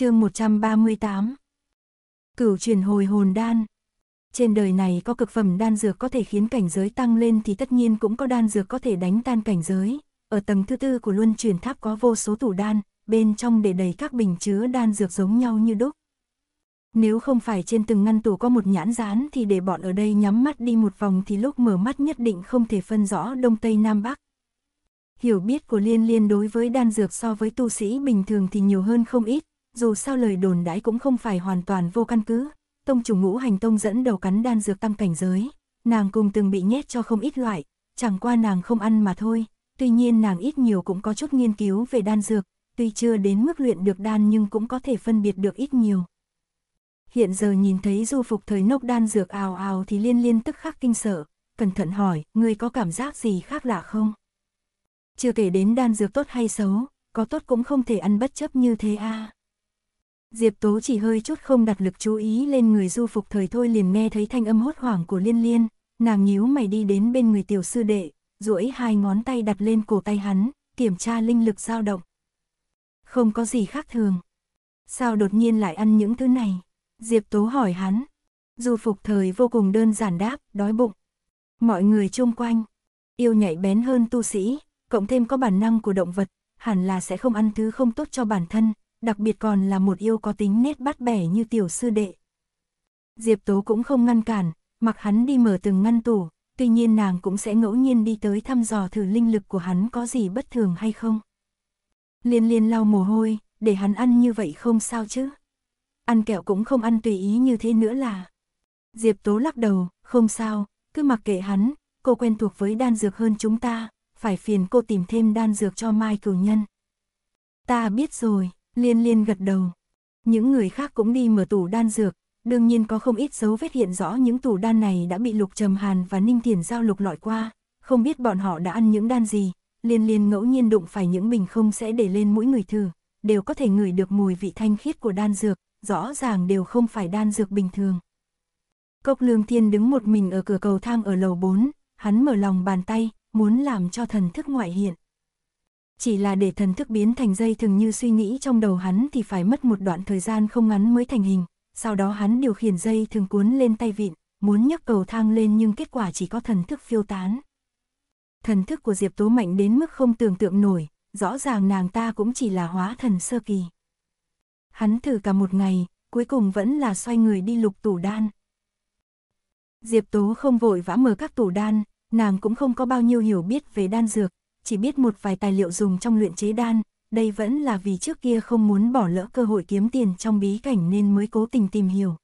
chương 138 Cửu chuyển hồi hồn đan Trên đời này có cực phẩm đan dược có thể khiến cảnh giới tăng lên thì tất nhiên cũng có đan dược có thể đánh tan cảnh giới. Ở tầng thứ tư của luân chuyển tháp có vô số tủ đan, bên trong để đầy các bình chứa đan dược giống nhau như đúc. Nếu không phải trên từng ngăn tủ có một nhãn dán thì để bọn ở đây nhắm mắt đi một vòng thì lúc mở mắt nhất định không thể phân rõ Đông Tây Nam Bắc. Hiểu biết của Liên Liên đối với đan dược so với tu sĩ bình thường thì nhiều hơn không ít, dù sao lời đồn đãi cũng không phải hoàn toàn vô căn cứ. Tông chủ ngũ hành tông dẫn đầu cắn đan dược tăng cảnh giới, nàng cùng từng bị nhét cho không ít loại, chẳng qua nàng không ăn mà thôi. Tuy nhiên nàng ít nhiều cũng có chút nghiên cứu về đan dược, tuy chưa đến mức luyện được đan nhưng cũng có thể phân biệt được ít nhiều. Hiện giờ nhìn thấy du phục thời nốc đan dược ào ào thì liên liên tức khắc kinh sợ, cẩn thận hỏi, ngươi có cảm giác gì khác lạ không? Chưa kể đến đan dược tốt hay xấu, có tốt cũng không thể ăn bất chấp như thế a. À. Diệp Tố chỉ hơi chút không đặt lực chú ý lên người du phục thời thôi liền nghe thấy thanh âm hốt hoảng của liên liên, nàng nhíu mày đi đến bên người tiểu sư đệ, duỗi hai ngón tay đặt lên cổ tay hắn, kiểm tra linh lực dao động. Không có gì khác thường. Sao đột nhiên lại ăn những thứ này? Diệp Tố hỏi hắn. Du phục thời vô cùng đơn giản đáp, đói bụng. Mọi người chung quanh, yêu nhạy bén hơn tu sĩ, cộng thêm có bản năng của động vật, hẳn là sẽ không ăn thứ không tốt cho bản thân, đặc biệt còn là một yêu có tính nết bắt bẻ như tiểu sư đệ. Diệp Tố cũng không ngăn cản, mặc hắn đi mở từng ngăn tủ, tuy nhiên nàng cũng sẽ ngẫu nhiên đi tới thăm dò thử linh lực của hắn có gì bất thường hay không. Liên liên lau mồ hôi, để hắn ăn như vậy không sao chứ. Ăn kẹo cũng không ăn tùy ý như thế nữa là. Diệp Tố lắc đầu, không sao, cứ mặc kệ hắn, cô quen thuộc với đan dược hơn chúng ta, phải phiền cô tìm thêm đan dược cho Mai cửu nhân. Ta biết rồi, Liên liên gật đầu. Những người khác cũng đi mở tủ đan dược, đương nhiên có không ít dấu vết hiện rõ những tủ đan này đã bị Lục Trầm Hàn và Ninh thiền Giao lục lọi qua, không biết bọn họ đã ăn những đan gì, liên liên ngẫu nhiên đụng phải những bình không sẽ để lên mũi người thử, đều có thể ngửi được mùi vị thanh khiết của đan dược, rõ ràng đều không phải đan dược bình thường. Cốc Lương Thiên đứng một mình ở cửa cầu thang ở lầu 4, hắn mở lòng bàn tay, muốn làm cho thần thức ngoại hiện chỉ là để thần thức biến thành dây thường như suy nghĩ trong đầu hắn thì phải mất một đoạn thời gian không ngắn mới thành hình, sau đó hắn điều khiển dây thường cuốn lên tay vịn, muốn nhấc cầu thang lên nhưng kết quả chỉ có thần thức phiêu tán. Thần thức của Diệp Tố mạnh đến mức không tưởng tượng nổi, rõ ràng nàng ta cũng chỉ là hóa thần sơ kỳ. Hắn thử cả một ngày, cuối cùng vẫn là xoay người đi lục tủ đan. Diệp Tố không vội vã mở các tủ đan, nàng cũng không có bao nhiêu hiểu biết về đan dược, chỉ biết một vài tài liệu dùng trong luyện chế đan, đây vẫn là vì trước kia không muốn bỏ lỡ cơ hội kiếm tiền trong bí cảnh nên mới cố tình tìm hiểu.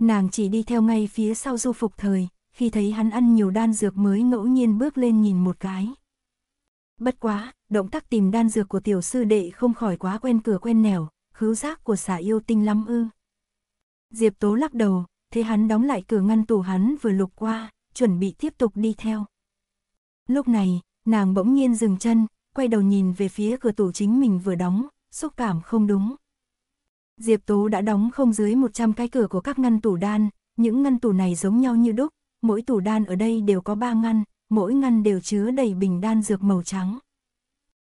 Nàng chỉ đi theo ngay phía sau du phục thời, khi thấy hắn ăn nhiều đan dược mới ngẫu nhiên bước lên nhìn một cái. Bất quá, động tác tìm đan dược của tiểu sư đệ không khỏi quá quen cửa quen nẻo, khứu giác của xả yêu tinh lắm ư. Diệp Tố lắc đầu, thế hắn đóng lại cửa ngăn tủ hắn vừa lục qua, chuẩn bị tiếp tục đi theo. Lúc này, Nàng bỗng nhiên dừng chân, quay đầu nhìn về phía cửa tủ chính mình vừa đóng, xúc cảm không đúng. Diệp Tố đã đóng không dưới 100 cái cửa của các ngăn tủ đan, những ngăn tủ này giống nhau như đúc, mỗi tủ đan ở đây đều có 3 ngăn, mỗi ngăn đều chứa đầy bình đan dược màu trắng.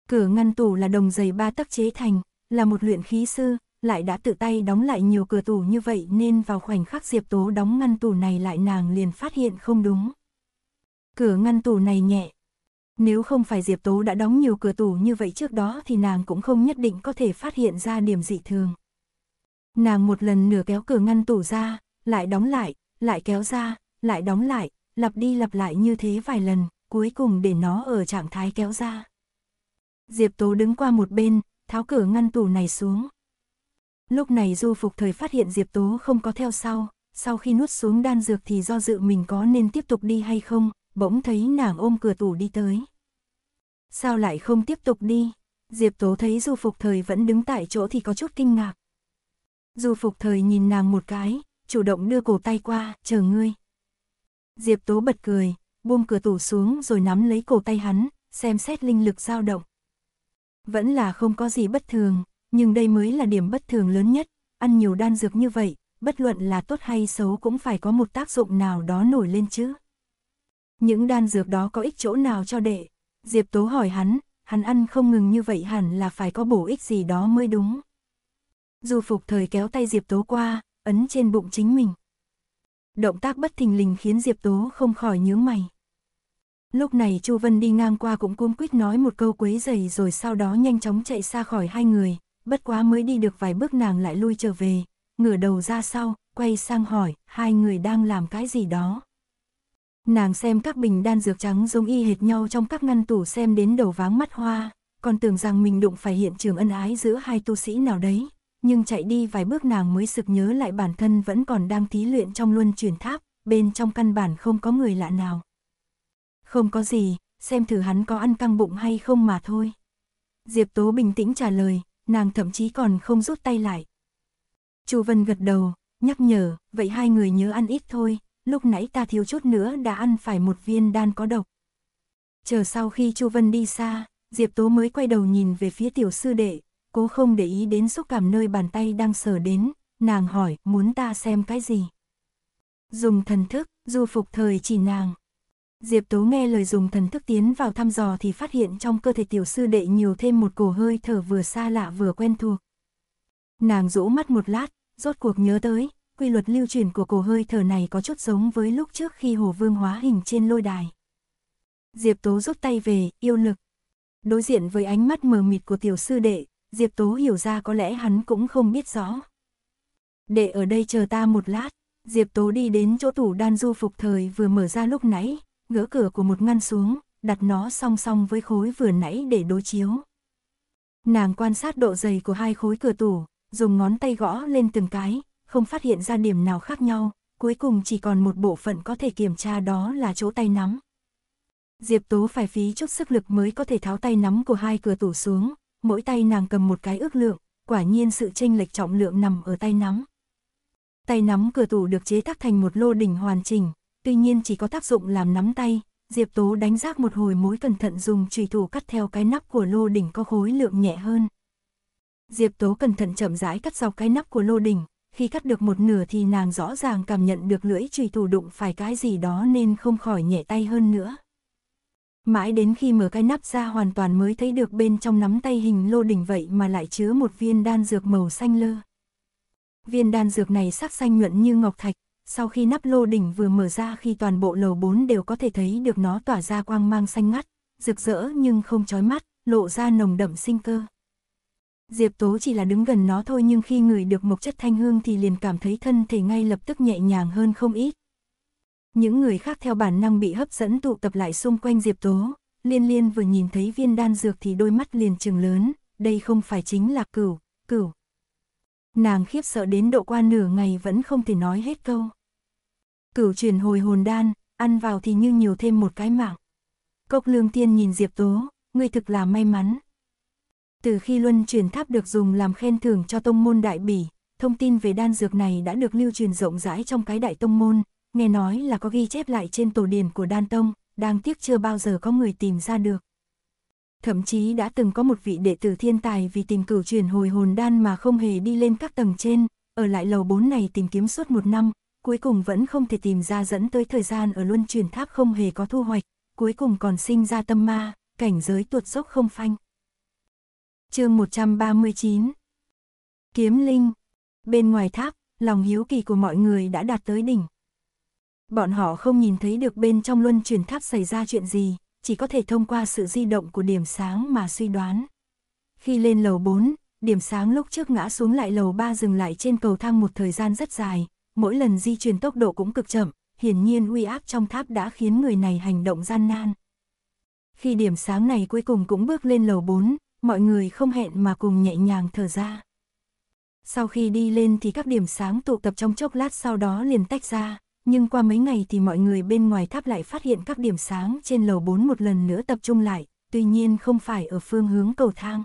Cửa ngăn tủ là đồng giày ba tấc chế thành, là một luyện khí sư, lại đã tự tay đóng lại nhiều cửa tủ như vậy nên vào khoảnh khắc Diệp Tố đóng ngăn tủ này lại nàng liền phát hiện không đúng. Cửa ngăn tủ này nhẹ, nếu không phải Diệp Tố đã đóng nhiều cửa tủ như vậy trước đó thì nàng cũng không nhất định có thể phát hiện ra điểm dị thường. Nàng một lần nửa kéo cửa ngăn tủ ra, lại đóng lại, lại kéo ra, lại đóng lại, lặp đi lặp lại như thế vài lần, cuối cùng để nó ở trạng thái kéo ra. Diệp Tố đứng qua một bên, tháo cửa ngăn tủ này xuống. Lúc này Du Phục Thời phát hiện Diệp Tố không có theo sau, sau khi nuốt xuống đan dược thì do dự mình có nên tiếp tục đi hay không, bỗng thấy nàng ôm cửa tủ đi tới. Sao lại không tiếp tục đi? Diệp Tố thấy Du Phục Thời vẫn đứng tại chỗ thì có chút kinh ngạc. Du Phục Thời nhìn nàng một cái, chủ động đưa cổ tay qua, chờ ngươi. Diệp Tố bật cười, buông cửa tủ xuống rồi nắm lấy cổ tay hắn, xem xét linh lực dao động. Vẫn là không có gì bất thường, nhưng đây mới là điểm bất thường lớn nhất, ăn nhiều đan dược như vậy, bất luận là tốt hay xấu cũng phải có một tác dụng nào đó nổi lên chứ. Những đan dược đó có ích chỗ nào cho đệ? Diệp Tố hỏi hắn, hắn ăn không ngừng như vậy hẳn là phải có bổ ích gì đó mới đúng. Du phục thời kéo tay Diệp Tố qua, ấn trên bụng chính mình. Động tác bất thình lình khiến Diệp Tố không khỏi nhướng mày. Lúc này Chu Vân đi ngang qua cũng cuống quýt nói một câu quấy giày rồi sau đó nhanh chóng chạy xa khỏi hai người, bất quá mới đi được vài bước nàng lại lui trở về, ngửa đầu ra sau, quay sang hỏi, hai người đang làm cái gì đó. Nàng xem các bình đan dược trắng giống y hệt nhau trong các ngăn tủ xem đến đầu váng mắt hoa, còn tưởng rằng mình đụng phải hiện trường ân ái giữa hai tu sĩ nào đấy, nhưng chạy đi vài bước nàng mới sực nhớ lại bản thân vẫn còn đang thí luyện trong luân chuyển tháp, bên trong căn bản không có người lạ nào. Không có gì, xem thử hắn có ăn căng bụng hay không mà thôi. Diệp Tố bình tĩnh trả lời, nàng thậm chí còn không rút tay lại. Chu Vân gật đầu, nhắc nhở, vậy hai người nhớ ăn ít thôi, lúc nãy ta thiếu chút nữa đã ăn phải một viên đan có độc. Chờ sau khi Chu Vân đi xa, Diệp Tố mới quay đầu nhìn về phía tiểu sư đệ, cố không để ý đến xúc cảm nơi bàn tay đang sờ đến, nàng hỏi muốn ta xem cái gì. Dùng thần thức, du phục thời chỉ nàng. Diệp Tố nghe lời dùng thần thức tiến vào thăm dò thì phát hiện trong cơ thể tiểu sư đệ nhiều thêm một cổ hơi thở vừa xa lạ vừa quen thuộc. Nàng rũ mắt một lát, rốt cuộc nhớ tới, quy luật lưu truyền của cổ hơi thở này có chút giống với lúc trước khi Hồ Vương hóa hình trên lôi đài. Diệp Tố rút tay về, yêu lực. Đối diện với ánh mắt mờ mịt của tiểu sư đệ, Diệp Tố hiểu ra có lẽ hắn cũng không biết rõ. Đệ ở đây chờ ta một lát, Diệp Tố đi đến chỗ tủ đan du phục thời vừa mở ra lúc nãy, gỡ cửa của một ngăn xuống, đặt nó song song với khối vừa nãy để đối chiếu. Nàng quan sát độ dày của hai khối cửa tủ, dùng ngón tay gõ lên từng cái, không phát hiện ra điểm nào khác nhau, cuối cùng chỉ còn một bộ phận có thể kiểm tra đó là chỗ tay nắm. Diệp Tố phải phí chút sức lực mới có thể tháo tay nắm của hai cửa tủ xuống, mỗi tay nàng cầm một cái ước lượng, quả nhiên sự chênh lệch trọng lượng nằm ở tay nắm. Tay nắm cửa tủ được chế tác thành một lô đỉnh hoàn chỉnh, tuy nhiên chỉ có tác dụng làm nắm tay, Diệp Tố đánh rác một hồi mối cẩn thận dùng chùy thủ cắt theo cái nắp của lô đỉnh có khối lượng nhẹ hơn. Diệp Tố cẩn thận chậm rãi cắt dọc cái nắp của lô đỉnh, khi cắt được một nửa thì nàng rõ ràng cảm nhận được lưỡi chùy thủ đụng phải cái gì đó nên không khỏi nhẹ tay hơn nữa. Mãi đến khi mở cái nắp ra hoàn toàn mới thấy được bên trong nắm tay hình lô đỉnh vậy mà lại chứa một viên đan dược màu xanh lơ. Viên đan dược này sắc xanh nhuận như ngọc thạch, sau khi nắp lô đỉnh vừa mở ra khi toàn bộ lầu 4 đều có thể thấy được nó tỏa ra quang mang xanh ngắt, rực rỡ nhưng không chói mắt, lộ ra nồng đậm sinh cơ. Diệp Tố chỉ là đứng gần nó thôi nhưng khi ngửi được mộc chất thanh hương thì liền cảm thấy thân thể ngay lập tức nhẹ nhàng hơn không ít. Những người khác theo bản năng bị hấp dẫn tụ tập lại xung quanh Diệp Tố, liên liên vừa nhìn thấy viên đan dược thì đôi mắt liền trừng lớn, đây không phải chính là cửu, cửu. Nàng khiếp sợ đến độ qua nửa ngày vẫn không thể nói hết câu. Cửu truyền hồi hồn đan, ăn vào thì như nhiều thêm một cái mạng. Cốc lương tiên nhìn Diệp Tố, ngươi thực là may mắn. Từ khi luân truyền tháp được dùng làm khen thưởng cho tông môn đại bỉ, thông tin về đan dược này đã được lưu truyền rộng rãi trong cái đại tông môn, nghe nói là có ghi chép lại trên tổ điển của đan tông, đang tiếc chưa bao giờ có người tìm ra được. Thậm chí đã từng có một vị đệ tử thiên tài vì tìm cửu truyền hồi hồn đan mà không hề đi lên các tầng trên, ở lại lầu 4 này tìm kiếm suốt một năm, cuối cùng vẫn không thể tìm ra dẫn tới thời gian ở luân truyền tháp không hề có thu hoạch, cuối cùng còn sinh ra tâm ma, cảnh giới tuột dốc không phanh chương 139 Kiếm Linh Bên ngoài tháp, lòng hiếu kỳ của mọi người đã đạt tới đỉnh. Bọn họ không nhìn thấy được bên trong luân chuyển tháp xảy ra chuyện gì, chỉ có thể thông qua sự di động của điểm sáng mà suy đoán. Khi lên lầu 4, điểm sáng lúc trước ngã xuống lại lầu 3 dừng lại trên cầu thang một thời gian rất dài, mỗi lần di chuyển tốc độ cũng cực chậm, hiển nhiên uy áp trong tháp đã khiến người này hành động gian nan. Khi điểm sáng này cuối cùng cũng bước lên lầu 4, mọi người không hẹn mà cùng nhẹ nhàng thở ra. Sau khi đi lên thì các điểm sáng tụ tập trong chốc lát sau đó liền tách ra, nhưng qua mấy ngày thì mọi người bên ngoài tháp lại phát hiện các điểm sáng trên lầu 4 một lần nữa tập trung lại, tuy nhiên không phải ở phương hướng cầu thang.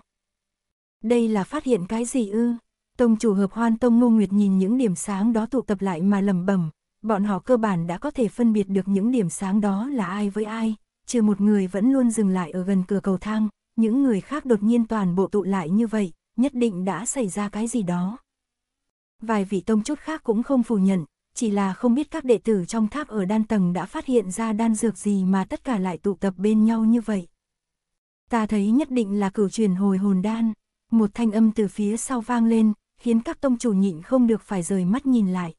Đây là phát hiện cái gì ư? Tông chủ hợp hoan tông Ngô Nguyệt nhìn những điểm sáng đó tụ tập lại mà lầm bẩm, bọn họ cơ bản đã có thể phân biệt được những điểm sáng đó là ai với ai, trừ một người vẫn luôn dừng lại ở gần cửa cầu thang, những người khác đột nhiên toàn bộ tụ lại như vậy, nhất định đã xảy ra cái gì đó. Vài vị tông chút khác cũng không phủ nhận, chỉ là không biết các đệ tử trong tháp ở đan tầng đã phát hiện ra đan dược gì mà tất cả lại tụ tập bên nhau như vậy. Ta thấy nhất định là cửu truyền hồi hồn đan, một thanh âm từ phía sau vang lên, khiến các tông chủ nhịn không được phải rời mắt nhìn lại.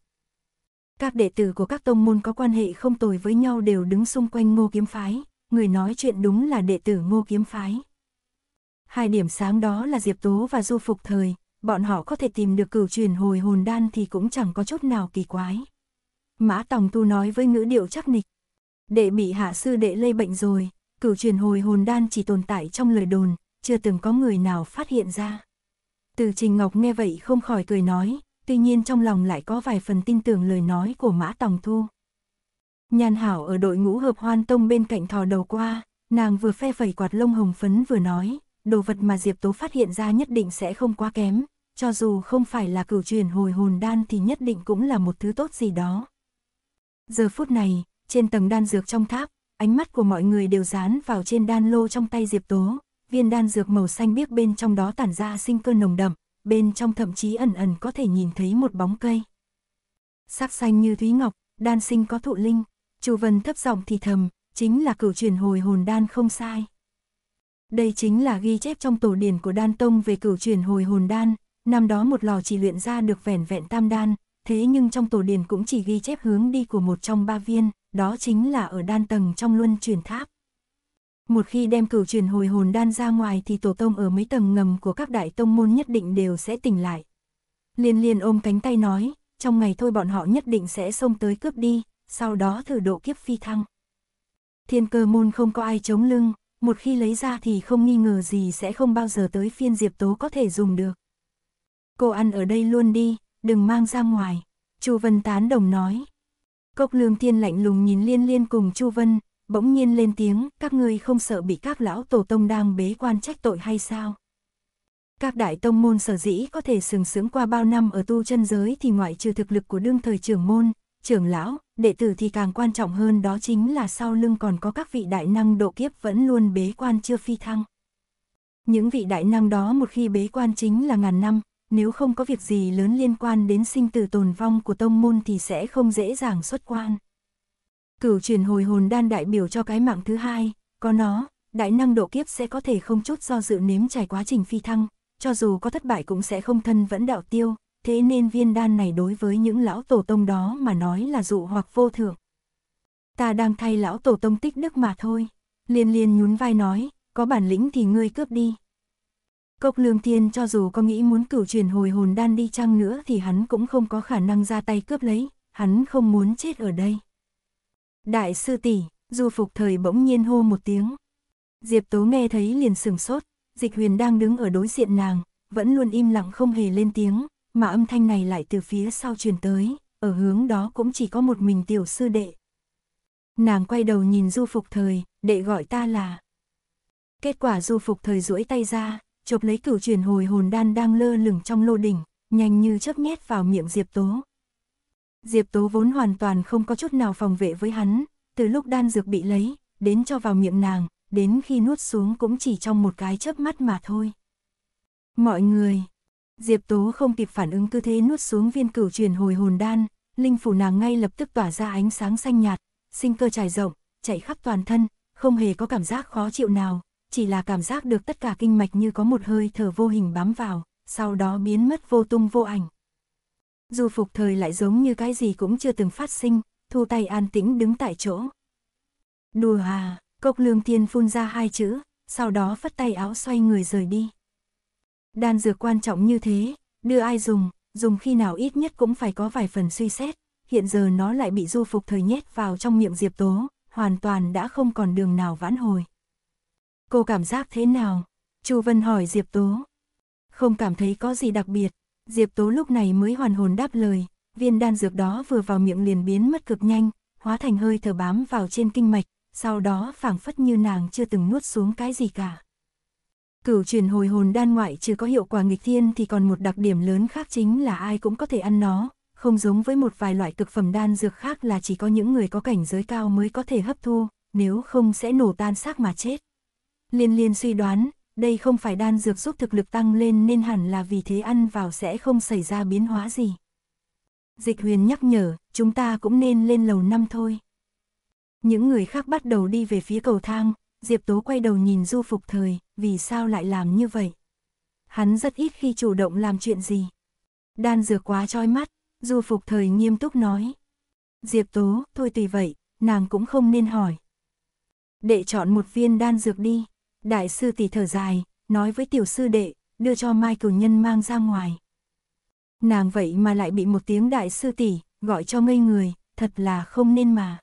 Các đệ tử của các tông môn có quan hệ không tồi với nhau đều đứng xung quanh ngô kiếm phái, người nói chuyện đúng là đệ tử ngô kiếm phái. Hai điểm sáng đó là Diệp Tố và Du Phục Thời, bọn họ có thể tìm được cửu truyền hồi hồn đan thì cũng chẳng có chút nào kỳ quái. Mã Tòng Tu nói với ngữ điệu chắc nịch. Đệ bị hạ sư đệ lây bệnh rồi, cửu truyền hồi hồn đan chỉ tồn tại trong lời đồn, chưa từng có người nào phát hiện ra. Từ Trình Ngọc nghe vậy không khỏi cười nói, tuy nhiên trong lòng lại có vài phần tin tưởng lời nói của Mã Tòng Thu. Nhan Hảo ở đội ngũ hợp hoan tông bên cạnh thò đầu qua, nàng vừa phe phẩy quạt lông hồng phấn vừa nói, đồ vật mà Diệp Tố phát hiện ra nhất định sẽ không quá kém, cho dù không phải là cửu truyền hồi hồn đan thì nhất định cũng là một thứ tốt gì đó. Giờ phút này, trên tầng đan dược trong tháp, ánh mắt của mọi người đều dán vào trên đan lô trong tay Diệp Tố, viên đan dược màu xanh biếc bên trong đó tản ra sinh cơ nồng đậm, bên trong thậm chí ẩn ẩn có thể nhìn thấy một bóng cây. Sắc xanh như thúy ngọc, đan sinh có thụ linh, Chu Vân thấp giọng thì thầm, chính là cửu truyền hồi hồn đan không sai. Đây chính là ghi chép trong tổ điển của đan tông về cửu chuyển hồi hồn đan, năm đó một lò chỉ luyện ra được vẻn vẹn tam đan, thế nhưng trong tổ điển cũng chỉ ghi chép hướng đi của một trong ba viên, đó chính là ở đan tầng trong luân chuyển tháp. Một khi đem cửu chuyển hồi hồn đan ra ngoài thì tổ tông ở mấy tầng ngầm của các đại tông môn nhất định đều sẽ tỉnh lại. Liên liên ôm cánh tay nói, trong ngày thôi bọn họ nhất định sẽ xông tới cướp đi, sau đó thử độ kiếp phi thăng. Thiên cơ môn không có ai chống lưng, một khi lấy ra thì không nghi ngờ gì sẽ không bao giờ tới phiên Diệp Tố có thể dùng được. Cô ăn ở đây luôn đi, đừng mang ra ngoài, Chu Vân tán đồng nói. Cốc lương Thiên lạnh lùng nhìn liên liên cùng Chu Vân, bỗng nhiên lên tiếng, các ngươi không sợ bị các lão tổ tông đang bế quan trách tội hay sao? Các đại tông môn sở dĩ có thể sừng sướng qua bao năm ở tu chân giới thì ngoại trừ thực lực của đương thời trưởng môn, trưởng lão, đệ tử thì càng quan trọng hơn đó chính là sau lưng còn có các vị đại năng độ kiếp vẫn luôn bế quan chưa phi thăng. Những vị đại năng đó một khi bế quan chính là ngàn năm, nếu không có việc gì lớn liên quan đến sinh tử tồn vong của tông môn thì sẽ không dễ dàng xuất quan. Cửu truyền hồi hồn đan đại biểu cho cái mạng thứ hai, có nó, đại năng độ kiếp sẽ có thể không chút do dự nếm trải quá trình phi thăng, cho dù có thất bại cũng sẽ không thân vẫn đạo tiêu, thế nên viên đan này đối với những lão tổ tông đó mà nói là dụ hoặc vô thượng. Ta đang thay lão tổ tông tích đức mà thôi, liên liên nhún vai nói, có bản lĩnh thì ngươi cướp đi. Cốc lương tiên cho dù có nghĩ muốn cửu truyền hồi hồn đan đi chăng nữa thì hắn cũng không có khả năng ra tay cướp lấy, hắn không muốn chết ở đây. Đại sư tỷ, du phục thời bỗng nhiên hô một tiếng. Diệp tố nghe thấy liền sửng sốt, dịch huyền đang đứng ở đối diện nàng, vẫn luôn im lặng không hề lên tiếng, mà âm thanh này lại từ phía sau truyền tới, ở hướng đó cũng chỉ có một mình tiểu sư đệ. Nàng quay đầu nhìn du phục thời, đệ gọi ta là. Kết quả du phục thời duỗi tay ra, chộp lấy cửu chuyển hồi hồn đan đang lơ lửng trong lô đỉnh, nhanh như chớp nhét vào miệng Diệp Tố. Diệp Tố vốn hoàn toàn không có chút nào phòng vệ với hắn, từ lúc đan dược bị lấy, đến cho vào miệng nàng, đến khi nuốt xuống cũng chỉ trong một cái chớp mắt mà thôi. Mọi người, Diệp Tố không kịp phản ứng cứ thế nuốt xuống viên cửu truyền hồi hồn đan, linh phủ nàng ngay lập tức tỏa ra ánh sáng xanh nhạt, sinh cơ trải rộng, chạy khắp toàn thân, không hề có cảm giác khó chịu nào, chỉ là cảm giác được tất cả kinh mạch như có một hơi thở vô hình bám vào, sau đó biến mất vô tung vô ảnh. Dù phục thời lại giống như cái gì cũng chưa từng phát sinh, thu tay an tĩnh đứng tại chỗ. Đùa à, cốc lương tiên phun ra hai chữ, sau đó phất tay áo xoay người rời đi. Đan dược quan trọng như thế, đưa ai dùng, dùng khi nào ít nhất cũng phải có vài phần suy xét, hiện giờ nó lại bị du phục thời nhét vào trong miệng Diệp Tố, hoàn toàn đã không còn đường nào vãn hồi. Cô cảm giác thế nào? Chu Vân hỏi Diệp Tố. Không cảm thấy có gì đặc biệt, Diệp Tố lúc này mới hoàn hồn đáp lời, viên đan dược đó vừa vào miệng liền biến mất cực nhanh, hóa thành hơi thở bám vào trên kinh mạch, sau đó phảng phất như nàng chưa từng nuốt xuống cái gì cả. Cửu chuyển hồi hồn đan ngoại trừ có hiệu quả nghịch thiên thì còn một đặc điểm lớn khác chính là ai cũng có thể ăn nó, không giống với một vài loại thực phẩm đan dược khác là chỉ có những người có cảnh giới cao mới có thể hấp thu, nếu không sẽ nổ tan xác mà chết. Liên liên suy đoán, đây không phải đan dược giúp thực lực tăng lên nên hẳn là vì thế ăn vào sẽ không xảy ra biến hóa gì. Dịch huyền nhắc nhở, chúng ta cũng nên lên lầu năm thôi. Những người khác bắt đầu đi về phía cầu thang, Diệp Tố quay đầu nhìn Du Phục Thời, vì sao lại làm như vậy? Hắn rất ít khi chủ động làm chuyện gì. Đan dược quá trói mắt, Du Phục Thời nghiêm túc nói. Diệp Tố, thôi tùy vậy, nàng cũng không nên hỏi. Đệ chọn một viên đan dược đi. Đại sư tỷ thở dài, nói với tiểu sư đệ, đưa cho Mai Cửu Nhân mang ra ngoài. Nàng vậy mà lại bị một tiếng đại sư tỷ gọi cho ngây người, thật là không nên mà.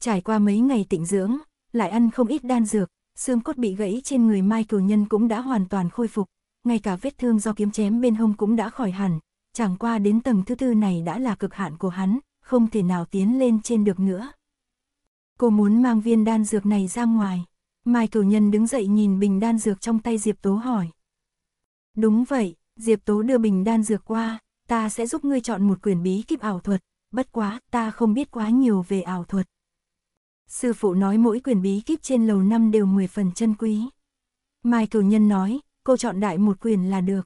Trải qua mấy ngày tịnh dưỡng, lại ăn không ít đan dược, xương cốt bị gãy trên người Mai Cửu Nhân cũng đã hoàn toàn khôi phục, ngay cả vết thương do kiếm chém bên hông cũng đã khỏi hẳn, chẳng qua đến tầng thứ tư này đã là cực hạn của hắn, không thể nào tiến lên trên được nữa. Cô muốn mang viên đan dược này ra ngoài. Mai Cửu Nhân đứng dậy nhìn bình đan dược trong tay Diệp Tố hỏi. Đúng vậy, Diệp Tố đưa bình đan dược qua, ta sẽ giúp ngươi chọn một quyển bí kíp ảo thuật, bất quá ta không biết quá nhiều về ảo thuật. Sư phụ nói mỗi quyền bí kíp trên lầu năm đều 10 phần chân quý. Mai Cửu Nhân nói, cô chọn đại một quyền là được.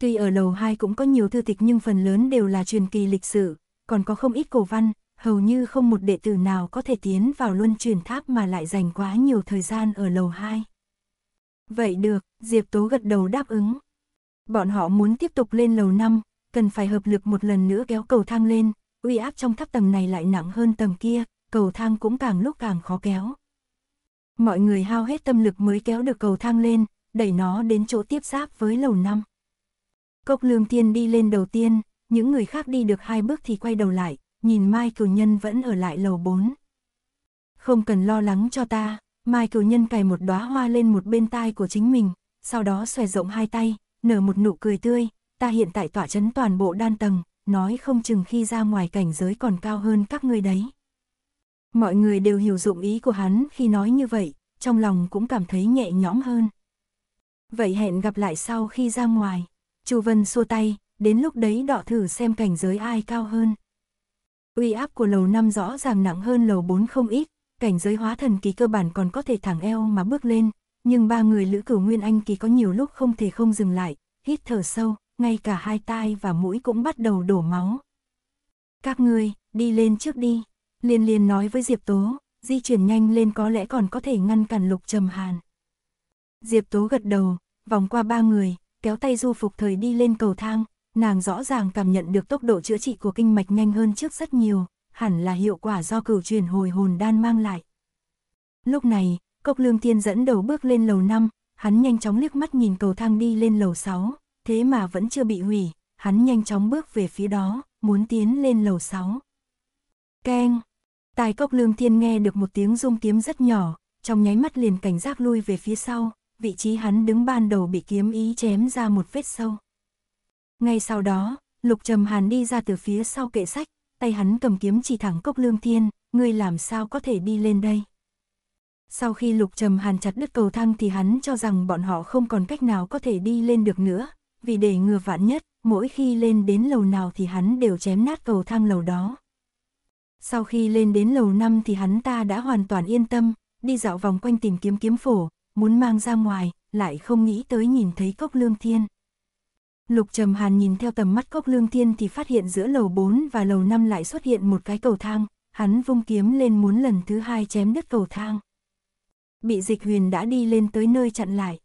Tuy ở lầu 2 cũng có nhiều thư tịch nhưng phần lớn đều là truyền kỳ lịch sử, còn có không ít cổ văn, hầu như không một đệ tử nào có thể tiến vào luân truyền tháp mà lại dành quá nhiều thời gian ở lầu 2. Vậy được, Diệp Tố gật đầu đáp ứng. Bọn họ muốn tiếp tục lên lầu 5, cần phải hợp lực một lần nữa kéo cầu thang lên, uy áp trong tháp tầng này lại nặng hơn tầng kia, cầu thang cũng càng lúc càng khó kéo. Mọi người hao hết tâm lực mới kéo được cầu thang lên, đẩy nó đến chỗ tiếp giáp với lầu năm. Cốc lương tiên đi lên đầu tiên, những người khác đi được hai bước thì quay đầu lại, nhìn Mai Cửu Nhân vẫn ở lại lầu bốn. Không cần lo lắng cho ta, Mai Cửu Nhân cài một đóa hoa lên một bên tai của chính mình, sau đó xòe rộng hai tay, nở một nụ cười tươi, ta hiện tại tỏa chấn toàn bộ đan tầng, nói không chừng khi ra ngoài cảnh giới còn cao hơn các ngươi đấy. Mọi người đều hiểu dụng ý của hắn khi nói như vậy, trong lòng cũng cảm thấy nhẹ nhõm hơn. Vậy hẹn gặp lại sau khi ra ngoài. Chu Vân xua tay, đến lúc đấy đọ thử xem cảnh giới ai cao hơn. Uy áp của lầu 5 rõ ràng nặng hơn lầu 4 không ít, cảnh giới hóa thần kỳ cơ bản còn có thể thẳng eo mà bước lên, nhưng ba người Lữ Cửu Nguyên Anh kỳ có nhiều lúc không thể không dừng lại, hít thở sâu, ngay cả hai tai và mũi cũng bắt đầu đổ máu. Các ngươi, đi lên trước đi. Liên liên nói với Diệp Tố, di chuyển nhanh lên có lẽ còn có thể ngăn cản lục trầm hàn. Diệp Tố gật đầu, vòng qua ba người, kéo tay du phục thời đi lên cầu thang, nàng rõ ràng cảm nhận được tốc độ chữa trị của kinh mạch nhanh hơn trước rất nhiều, hẳn là hiệu quả do cửu truyền hồi hồn đan mang lại. Lúc này, Cốc Lương Tiên dẫn đầu bước lên lầu 5, hắn nhanh chóng liếc mắt nhìn cầu thang đi lên lầu 6, thế mà vẫn chưa bị hủy, hắn nhanh chóng bước về phía đó, muốn tiến lên lầu 6. Keng! Tài cốc lương thiên nghe được một tiếng rung kiếm rất nhỏ, trong nháy mắt liền cảnh giác lui về phía sau, vị trí hắn đứng ban đầu bị kiếm ý chém ra một vết sâu. Ngay sau đó, lục trầm hàn đi ra từ phía sau kệ sách, tay hắn cầm kiếm chỉ thẳng cốc lương thiên, ngươi làm sao có thể đi lên đây. Sau khi lục trầm hàn chặt đứt cầu thang thì hắn cho rằng bọn họ không còn cách nào có thể đi lên được nữa, vì để ngừa vạn nhất, mỗi khi lên đến lầu nào thì hắn đều chém nát cầu thang lầu đó. Sau khi lên đến lầu năm thì hắn ta đã hoàn toàn yên tâm, đi dạo vòng quanh tìm kiếm kiếm phổ, muốn mang ra ngoài, lại không nghĩ tới nhìn thấy cốc lương thiên. Lục Trầm Hàn nhìn theo tầm mắt cốc lương thiên thì phát hiện giữa lầu 4 và lầu 5 lại xuất hiện một cái cầu thang, hắn vung kiếm lên muốn lần thứ hai chém đứt cầu thang. Bị dịch huyền đã đi lên tới nơi chặn lại.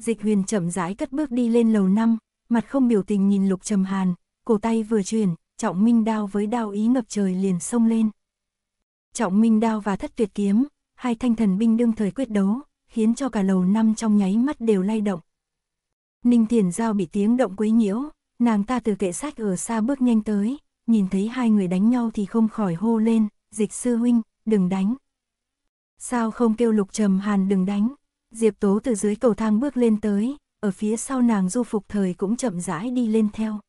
Dịch huyền chậm rãi cất bước đi lên lầu 5, mặt không biểu tình nhìn Lục Trầm Hàn, cổ tay vừa chuyển, trọng minh đao với đao ý ngập trời liền xông lên. Trọng minh đao và thất tuyệt kiếm, hai thanh thần binh đương thời quyết đấu, khiến cho cả lầu năm trong nháy mắt đều lay động. Ninh Thiền Giao bị tiếng động quấy nhiễu, nàng ta từ kệ sách ở xa bước nhanh tới, nhìn thấy hai người đánh nhau thì không khỏi hô lên, dịch sư huynh, đừng đánh. Sao không kêu lục trầm hàn đừng đánh, Diệp Tố từ dưới cầu thang bước lên tới, ở phía sau nàng du phục thời cũng chậm rãi đi lên theo.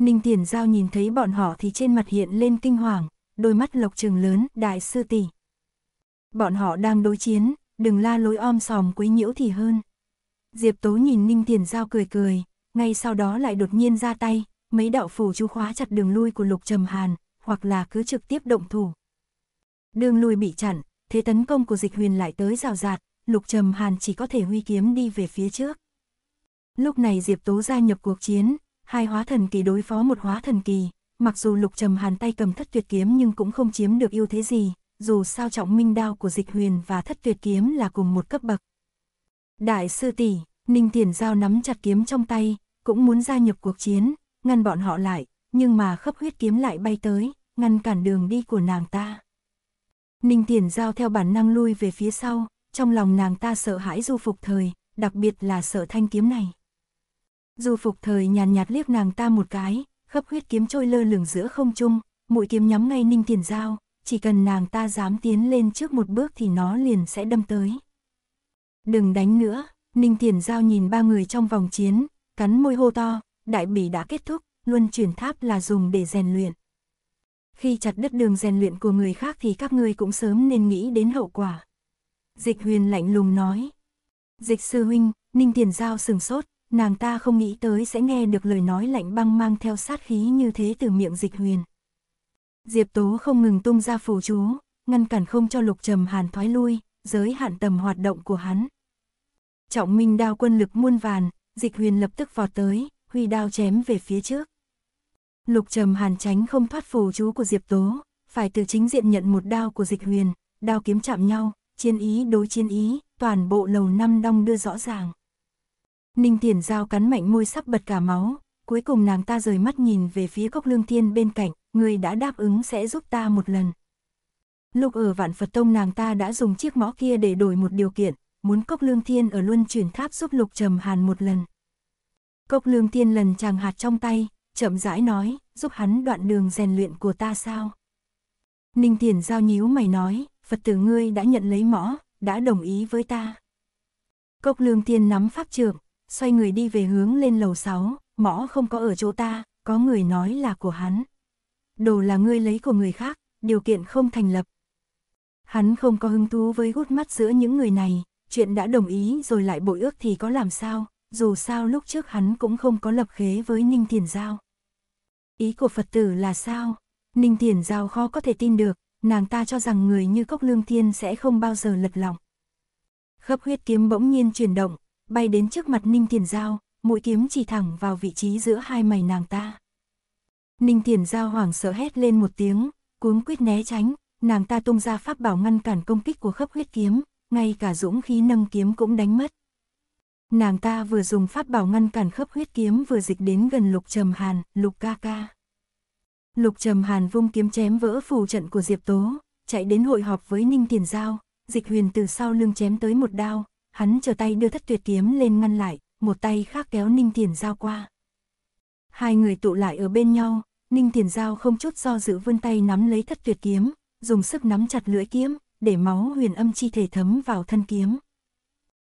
Ninh Tiền Giao nhìn thấy bọn họ thì trên mặt hiện lên kinh hoàng, đôi mắt lộc trường lớn, đại sư tỷ. Bọn họ đang đối chiến, đừng la lối om sòm quấy nhiễu thì hơn. Diệp Tố nhìn Ninh Tiền Giao cười cười, ngay sau đó lại đột nhiên ra tay, mấy đạo phủ chú khóa chặt đường lui của Lục Trầm Hàn, hoặc là cứ trực tiếp động thủ. Đường lui bị chặn, thế tấn công của dịch huyền lại tới rào rạt, Lục Trầm Hàn chỉ có thể huy kiếm đi về phía trước. Lúc này Diệp Tố gia nhập cuộc chiến, hai hóa thần kỳ đối phó một hóa thần kỳ, mặc dù Lục Trầm Hàn tay cầm thất tuyệt kiếm nhưng cũng không chiếm được ưu thế gì, dù sao trọng minh đao của Dịch Huyền và thất tuyệt kiếm là cùng một cấp bậc. Đại sư tỷ, Ninh Thiền Giao nắm chặt kiếm trong tay, cũng muốn gia nhập cuộc chiến, ngăn bọn họ lại, nhưng mà khớp huyết kiếm lại bay tới, ngăn cản đường đi của nàng ta. Ninh Thiền Giao theo bản năng lui về phía sau, trong lòng nàng ta sợ hãi du phục thời, đặc biệt là sợ thanh kiếm này. Du Phục Thời nhàn nhạt, liếc nàng ta một cái, khắp huyết kiếm trôi lơ lửng giữa không trung, mũi kiếm nhắm ngay Ninh Thiền Giao, chỉ cần nàng ta dám tiến lên trước một bước thì nó liền sẽ đâm tới. Đừng đánh nữa, Ninh Thiền Giao nhìn ba người trong vòng chiến, cắn môi hô to, đại bỉ đã kết thúc, luân chuyển tháp là dùng để rèn luyện. Khi chặt đứt đường rèn luyện của người khác thì các ngươi cũng sớm nên nghĩ đến hậu quả. Dịch huyền lạnh lùng nói. Dịch sư huynh, Ninh Thiền Giao sừng sốt, nàng ta không nghĩ tới sẽ nghe được lời nói lạnh băng mang theo sát khí như thế từ miệng dịch huyền. Diệp Tố không ngừng tung ra phù chú, ngăn cản không cho lục trầm hàn thoái lui, giới hạn tầm hoạt động của hắn. Trọng Minh đao quân lực muôn vàn, dịch huyền lập tức vọt tới, huy đao chém về phía trước. Lục trầm hàn tránh không thoát phù chú của Diệp Tố, phải từ chính diện nhận một đao của dịch huyền, đao kiếm chạm nhau, chiến ý đối chiến ý, toàn bộ lầu năm đong đưa rõ ràng. Ninh Tiền Giao cắn mạnh môi sắp bật cả máu, cuối cùng nàng ta rời mắt nhìn về phía cốc lương tiên bên cạnh, người đã đáp ứng sẽ giúp ta một lần. Lúc ở vạn Phật Tông nàng ta đã dùng chiếc mõ kia để đổi một điều kiện, muốn cốc lương tiên ở luân chuyển tháp giúp lục trầm hàn một lần. Cốc lương tiên lần chàng hạt trong tay, chậm rãi nói, giúp hắn đoạn đường rèn luyện của ta sao? Ninh Tiền Giao nhíu mày nói, Phật tử ngươi đã nhận lấy mõ, đã đồng ý với ta. Cốc lương tiên nắm pháp trưởng, xoay người đi về hướng lên lầu 6, mõ không có ở chỗ ta, có người nói là của hắn. Đồ là ngươi lấy của người khác, điều kiện không thành lập. Hắn không có hứng thú với gút mắt giữa những người này, chuyện đã đồng ý rồi lại bội ước thì có làm sao, dù sao lúc trước hắn cũng không có lập khế với Ninh Thiền Giao. Ý của Phật tử là sao? Ninh Thiền Giao khó có thể tin được, nàng ta cho rằng người như Cốc Lương Thiên sẽ không bao giờ lật lòng. Khớp huyết kiếm bỗng nhiên chuyển động, bay đến trước mặt Ninh Thiền Giao, mũi kiếm chỉ thẳng vào vị trí giữa hai mày nàng ta. Ninh Thiền Giao hoảng sợ hét lên một tiếng, cuống quyết né tránh, nàng ta tung ra pháp bảo ngăn cản công kích của khớp huyết kiếm, ngay cả dũng khí nâng kiếm cũng đánh mất. Nàng ta vừa dùng pháp bảo ngăn cản khớp huyết kiếm vừa dịch đến gần Lục Trầm Hàn, Lục ca ca. Lục Trầm Hàn vung kiếm chém vỡ phù trận của Diệp Tố, chạy đến hội họp với Ninh Thiền Giao, dịch huyền từ sau lưng chém tới một đao, hắn chờ tay đưa thất tuyệt kiếm lên ngăn lại, một tay khác kéo Ninh Tiền Giao qua. Hai người tụ lại ở bên nhau, Ninh Tiền Giao không chút do dự vươn tay nắm lấy thất tuyệt kiếm, dùng sức nắm chặt lưỡi kiếm, để máu huyền âm chi thể thấm vào thân kiếm.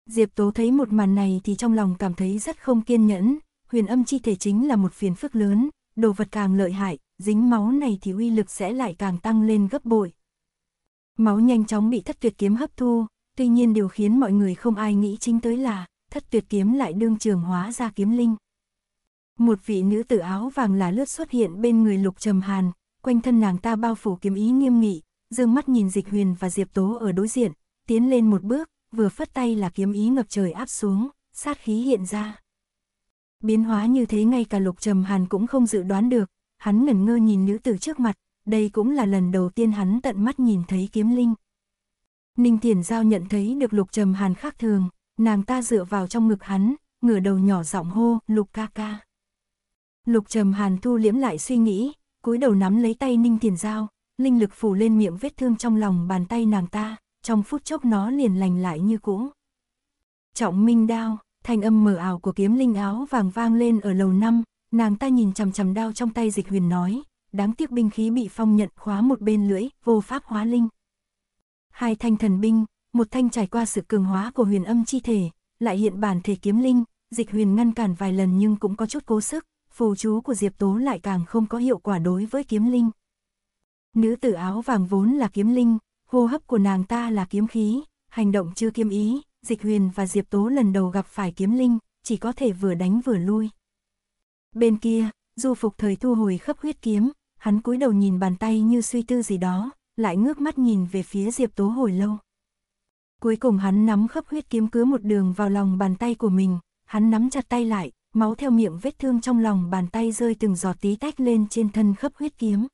Diệp Tố thấy một màn này thì trong lòng cảm thấy rất không kiên nhẫn, huyền âm chi thể chính là một phiền phức lớn, đồ vật càng lợi hại, dính máu này thì uy lực sẽ lại càng tăng lên gấp bội. Máu nhanh chóng bị thất tuyệt kiếm hấp thu, Tuy nhiên điều khiến mọi người không ai nghĩ chính tới là, thất tuyệt kiếm lại đương trường hóa ra kiếm linh. Một vị nữ tử áo vàng là lướt xuất hiện bên người lục trầm hàn, quanh thân nàng ta bao phủ kiếm ý nghiêm nghị, dương mắt nhìn dịch huyền và diệp tố ở đối diện, tiến lên một bước, vừa phất tay là kiếm ý ngập trời áp xuống, sát khí hiện ra. Biến hóa như thế ngay cả lục trầm hàn cũng không dự đoán được, hắn ngẩn ngơ nhìn nữ tử trước mặt, đây cũng là lần đầu tiên hắn tận mắt nhìn thấy kiếm linh. Ninh Thiền Giao nhận thấy được Lục Trầm Hàn khác thường, nàng ta dựa vào trong ngực hắn, ngửa đầu nhỏ giọng hô, Lục ca ca. Lục Trầm Hàn thu liễm lại suy nghĩ, cúi đầu nắm lấy tay Ninh Thiền Giao, linh lực phủ lên miệng vết thương trong lòng bàn tay nàng ta, trong phút chốc nó liền lành lại như cũ. Trọng Minh đao, thanh âm mờ ảo của kiếm linh áo vàng vang lên ở lầu năm, nàng ta nhìn chằm chằm đao trong tay dịch huyền nói, đáng tiếc binh khí bị phong nhận khóa một bên lưỡi, vô pháp hóa linh hai thanh thần binh, một thanh trải qua sự cường hóa của huyền âm chi thể, lại hiện bản thể kiếm linh, dịch huyền ngăn cản vài lần nhưng cũng có chút cố sức, phù chú của Diệp Tố lại càng không có hiệu quả đối với kiếm linh. Nữ tử áo vàng vốn là kiếm linh, hô hấp của nàng ta là kiếm khí, hành động chưa kiếm ý, dịch huyền và Diệp Tố lần đầu gặp phải kiếm linh, chỉ có thể vừa đánh vừa lui. Bên kia, du phục thời thu hồi khắp huyết kiếm, hắn cúi đầu nhìn bàn tay như suy tư gì đó, lại ngước mắt nhìn về phía Diệp Tố hồi lâu. Cuối cùng hắn nắm khớp huyết kiếm cứ một đường vào lòng bàn tay của mình, hắn nắm chặt tay lại, máu theo miệng vết thương trong lòng bàn tay rơi từng giọt tí tách lên trên thân khớp huyết kiếm.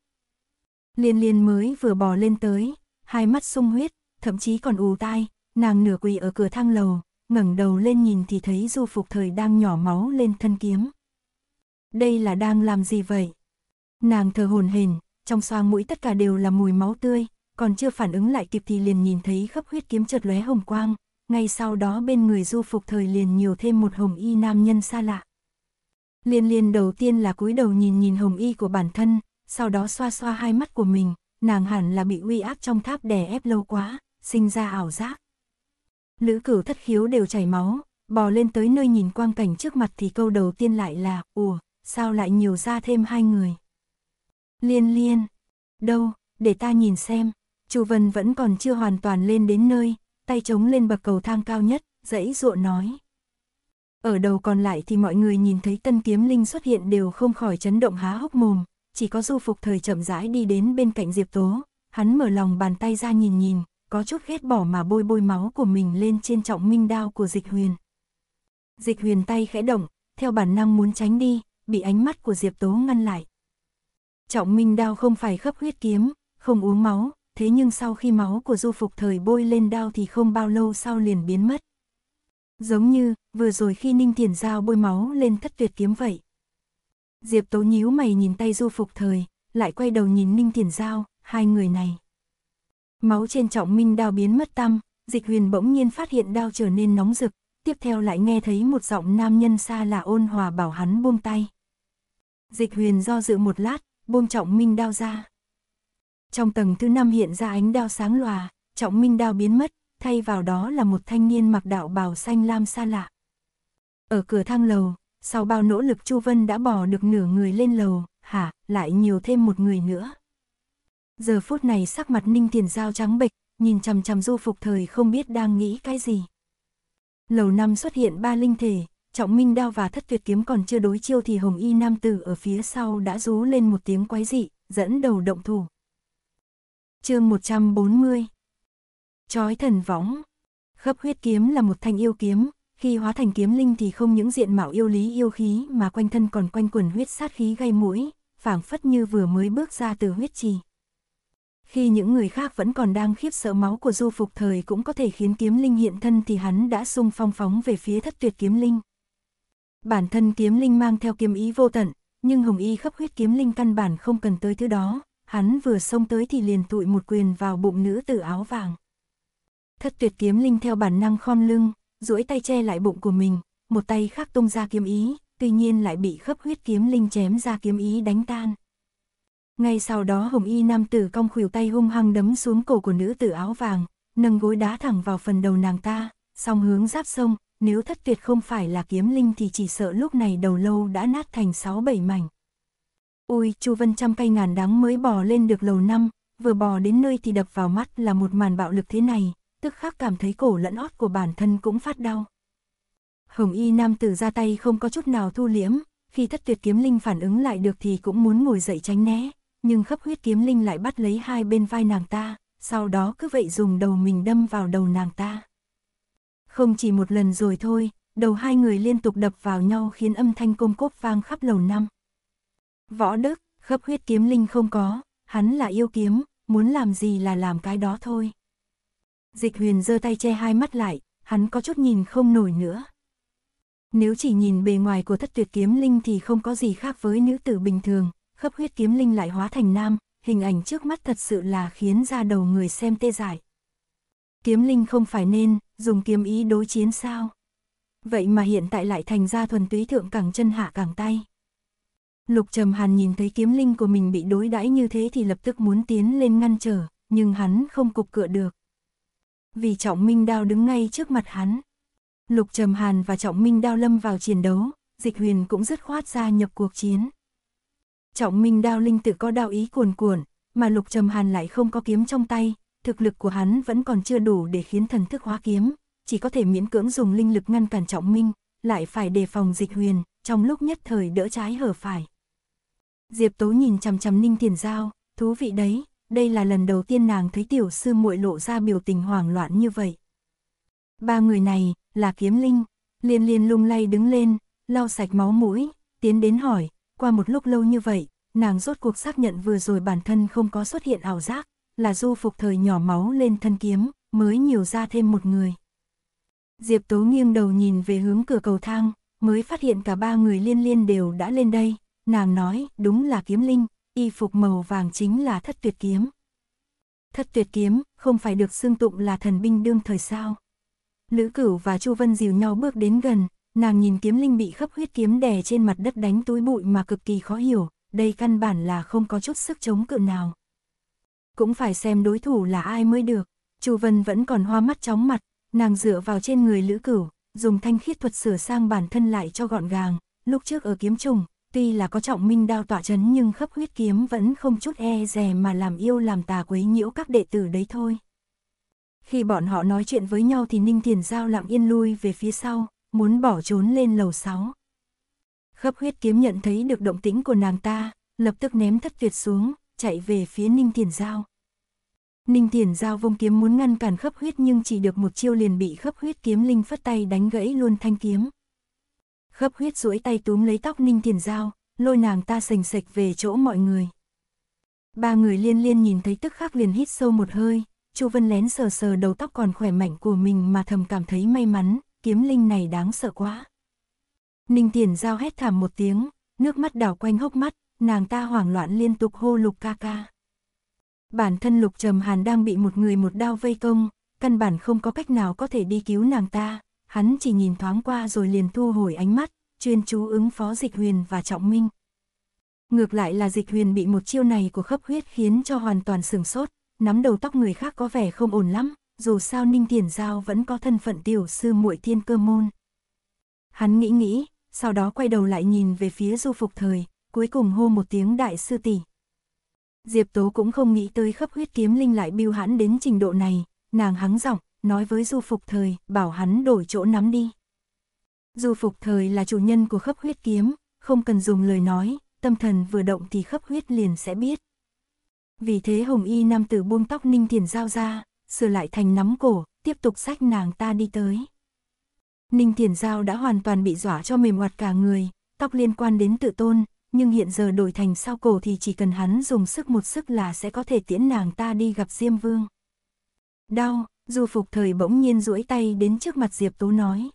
Liên liên mới vừa bò lên tới, hai mắt sung huyết, thậm chí còn ù tai, nàng nửa quỳ ở cửa thang lầu, ngẩng đầu lên nhìn thì thấy du phục thời đang nhỏ máu lên thân kiếm. Đây là đang làm gì vậy? Nàng thờ hồn hền, trong xoang mũi tất cả đều là mùi máu tươi, còn chưa phản ứng lại kịp thì liền nhìn thấy khắp huyết kiếm chợt lóe hồng quang, ngay sau đó bên người du phục thời liền nhiều thêm một hồng y nam nhân xa lạ. Liên liên đầu tiên là cúi đầu nhìn nhìn hồng y của bản thân, sau đó xoa xoa hai mắt của mình, nàng hẳn là bị uy áp trong tháp đè ép lâu quá, sinh ra ảo giác. Lữ cửu thất khiếu đều chảy máu, bò lên tới nơi nhìn quang cảnh trước mặt thì câu đầu tiên lại là, ủa, sao lại nhiều ra thêm hai người. Liên liên, đâu, để ta nhìn xem, Chu Vân vẫn còn chưa hoàn toàn lên đến nơi, tay chống lên bậc cầu thang cao nhất, dãy dụa nói. Ở đầu còn lại thì mọi người nhìn thấy tân kiếm linh xuất hiện đều không khỏi chấn động há hốc mồm, chỉ có du phục thời chậm rãi đi đến bên cạnh Diệp Tố, hắn mở lòng bàn tay ra nhìn nhìn, có chút ghét bỏ mà bôi bôi máu của mình lên trên trọng minh đao của dịch huyền. Dịch huyền tay khẽ động, theo bản năng muốn tránh đi, bị ánh mắt của Diệp Tố ngăn lại. Trọng Minh đao không phải khắp huyết kiếm, không uống máu, thế nhưng sau khi máu của du phục thời bôi lên đao thì không bao lâu sau liền biến mất. Giống như, vừa rồi khi Ninh Thiền Giao bôi máu lên thất tuyệt kiếm vậy. Diệp Tố nhíu mày nhìn tay du phục thời, lại quay đầu nhìn Ninh Thiền Giao, hai người này. Máu trên trọng minh đao biến mất tăm, dịch huyền bỗng nhiên phát hiện đao trở nên nóng rực, tiếp theo lại nghe thấy một giọng nam nhân xa lạ ôn hòa bảo hắn buông tay. Dịch huyền do dự một lát, buông trọng minh đao ra. Trong tầng thứ năm hiện ra ánh đao sáng lòa, trọng minh đao biến mất, thay vào đó là một thanh niên mặc đạo bào xanh lam xa lạ. Ở cửa thang lầu, sau bao nỗ lực Chu Vân đã bỏ được nửa người lên lầu, hả, lại nhiều thêm một người nữa. Giờ phút này sắc mặt Ninh Tiền Giao trắng bệch, nhìn chằm chằm du phục thời không biết đang nghĩ cái gì. Lầu năm xuất hiện ba linh thể, trọng minh đao và thất tuyệt kiếm còn chưa đối chiêu thì hồng y nam tử ở phía sau đã rú lên một tiếng quái dị, dẫn đầu động thủ. chương 140 Chói thần võng Khớp huyết kiếm là một thanh yêu kiếm, khi hóa thành kiếm linh thì không những diện mạo yêu lý yêu khí mà quanh thân còn quanh quần huyết sát khí gây mũi, phảng phất như vừa mới bước ra từ huyết trì. Khi những người khác vẫn còn đang khiếp sợ máu của du phục thời cũng có thể khiến kiếm linh hiện thân thì hắn đã sung phong phóng về phía thất tuyệt kiếm linh. Bản thân kiếm linh mang theo kiếm ý vô tận, nhưng hồng y khắp huyết kiếm linh căn bản không cần tới thứ đó, hắn vừa xông tới thì liền tụi một quyền vào bụng nữ tử áo vàng. Thất tuyệt kiếm linh theo bản năng khom lưng, duỗi tay che lại bụng của mình, một tay khác tung ra kiếm ý, tuy nhiên lại bị khắp huyết kiếm linh chém ra kiếm ý đánh tan. Ngay sau đó hồng y nam tử cong khuỷu tay hung hăng đấm xuống cổ của nữ tử áo vàng, nâng gối đá thẳng vào phần đầu nàng ta, song hướng giáp sông, nếu thất tuyệt không phải là kiếm linh thì chỉ sợ lúc này đầu lâu đã nát thành sáu bảy mảnh. Ui, Chu Vân trăm cây ngàn đắng mới bò lên được lầu năm, vừa bò đến nơi thì đập vào mắt là một màn bạo lực thế này, tức khắc cảm thấy cổ lẫn ót của bản thân cũng phát đau. Hồng y nam tử ra tay không có chút nào thu liễm, khi thất tuyệt kiếm linh phản ứng lại được thì cũng muốn ngồi dậy tránh né, nhưng khắp huyết kiếm linh lại bắt lấy hai bên vai nàng ta, sau đó cứ vậy dùng đầu mình đâm vào đầu nàng ta. Không chỉ một lần rồi thôi, đầu hai người liên tục đập vào nhau khiến âm thanh công cốp vang khắp lầu năm. Võ Đức, khớp huyết kiếm linh không có, hắn là yêu kiếm, muốn làm gì là làm cái đó thôi. Dịch huyền giơ tay che hai mắt lại, hắn có chút nhìn không nổi nữa. Nếu chỉ nhìn bề ngoài của thất tuyệt kiếm linh thì không có gì khác với nữ tử bình thường, khớp huyết kiếm linh lại hóa thành nam, hình ảnh trước mắt thật sự là khiến ra đầu người xem tê dại. Kiếm linh không phải nên, dùng kiếm ý đối chiến sao? Vậy mà hiện tại lại thành ra thuần túy thượng cẳng chân hạ cẳng tay. Lục Trầm Hàn nhìn thấy kiếm linh của mình bị đối đãi như thế thì lập tức muốn tiến lên ngăn trở, nhưng hắn không cục cựa được. Vì Trọng Minh Đao đứng ngay trước mặt hắn. Lục Trầm Hàn và Trọng Minh Đao lâm vào chiến đấu, Dịch Huyền cũng dứt khoát ra nhập cuộc chiến. Trọng Minh Đao linh tự có đạo ý cuồn cuộn, mà Lục Trầm Hàn lại không có kiếm trong tay, thực lực của hắn vẫn còn chưa đủ để khiến thần thức hóa kiếm, chỉ có thể miễn cưỡng dùng linh lực ngăn cản trọng minh, lại phải đề phòng dịch huyền, trong lúc nhất thời đỡ trái hở phải. Diệp Tố nhìn chằm chằm Ninh Thiền Giao, thú vị đấy, đây là lần đầu tiên nàng thấy tiểu sư muội lộ ra biểu tình hoảng loạn như vậy. Ba người này, là kiếm linh, liên liên lung lay đứng lên, lau sạch máu mũi, tiến đến hỏi, qua một lúc lâu như vậy, nàng rốt cuộc xác nhận vừa rồi bản thân không có xuất hiện ảo giác, là du phục thời nhỏ máu lên thân kiếm, mới nhiều ra thêm một người. Diệp Tố nghiêng đầu nhìn về hướng cửa cầu thang, mới phát hiện cả ba người liên liên đều đã lên đây, nàng nói, đúng là kiếm linh, y phục màu vàng chính là thất tuyệt kiếm. Thất tuyệt kiếm, không phải được xương tụng là thần binh đương thời sao. Lữ Cửu và Chu Vân dìu nhau bước đến gần, nàng nhìn kiếm linh bị khắp huyết kiếm đè trên mặt đất đánh túi bụi mà cực kỳ khó hiểu, đây căn bản là không có chút sức chống cự nào cũng phải xem đối thủ là ai mới được. Chu Vân vẫn còn hoa mắt chóng mặt, nàng dựa vào trên người Lữ Cửu, dùng thanh khiết thuật sửa sang bản thân lại cho gọn gàng, lúc trước ở kiếm trùng, tuy là có trọng minh đao tỏa chấn nhưng khắp huyết kiếm vẫn không chút e dè mà làm yêu làm tà quấy nhiễu các đệ tử đấy thôi. Khi bọn họ nói chuyện với nhau thì Ninh Thiền Giao lặng yên lui về phía sau, muốn bỏ trốn lên lầu 6. Khắp huyết kiếm nhận thấy được động tĩnh của nàng ta, lập tức ném thất tuyệt xuống, chạy về phía Ninh Tiền Giao. Ninh Tiền Giao vung kiếm muốn ngăn cản khớp huyết nhưng chỉ được một chiêu liền bị khớp huyết kiếm linh phất tay đánh gãy luôn thanh kiếm. Khớp huyết duỗi tay túm lấy tóc Ninh Tiền Giao, lôi nàng ta sành sạch về chỗ mọi người. Ba người liên liên nhìn thấy tức khắc liền hít sâu một hơi, Chu Vân lén sờ sờ đầu tóc còn khỏe mạnh của mình mà thầm cảm thấy may mắn, kiếm linh này đáng sợ quá. Ninh Tiền Giao hét thảm một tiếng, nước mắt đảo quanh hốc mắt, nàng ta hoảng loạn liên tục hô lục ca ca. Bản thân lục trầm hàn đang bị một người một đao vây công, căn bản không có cách nào có thể đi cứu nàng ta, hắn chỉ nhìn thoáng qua rồi liền thu hồi ánh mắt, chuyên chú ứng phó dịch huyền và trọng minh. Ngược lại là dịch huyền bị một chiêu này của khớp huyết khiến cho hoàn toàn sửng sốt, nắm đầu tóc người khác có vẻ không ổn lắm, dù sao Ninh Tiền Giao vẫn có thân phận tiểu sư muội thiên cơ môn. Hắn nghĩ nghĩ, sau đó quay đầu lại nhìn về phía du phục thời, cuối cùng hô một tiếng đại sư tỷ. Diệp Tố cũng không nghĩ tới khắp huyết kiếm linh lại biêu hãn đến trình độ này, nàng hắng giọng, nói với Du Phục Thời, bảo hắn đổi chỗ nắm đi. Du Phục Thời là chủ nhân của khắp huyết kiếm, không cần dùng lời nói, tâm thần vừa động thì khắp huyết liền sẽ biết. Vì thế Hồng Y nam tử buông tóc Ninh Thiền Giao ra, sửa lại thành nắm cổ, tiếp tục sách nàng ta đi tới. Ninh Thiền Giao đã hoàn toàn bị dọa cho mềm hoạt cả người, tóc liên quan đến tự tôn, nhưng hiện giờ đổi thành sau cổ thì chỉ cần hắn dùng sức một sức là sẽ có thể tiễn nàng ta đi gặp Diêm Vương. Đau, Du Phục Thời bỗng nhiên duỗi tay đến trước mặt Diệp Tố nói.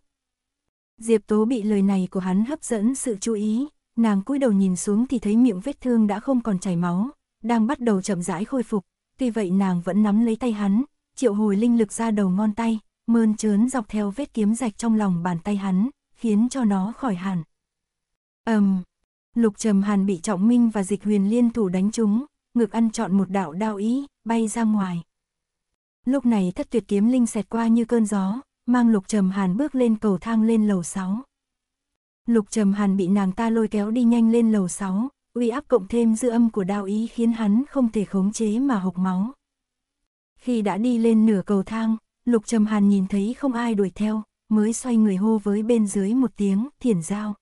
Diệp Tố bị lời này của hắn hấp dẫn sự chú ý, nàng cúi đầu nhìn xuống thì thấy miệng vết thương đã không còn chảy máu, đang bắt đầu chậm rãi khôi phục, tuy vậy nàng vẫn nắm lấy tay hắn, triệu hồi linh lực ra đầu ngón tay, mơn trớn dọc theo vết kiếm rạch trong lòng bàn tay hắn, khiến cho nó khỏi hẳn. Ầm, um, Lục Trầm Hàn bị Trọng Minh và Dịch Huyền liên thủ đánh trúng, ngực ăn trọn một đạo đao ý, bay ra ngoài. Lúc này thất tuyệt kiếm linh xẹt qua như cơn gió, mang Lục Trầm Hàn bước lên cầu thang lên lầu 6. Lục Trầm Hàn bị nàng ta lôi kéo đi nhanh lên lầu 6, uy áp cộng thêm dư âm của đao ý khiến hắn không thể khống chế mà hộc máu. Khi đã đi lên nửa cầu thang, Lục Trầm Hàn nhìn thấy không ai đuổi theo, mới xoay người hô với bên dưới một tiếng, thiển giao.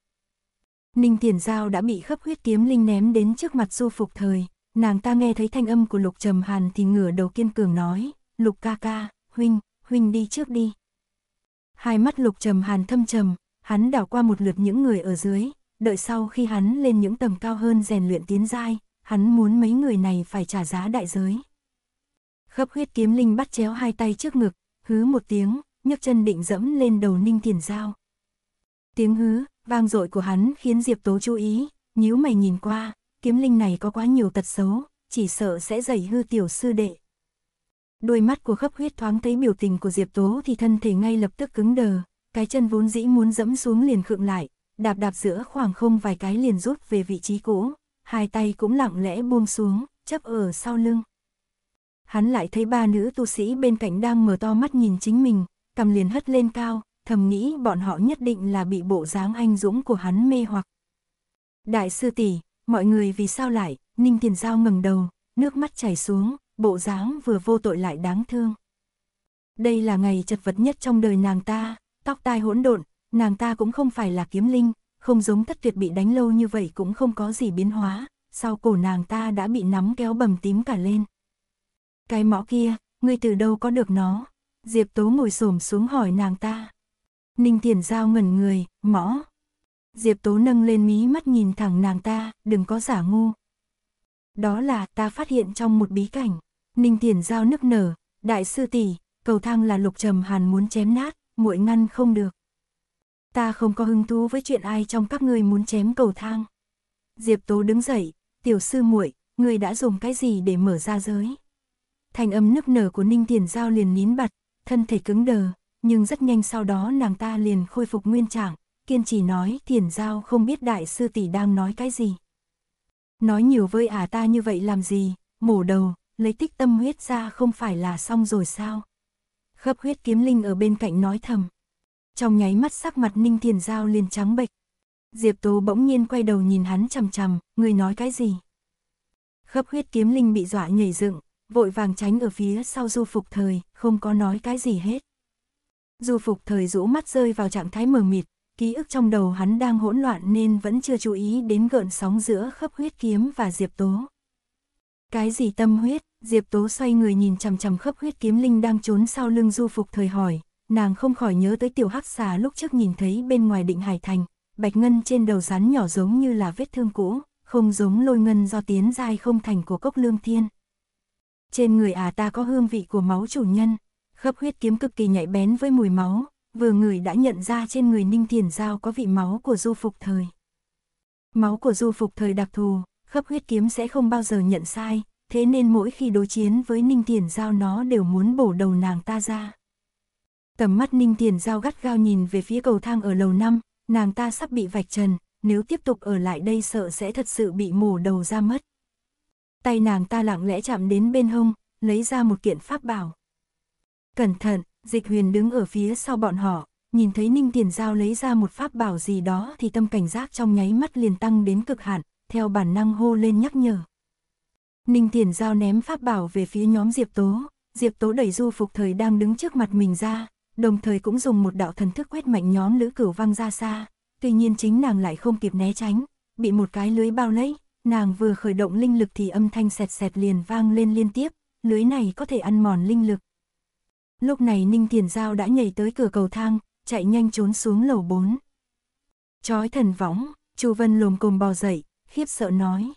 Ninh Tiền Giao đã bị khắp huyết kiếm linh ném đến trước mặt du phục thời, nàng ta nghe thấy thanh âm của Lục Trầm Hàn thì ngửa đầu kiên cường nói, Lục ca ca, huynh, huynh đi trước đi. Hai mắt Lục Trầm Hàn thâm trầm, hắn đảo qua một lượt những người ở dưới, đợi sau khi hắn lên những tầng cao hơn rèn luyện tiến giai, hắn muốn mấy người này phải trả giá đại giới. Khắp huyết kiếm linh bắt chéo hai tay trước ngực, hứ một tiếng, nhấc chân định dẫm lên đầu Ninh Tiền Giao. Tiếng hứ, Vang dội của hắn khiến Diệp Tố chú ý, nhíu mày nhìn qua, kiếm linh này có quá nhiều tật xấu, chỉ sợ sẽ dày hư tiểu sư đệ. Đôi mắt của khắp huyết thoáng thấy biểu tình của Diệp Tố thì thân thể ngay lập tức cứng đờ, cái chân vốn dĩ muốn dẫm xuống liền khựng lại, đạp đạp giữa khoảng không vài cái liền rút về vị trí cũ, hai tay cũng lặng lẽ buông xuống, chấp ở sau lưng. Hắn lại thấy ba nữ tu sĩ bên cạnh đang mở to mắt nhìn chính mình, cầm liền hất lên cao, thầm nghĩ bọn họ nhất định là bị bộ dáng anh dũng của hắn mê hoặc. Đại sư tỷ, mọi người vì sao lại, Ninh Tiền Giao ngẩng đầu, nước mắt chảy xuống, bộ dáng vừa vô tội lại đáng thương. Đây là ngày chật vật nhất trong đời nàng ta, tóc tai hỗn độn, nàng ta cũng không phải là kiếm linh, không giống tất tuyệt bị đánh lâu như vậy cũng không có gì biến hóa, sau cổ nàng ta đã bị nắm kéo bầm tím cả lên. Cái mõ kia, ngươi từ đâu có được nó? Diệp Tố ngồi xổm xuống hỏi nàng ta. Ninh Thiền Giao ngẩn người, mõ. Diệp Tố nâng lên mí mắt nhìn thẳng nàng ta, đừng có giả ngu. Đó là ta phát hiện trong một bí cảnh. Ninh Thiền Giao nức nở, đại sư tỷ, cầu thang là lục trầm hàn muốn chém nát, muội ngăn không được. Ta không có hứng thú với chuyện ai trong các ngươi muốn chém cầu thang. Diệp Tố đứng dậy, tiểu sư muội, ngươi đã dùng cái gì để mở ra giới? Thành âm nức nở của Ninh Thiền Giao liền nín bặt, thân thể cứng đờ, nhưng rất nhanh sau đó nàng ta liền khôi phục nguyên trạng, kiên trì nói thiền giao không biết đại sư tỷ đang nói cái gì. Nói nhiều với ả à ta như vậy làm gì, mổ đầu, lấy tích tâm huyết ra không phải là xong rồi sao? Khớp huyết kiếm linh ở bên cạnh nói thầm. Trong nháy mắt sắc mặt ninh thiền giao liền trắng bệch. Diệp Tố bỗng nhiên quay đầu nhìn hắn chằm chằm, người nói cái gì? Khớp huyết kiếm linh bị dọa nhảy dựng, vội vàng tránh ở phía sau du phục thời, không có nói cái gì hết. Du phục thời rũ mắt rơi vào trạng thái mờ mịt, ký ức trong đầu hắn đang hỗn loạn nên vẫn chưa chú ý đến gợn sóng giữa khớp huyết kiếm và Diệp Tố. Cái gì tâm huyết, Diệp Tố xoay người nhìn chằm chằm khớp huyết kiếm linh đang trốn sau lưng du phục thời hỏi, nàng không khỏi nhớ tới tiểu hắc xà lúc trước nhìn thấy bên ngoài định hải thành, bạch ngân trên đầu rắn nhỏ giống như là vết thương cũ, không giống lôi ngân do tiến dai không thành của cốc lương thiên. Trên người à ta có hương vị của máu chủ nhân, Khớp huyết kiếm cực kỳ nhạy bén với mùi máu, vừa ngửi đã nhận ra trên người Ninh Thiền Giao có vị máu của du phục thời. Máu của du phục thời đặc thù, khớp huyết kiếm sẽ không bao giờ nhận sai, thế nên mỗi khi đối chiến với Ninh Thiền Giao nó đều muốn bổ đầu nàng ta ra. Tầm mắt Ninh Thiền Giao gắt gao nhìn về phía cầu thang ở lầu năm, nàng ta sắp bị vạch trần, nếu tiếp tục ở lại đây sợ sẽ thật sự bị mổ đầu ra mất. Tay nàng ta lặng lẽ chạm đến bên hông, lấy ra một kiện pháp bảo. Cẩn thận, dịch huyền đứng ở phía sau bọn họ, nhìn thấy Ninh Tiền Giao lấy ra một pháp bảo gì đó thì tâm cảnh giác trong nháy mắt liền tăng đến cực hạn, theo bản năng hô lên nhắc nhở. Ninh Tiền Giao ném pháp bảo về phía nhóm Diệp Tố, Diệp Tố đẩy du phục thời đang đứng trước mặt mình ra, đồng thời cũng dùng một đạo thần thức quét mạnh nhóm Lữ Cửu văng ra xa, tuy nhiên chính nàng lại không kịp né tránh, bị một cái lưới bao lấy, nàng vừa khởi động linh lực thì âm thanh sẹt sẹt liền vang lên liên tiếp, lưới này có thể ăn mòn linh lực, Lúc này Ninh tiền Giao đã nhảy tới cửa cầu thang, chạy nhanh trốn xuống lầu 4. Chói thần võng, Chu Vân lồm cồm bò dậy, khiếp sợ nói.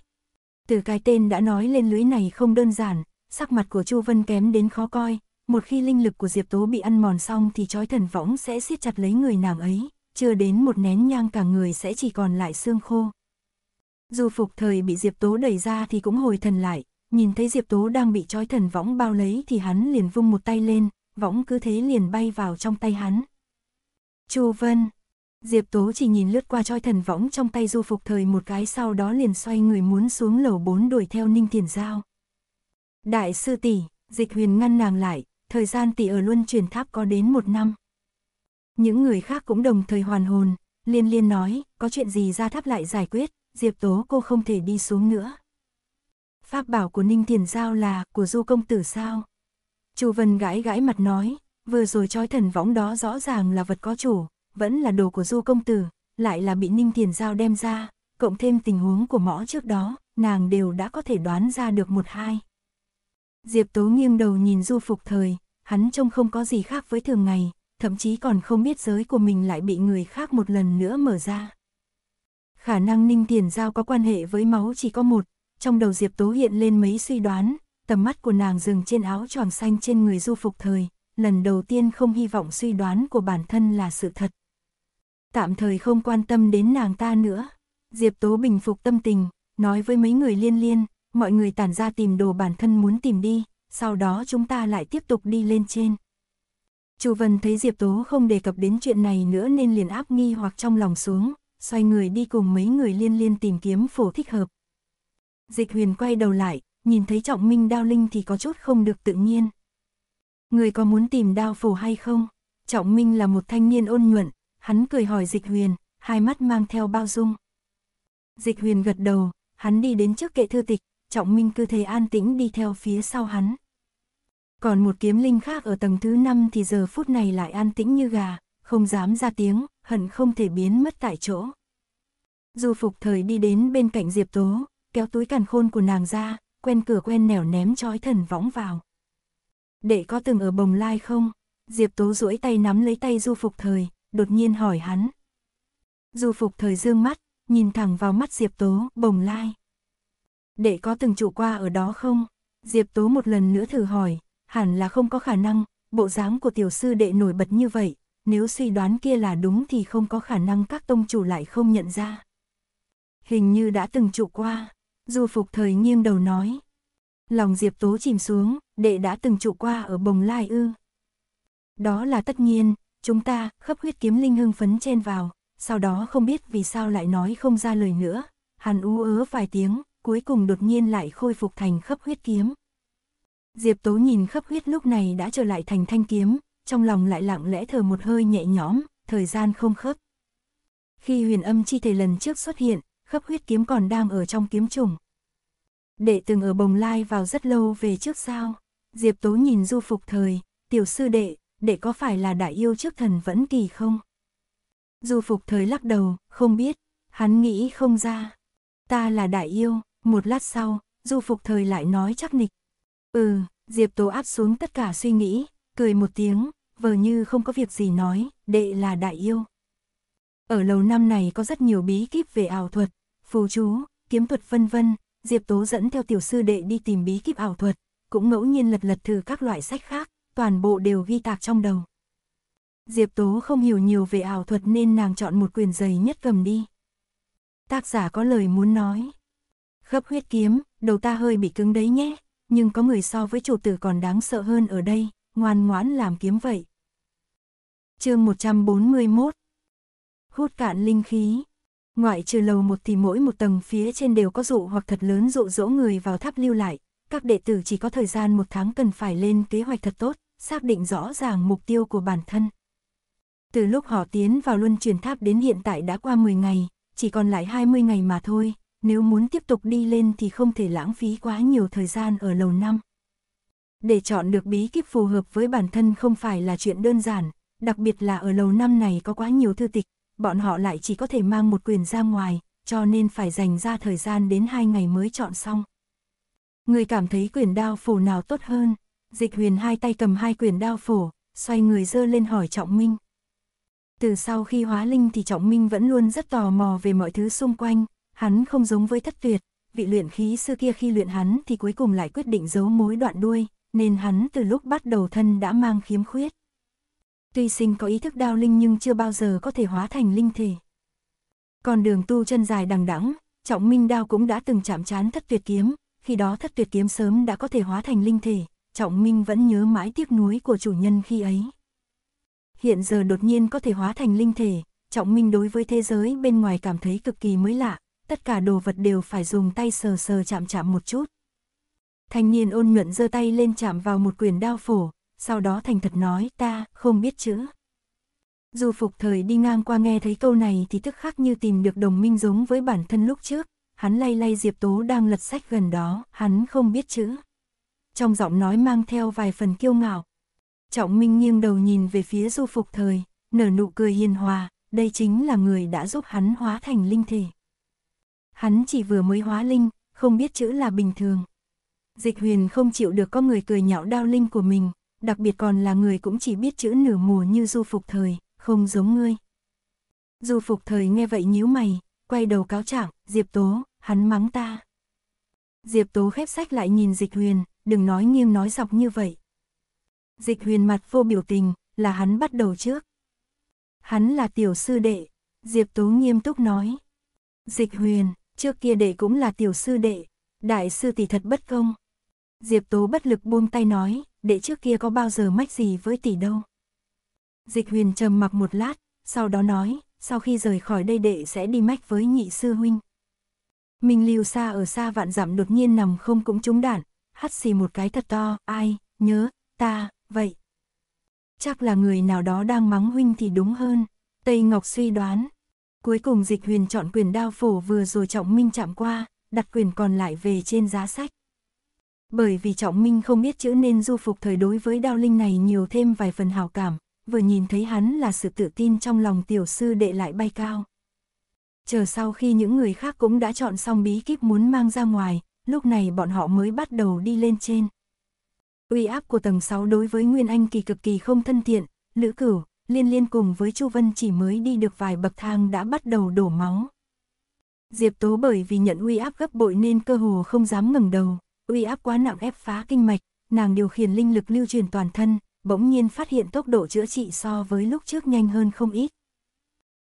Từ cái tên đã nói lên lưới này không đơn giản, sắc mặt của Chu Vân kém đến khó coi, một khi linh lực của Diệp Tố bị ăn mòn xong thì chói thần võng sẽ siết chặt lấy người nàng ấy, chưa đến một nén nhang cả người sẽ chỉ còn lại xương khô. Dù phục thời bị Diệp Tố đẩy ra thì cũng hồi thần lại, nhìn thấy Diệp Tố đang bị chói thần võng bao lấy thì hắn liền vung một tay lên, võng cứ thế liền bay vào trong tay hắn. Chu Vân Diệp Tố chỉ nhìn lướt qua choi thần võng trong tay du phục thời một cái sau đó liền xoay người muốn xuống lầu bốn đuổi theo Ninh Thiền Giao. Đại sư tỷ, dịch huyền ngăn nàng lại, thời gian tỷ ở luân truyền tháp có đến một năm. Những người khác cũng đồng thời hoàn hồn, liên liên nói, có chuyện gì ra tháp lại giải quyết, Diệp Tố cô không thể đi xuống nữa. Pháp bảo của Ninh Thiền Giao là của du công tử sao? Chu Vân gãi gãi mặt nói, vừa rồi trói thần võng đó rõ ràng là vật có chủ, vẫn là đồ của Du công tử, lại là bị Ninh Thiền Giao đem ra, cộng thêm tình huống của mõ trước đó, nàng đều đã có thể đoán ra được một hai. Diệp Tố nghiêng đầu nhìn Du Phục Thời, hắn trông không có gì khác với thường ngày, thậm chí còn không biết giới của mình lại bị người khác một lần nữa mở ra. Khả năng Ninh Thiền Giao có quan hệ với máu chỉ có một, trong đầu Diệp Tố hiện lên mấy suy đoán, tầm mắt của nàng dừng trên áo choàng xanh trên người du phục thời, lần đầu tiên không hy vọng suy đoán của bản thân là sự thật. Tạm thời không quan tâm đến nàng ta nữa, Diệp Tố bình phục tâm tình, nói với mấy người liên liên, mọi người tản ra tìm đồ bản thân muốn tìm đi, sau đó chúng ta lại tiếp tục đi lên trên. Chu Vân thấy Diệp Tố không đề cập đến chuyện này nữa nên liền áp nghi hoặc trong lòng xuống, xoay người đi cùng mấy người liên liên tìm kiếm phổ thích hợp. Dịch huyền quay đầu lại, nhìn thấy trọng minh đao linh thì có chút không được tự nhiên. Người có muốn tìm đao phổ hay không? Trọng minh là một thanh niên ôn nhuận, hắn cười hỏi dịch huyền, hai mắt mang theo bao dung. Dịch huyền gật đầu, hắn đi đến trước kệ thư tịch, trọng minh cứ thế an tĩnh đi theo phía sau hắn. Còn một kiếm linh khác ở tầng thứ 5 thì giờ phút này lại an tĩnh như gà, không dám ra tiếng, hận không thể biến mất tại chỗ. Du phục thời đi đến bên cạnh Diệp Tố, kéo túi càn khôn của nàng ra, quen cửa quen nẻo ném chói thần võng vào. Đệ có từng ở bồng lai không? Diệp Tố duỗi tay nắm lấy tay Du Phục Thời, đột nhiên hỏi hắn. Du Phục Thời dương mắt, nhìn thẳng vào mắt Diệp Tố, bồng lai. Đệ có từng trụ qua ở đó không? Diệp Tố một lần nữa thử hỏi, hẳn là không có khả năng, bộ dáng của tiểu sư đệ nổi bật như vậy, nếu suy đoán kia là đúng thì không có khả năng các tông chủ lại không nhận ra. Hình như đã từng trụ qua, Du Phục Thời nghiêng đầu nói. Lòng Diệp Tố chìm xuống, đệ đã từng trụ qua ở bồng lai ư. Đó là tất nhiên, chúng ta, khấp huyết kiếm linh hưng phấn chen vào, sau đó không biết vì sao lại nói không ra lời nữa. Hàn ú ớ vài tiếng, cuối cùng đột nhiên lại khôi phục thành khấp huyết kiếm. Diệp Tố nhìn khấp huyết lúc này đã trở lại thành thanh kiếm, trong lòng lại lặng lẽ thở một hơi nhẹ nhõm, thời gian không khớp. Khi huyền âm chi thể lần trước xuất hiện, khắp huyết kiếm còn đang ở trong kiếm trùng. Đệ từng ở bồng lai vào rất lâu về trước sao, Diệp Tố nhìn du phục thời, tiểu sư đệ, đệ có phải là đại yêu trước thần vẫn kỳ không? Du phục thời lắc đầu, không biết, hắn nghĩ không ra. Ta là đại yêu, một lát sau, du phục thời lại nói chắc nịch. Ừ, Diệp Tố áp xuống tất cả suy nghĩ, cười một tiếng, vờ như không có việc gì nói, đệ là đại yêu. Ở lầu năm này có rất nhiều bí kíp về ảo thuật, phù chú, kiếm thuật vân vân, Diệp Tố dẫn theo tiểu sư đệ đi tìm bí kíp ảo thuật, cũng ngẫu nhiên lật lật thử các loại sách khác, toàn bộ đều ghi tạc trong đầu. Diệp Tố không hiểu nhiều về ảo thuật nên nàng chọn một quyển dày nhất cầm đi. Tác giả có lời muốn nói. Khớp huyết kiếm, đầu ta hơi bị cứng đấy nhé, nhưng có người so với chủ tử còn đáng sợ hơn ở đây, ngoan ngoãn làm kiếm vậy. chương 141 Hút cạn linh khí ngoại trừ lầu một thì mỗi một tầng phía trên đều có dụ hoặc thật lớn dụ dỗ người vào tháp lưu lại, các đệ tử chỉ có thời gian một tháng cần phải lên kế hoạch thật tốt, xác định rõ ràng mục tiêu của bản thân. Từ lúc họ tiến vào luân truyền tháp đến hiện tại đã qua 10 ngày, chỉ còn lại 20 ngày mà thôi, nếu muốn tiếp tục đi lên thì không thể lãng phí quá nhiều thời gian ở lầu năm. Để chọn được bí kíp phù hợp với bản thân không phải là chuyện đơn giản, đặc biệt là ở lầu năm này có quá nhiều thư tịch, bọn họ lại chỉ có thể mang một quyền ra ngoài, cho nên phải dành ra thời gian đến hai ngày mới chọn xong. Người cảm thấy quyền đao phủ nào tốt hơn? Dịch huyền hai tay cầm hai quyền đao phủ, xoay người dơ lên hỏi Trọng Minh. Từ sau khi hóa linh thì Trọng Minh vẫn luôn rất tò mò về mọi thứ xung quanh, hắn không giống với thất tuyệt, vị luyện khí sư kia khi luyện hắn thì cuối cùng lại quyết định giấu mối đoạn đuôi, nên hắn từ lúc bắt đầu thân đã mang khiếm khuyết. Tuy sinh có ý thức đao linh nhưng chưa bao giờ có thể hóa thành linh thể. Con đường tu chân dài đằng đẵng, trọng minh đao cũng đã từng chạm chán thất tuyệt kiếm, khi đó thất tuyệt kiếm sớm đã có thể hóa thành linh thể, trọng minh vẫn nhớ mãi tiếc nuối của chủ nhân khi ấy. Hiện giờ đột nhiên có thể hóa thành linh thể, trọng minh đối với thế giới bên ngoài cảm thấy cực kỳ mới lạ, tất cả đồ vật đều phải dùng tay sờ sờ chạm chạm một chút. Thanh niên ôn nhuận giơ tay lên chạm vào một quyển đao phổ, sau đó thành thật nói ta không biết chữ. Dù phục thời đi ngang qua nghe thấy câu này thì tức khắc như tìm được đồng minh giống với bản thân lúc trước, hắn lay lay Diệp Tố đang lật sách gần đó, hắn không biết chữ. Trong giọng nói mang theo vài phần kiêu ngạo. Trọng Minh nghiêng đầu nhìn về phía du phục thời, nở nụ cười hiền hòa, đây chính là người đã giúp hắn hóa thành linh thể. Hắn chỉ vừa mới hóa linh, không biết chữ là bình thường. Dịch huyền không chịu được có người cười nhạo đao linh của mình, đặc biệt còn là người cũng chỉ biết chữ nửa mùa như du phục thời, không giống ngươi. Du phục thời nghe vậy nhíu mày, quay đầu cáo trạng, Diệp Tố, hắn mắng ta. Diệp Tố khép sách lại nhìn Dịch Huyền, đừng nói nghiêm nói dọc như vậy. Dịch Huyền mặt vô biểu tình, là hắn bắt đầu trước. Hắn là tiểu sư đệ, Diệp Tố nghiêm túc nói. Dịch Huyền, trước kia đệ cũng là tiểu sư đệ, đại sư tỷ thật bất công. Diệp Tố bất lực buông tay nói, đệ trước kia có bao giờ mách gì với tỷ đâu. Dịch huyền trầm mặc một lát, sau đó nói, sau khi rời khỏi đây đệ sẽ đi mách với nhị sư huynh. Minh lưu xa ở xa vạn dặm đột nhiên nằm không cũng trúng đạn, hắt xì một cái thật to, ai, nhớ, ta, vậy. Chắc là người nào đó đang mắng huynh thì đúng hơn, Tây Ngọc suy đoán. Cuối cùng dịch huyền chọn quyền đao phổ vừa rồi trọng minh chạm qua, đặt quyền còn lại về trên giá sách. Bởi vì Trọng Minh không biết chữ nên du phục thời đối với đao linh này nhiều thêm vài phần hào cảm, vừa nhìn thấy hắn là sự tự tin trong lòng tiểu sư đệ lại bay cao. Chờ sau khi những người khác cũng đã chọn xong bí kíp muốn mang ra ngoài, lúc này bọn họ mới bắt đầu đi lên trên. Uy áp của tầng 6 đối với Nguyên Anh kỳ cực kỳ không thân thiện, Lữ Cửu, Liên Liên cùng với Chu Vân chỉ mới đi được vài bậc thang đã bắt đầu đổ máu. Diệp Tố bởi vì nhận uy áp gấp bội nên cơ hồ không dám ngẩng đầu, uy áp quá nặng ép phá kinh mạch, nàng điều khiển linh lực lưu truyền toàn thân, bỗng nhiên phát hiện tốc độ chữa trị so với lúc trước nhanh hơn không ít.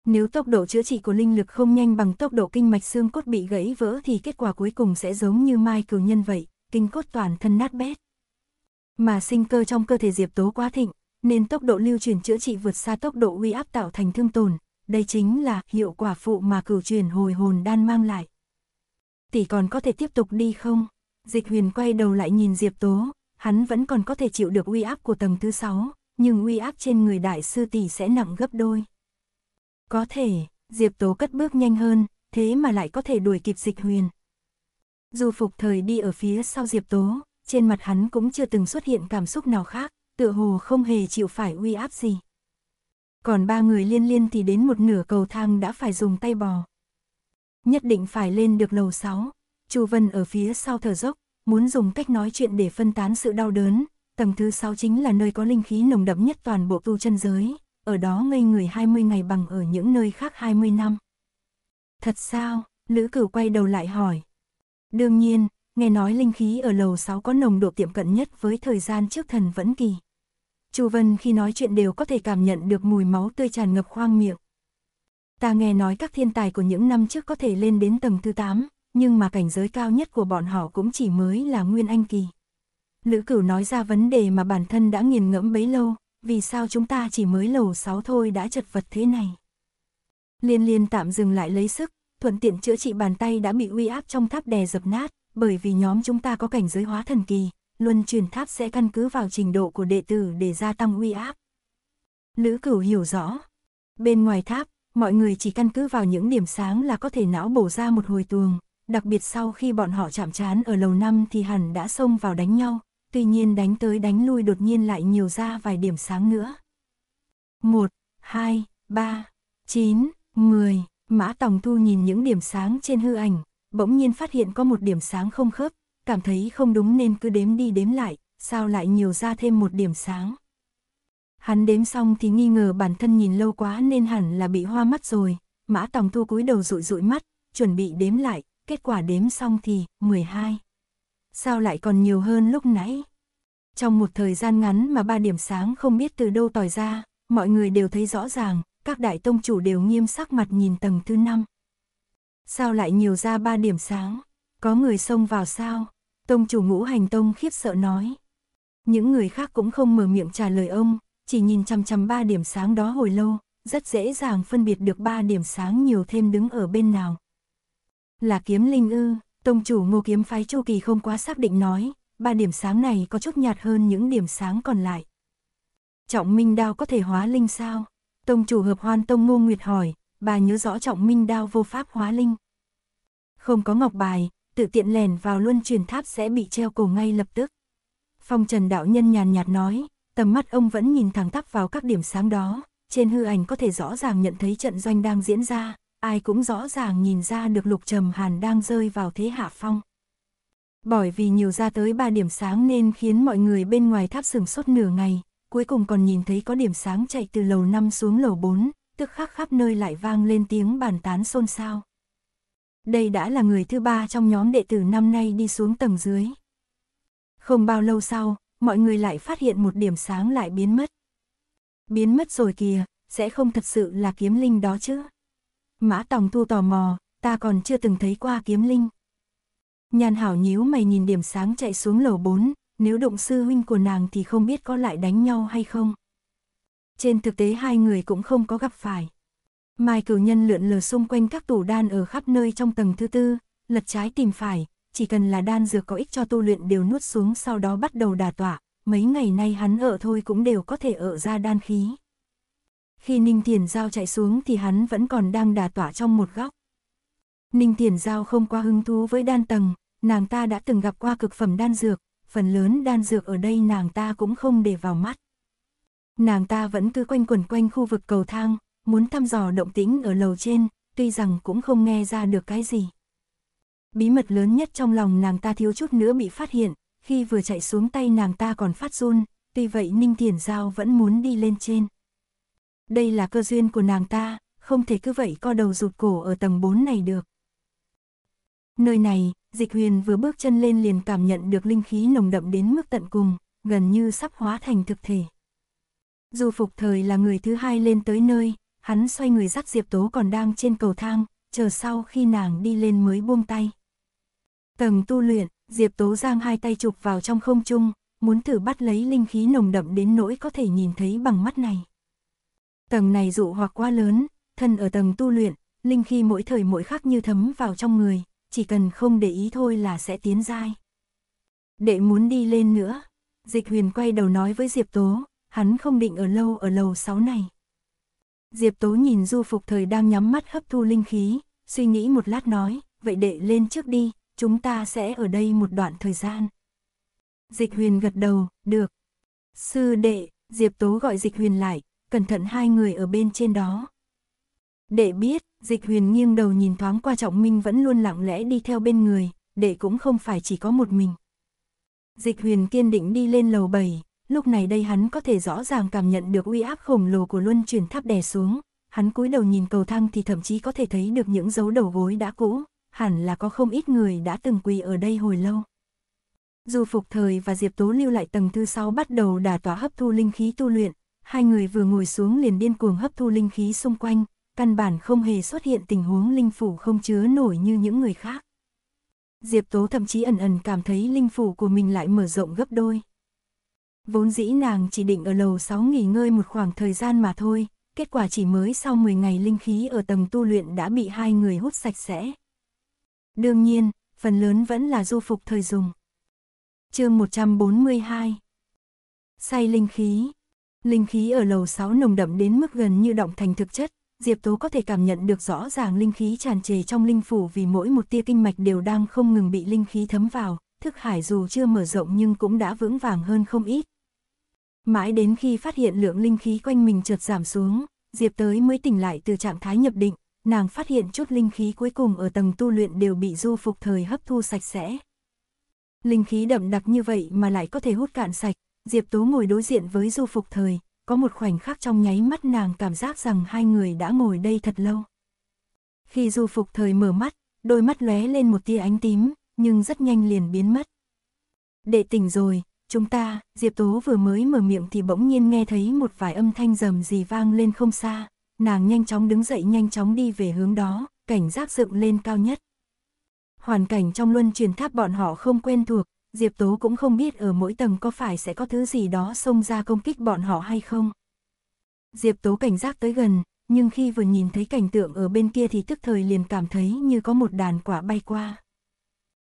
Nếu tốc độ chữa trị của linh lực không nhanh bằng tốc độ kinh mạch xương cốt bị gãy vỡ thì kết quả cuối cùng sẽ giống như mai cừu nhân vậy, kinh cốt toàn thân nát bét. Mà sinh cơ trong cơ thể Diệp Tố quá thịnh, nên tốc độ lưu truyền chữa trị vượt xa tốc độ uy áp tạo thành thương tổn, đây chính là hiệu quả phụ mà cửu truyền hồi hồn đan mang lại. Tỷ còn có thể tiếp tục đi không? Dịch huyền quay đầu lại nhìn Diệp Tố, hắn vẫn còn có thể chịu được uy áp của tầng thứ sáu, nhưng uy áp trên người đại sư tỷ sẽ nặng gấp đôi. Có thể, Diệp Tố cất bước nhanh hơn, thế mà lại có thể đuổi kịp dịch huyền. Dù phục thời đi ở phía sau Diệp Tố, trên mặt hắn cũng chưa từng xuất hiện cảm xúc nào khác, tựa hồ không hề chịu phải uy áp gì. Còn ba người liên liên thì đến một nửa cầu thang đã phải dùng tay bò. Nhất định phải lên được lầu 6, Chu Vân ở phía sau thở dốc, muốn dùng cách nói chuyện để phân tán sự đau đớn, tầng thứ 6 chính là nơi có linh khí nồng đậm nhất toàn bộ tu chân giới, ở đó ngây người 20 ngày bằng ở những nơi khác 20 năm. Thật sao? Lữ Cửu quay đầu lại hỏi. Đương nhiên, nghe nói linh khí ở lầu 6 có nồng độ tiệm cận nhất với thời gian trước thần vẫn kỳ. Chu Vân khi nói chuyện đều có thể cảm nhận được mùi máu tươi tràn ngập khoang miệng. Ta nghe nói các thiên tài của những năm trước có thể lên đến tầng thứ 8, nhưng mà cảnh giới cao nhất của bọn họ cũng chỉ mới là Nguyên Anh Kỳ. Lữ cửu nói ra vấn đề mà bản thân đã nghiền ngẫm bấy lâu, vì sao chúng ta chỉ mới lầu 6 thôi đã chật vật thế này. Liên liên tạm dừng lại lấy sức, thuận tiện chữa trị bàn tay đã bị uy áp trong tháp đè dập nát, bởi vì nhóm chúng ta có cảnh giới hóa thần kỳ, luân truyền tháp sẽ căn cứ vào trình độ của đệ tử để gia tăng uy áp. Lữ cửu hiểu rõ. Bên ngoài tháp, mọi người chỉ căn cứ vào những điểm sáng là có thể não bổ ra một hồi tuồng, đặc biệt sau khi bọn họ chạm trán ở lầu năm thì hẳn đã xông vào đánh nhau, tuy nhiên đánh tới đánh lui đột nhiên lại nhiều ra vài điểm sáng nữa. 1, 2, 3, 9, 10, Mã Tòng Thu nhìn những điểm sáng trên hư ảnh, bỗng nhiên phát hiện có một điểm sáng không khớp, cảm thấy không đúng nên cứ đếm đi đếm lại, sao lại nhiều ra thêm một điểm sáng. Hắn đếm xong thì nghi ngờ bản thân nhìn lâu quá nên hẳn là bị hoa mắt rồi, Mã Tòng Thu cúi đầu rụi rụi mắt, chuẩn bị đếm lại, kết quả đếm xong thì 12. Sao lại còn nhiều hơn lúc nãy? Trong một thời gian ngắn mà ba điểm sáng không biết từ đâu tỏi ra, mọi người đều thấy rõ ràng, các đại tông chủ đều nghiêm sắc mặt nhìn tầng thứ năm. Sao lại nhiều ra ba điểm sáng? Có người xông vào sao? Tông chủ ngũ hành tông khiếp sợ nói. Những người khác cũng không mở miệng trả lời ông, chỉ nhìn chăm chăm ba điểm sáng đó hồi lâu, rất dễ dàng phân biệt được ba điểm sáng nhiều thêm đứng ở bên nào. Là kiếm linh ư, tông chủ ngô kiếm phái Chu Kỳ không quá xác định nói, ba điểm sáng này có chút nhạt hơn những điểm sáng còn lại. Trọng Minh Đao có thể hóa linh sao? Tông chủ hợp hoan tông ngô Nguyệt hỏi, bà nhớ rõ trọng Minh Đao vô pháp hóa linh. Không có ngọc bài, tự tiện lèn vào luân truyền tháp sẽ bị treo cổ ngay lập tức. Phong Trần Đạo Nhân nhàn nhạt nói, tầm mắt ông vẫn nhìn thẳng tắp vào các điểm sáng đó, trên hư ảnh có thể rõ ràng nhận thấy trận doanh đang diễn ra, ai cũng rõ ràng nhìn ra được Lục Trầm Hàn đang rơi vào thế hạ phong. Bởi vì nhiều ra tới ba điểm sáng nên khiến mọi người bên ngoài tháp sừng sốt nửa ngày, cuối cùng còn nhìn thấy có điểm sáng chạy từ lầu 5 xuống lầu 4, tức khắc khắp nơi lại vang lên tiếng bàn tán xôn xao. Đây đã là người thứ ba trong nhóm đệ tử năm nay đi xuống tầng dưới. Không bao lâu sau, mọi người lại phát hiện một điểm sáng lại biến mất. Biến mất rồi kìa, sẽ không thật sự là kiếm linh đó chứ. Mã Tòng Thu tò mò, ta còn chưa từng thấy qua kiếm linh. Nhàn hảo nhíu mày nhìn điểm sáng chạy xuống lầu 4, nếu động sư huynh của nàng thì không biết có lại đánh nhau hay không. Trên thực tế hai người cũng không có gặp phải. Mai cửu nhân lượn lờ xung quanh các tủ đan ở khắp nơi trong tầng thứ tư, lật trái tìm phải, chỉ cần là đan dược có ích cho tu luyện đều nuốt xuống sau đó bắt đầu đà tọa, mấy ngày nay hắn ở thôi cũng đều có thể ở ra đan khí. Khi Ninh Thiền Giao chạy xuống thì hắn vẫn còn đang đà tỏa trong một góc. Ninh Thiền Giao không qua hứng thú với đan tầng, nàng ta đã từng gặp qua cực phẩm đan dược, phần lớn đan dược ở đây nàng ta cũng không để vào mắt. Nàng ta vẫn cứ quanh quẩn quanh khu vực cầu thang, muốn thăm dò động tĩnh ở lầu trên, tuy rằng cũng không nghe ra được cái gì. Bí mật lớn nhất trong lòng nàng ta thiếu chút nữa bị phát hiện, khi vừa chạy xuống tay nàng ta còn phát run, tuy vậy Ninh Thiền Giao vẫn muốn đi lên trên. Đây là cơ duyên của nàng ta, không thể cứ vậy co đầu rụt cổ ở tầng 4 này được. Nơi này, Dịch Huyền vừa bước chân lên liền cảm nhận được linh khí nồng đậm đến mức tận cùng, gần như sắp hóa thành thực thể. dù Phục Thời là người thứ hai lên tới nơi, hắn xoay người dắt Diệp Tố còn đang trên cầu thang, chờ sau khi nàng đi lên mới buông tay. Tầng tu luyện, Diệp Tố giang hai tay chụp vào trong không trung, muốn thử bắt lấy linh khí nồng đậm đến nỗi có thể nhìn thấy bằng mắt này. Tầng này dụ hoặc quá lớn, thân ở tầng tu luyện, linh khi mỗi thời mỗi khắc như thấm vào trong người, chỉ cần không để ý thôi là sẽ tiến dai. Đệ muốn đi lên nữa, dịch huyền quay đầu nói với Diệp Tố, hắn không định ở lâu ở lầu 6 này. Diệp Tố nhìn Du Phục Thời đang nhắm mắt hấp thu linh khí, suy nghĩ một lát nói, vậy đệ lên trước đi, chúng ta sẽ ở đây một đoạn thời gian. Dịch huyền gật đầu, được. Sư đệ, Diệp Tố gọi dịch huyền lại, cẩn thận hai người ở bên trên đó. Đệ biết, dịch huyền nghiêng đầu nhìn thoáng qua trọng minh vẫn luôn lặng lẽ đi theo bên người, đệ cũng không phải chỉ có một mình. Dịch huyền kiên định đi lên lầu 7, lúc này đây hắn có thể rõ ràng cảm nhận được uy áp khổng lồ của luân chuyển tháp đè xuống, hắn cúi đầu nhìn cầu thang thì thậm chí có thể thấy được những dấu đầu gối đã cũ, hẳn là có không ít người đã từng quỳ ở đây hồi lâu. Dù phục thời và Diệp Tố lưu lại tầng thứ sau bắt đầu đả tỏa hấp thu linh khí tu luyện, hai người vừa ngồi xuống liền điên cuồng hấp thu linh khí xung quanh, căn bản không hề xuất hiện tình huống linh phủ không chứa nổi như những người khác. Diệp Tố thậm chí ẩn ẩn cảm thấy linh phủ của mình lại mở rộng gấp đôi. Vốn dĩ nàng chỉ định ở lầu 6 nghỉ ngơi một khoảng thời gian mà thôi, kết quả chỉ mới sau 10 ngày linh khí ở tầng tu luyện đã bị hai người hút sạch sẽ. Đương nhiên, phần lớn vẫn là du phục thời dùng. chương 142 Say linh khí Linh khí ở lầu 6 nồng đậm đến mức gần như động thành thực chất, Diệp Tố có thể cảm nhận được rõ ràng linh khí tràn trề trong linh phủ vì mỗi một tia kinh mạch đều đang không ngừng bị linh khí thấm vào, thức hải dù chưa mở rộng nhưng cũng đã vững vàng hơn không ít. Mãi đến khi phát hiện lượng linh khí quanh mình trượt giảm xuống, Diệp tới mới tỉnh lại từ trạng thái nhập định, nàng phát hiện chút linh khí cuối cùng ở tầng tu luyện đều bị du phục thời hấp thu sạch sẽ. Linh khí đậm đặc như vậy mà lại có thể hút cạn sạch, Diệp Tố ngồi đối diện với Du Phục Thời, có một khoảnh khắc trong nháy mắt nàng cảm giác rằng hai người đã ngồi đây thật lâu. Khi Du Phục Thời mở mắt, đôi mắt lóe lên một tia ánh tím, nhưng rất nhanh liền biến mất. Đệ tỉnh rồi, chúng ta, Diệp Tố vừa mới mở miệng thì bỗng nhiên nghe thấy một vài âm thanh rầm gì vang lên không xa, nàng nhanh chóng đứng dậy nhanh chóng đi về hướng đó, cảnh giác dựng lên cao nhất. Hoàn cảnh trong luân truyền tháp bọn họ không quen thuộc, Diệp Tố cũng không biết ở mỗi tầng có phải sẽ có thứ gì đó xông ra công kích bọn họ hay không. Diệp Tố cảnh giác tới gần, nhưng khi vừa nhìn thấy cảnh tượng ở bên kia thì tức thời liền cảm thấy như có một đàn quả bay qua.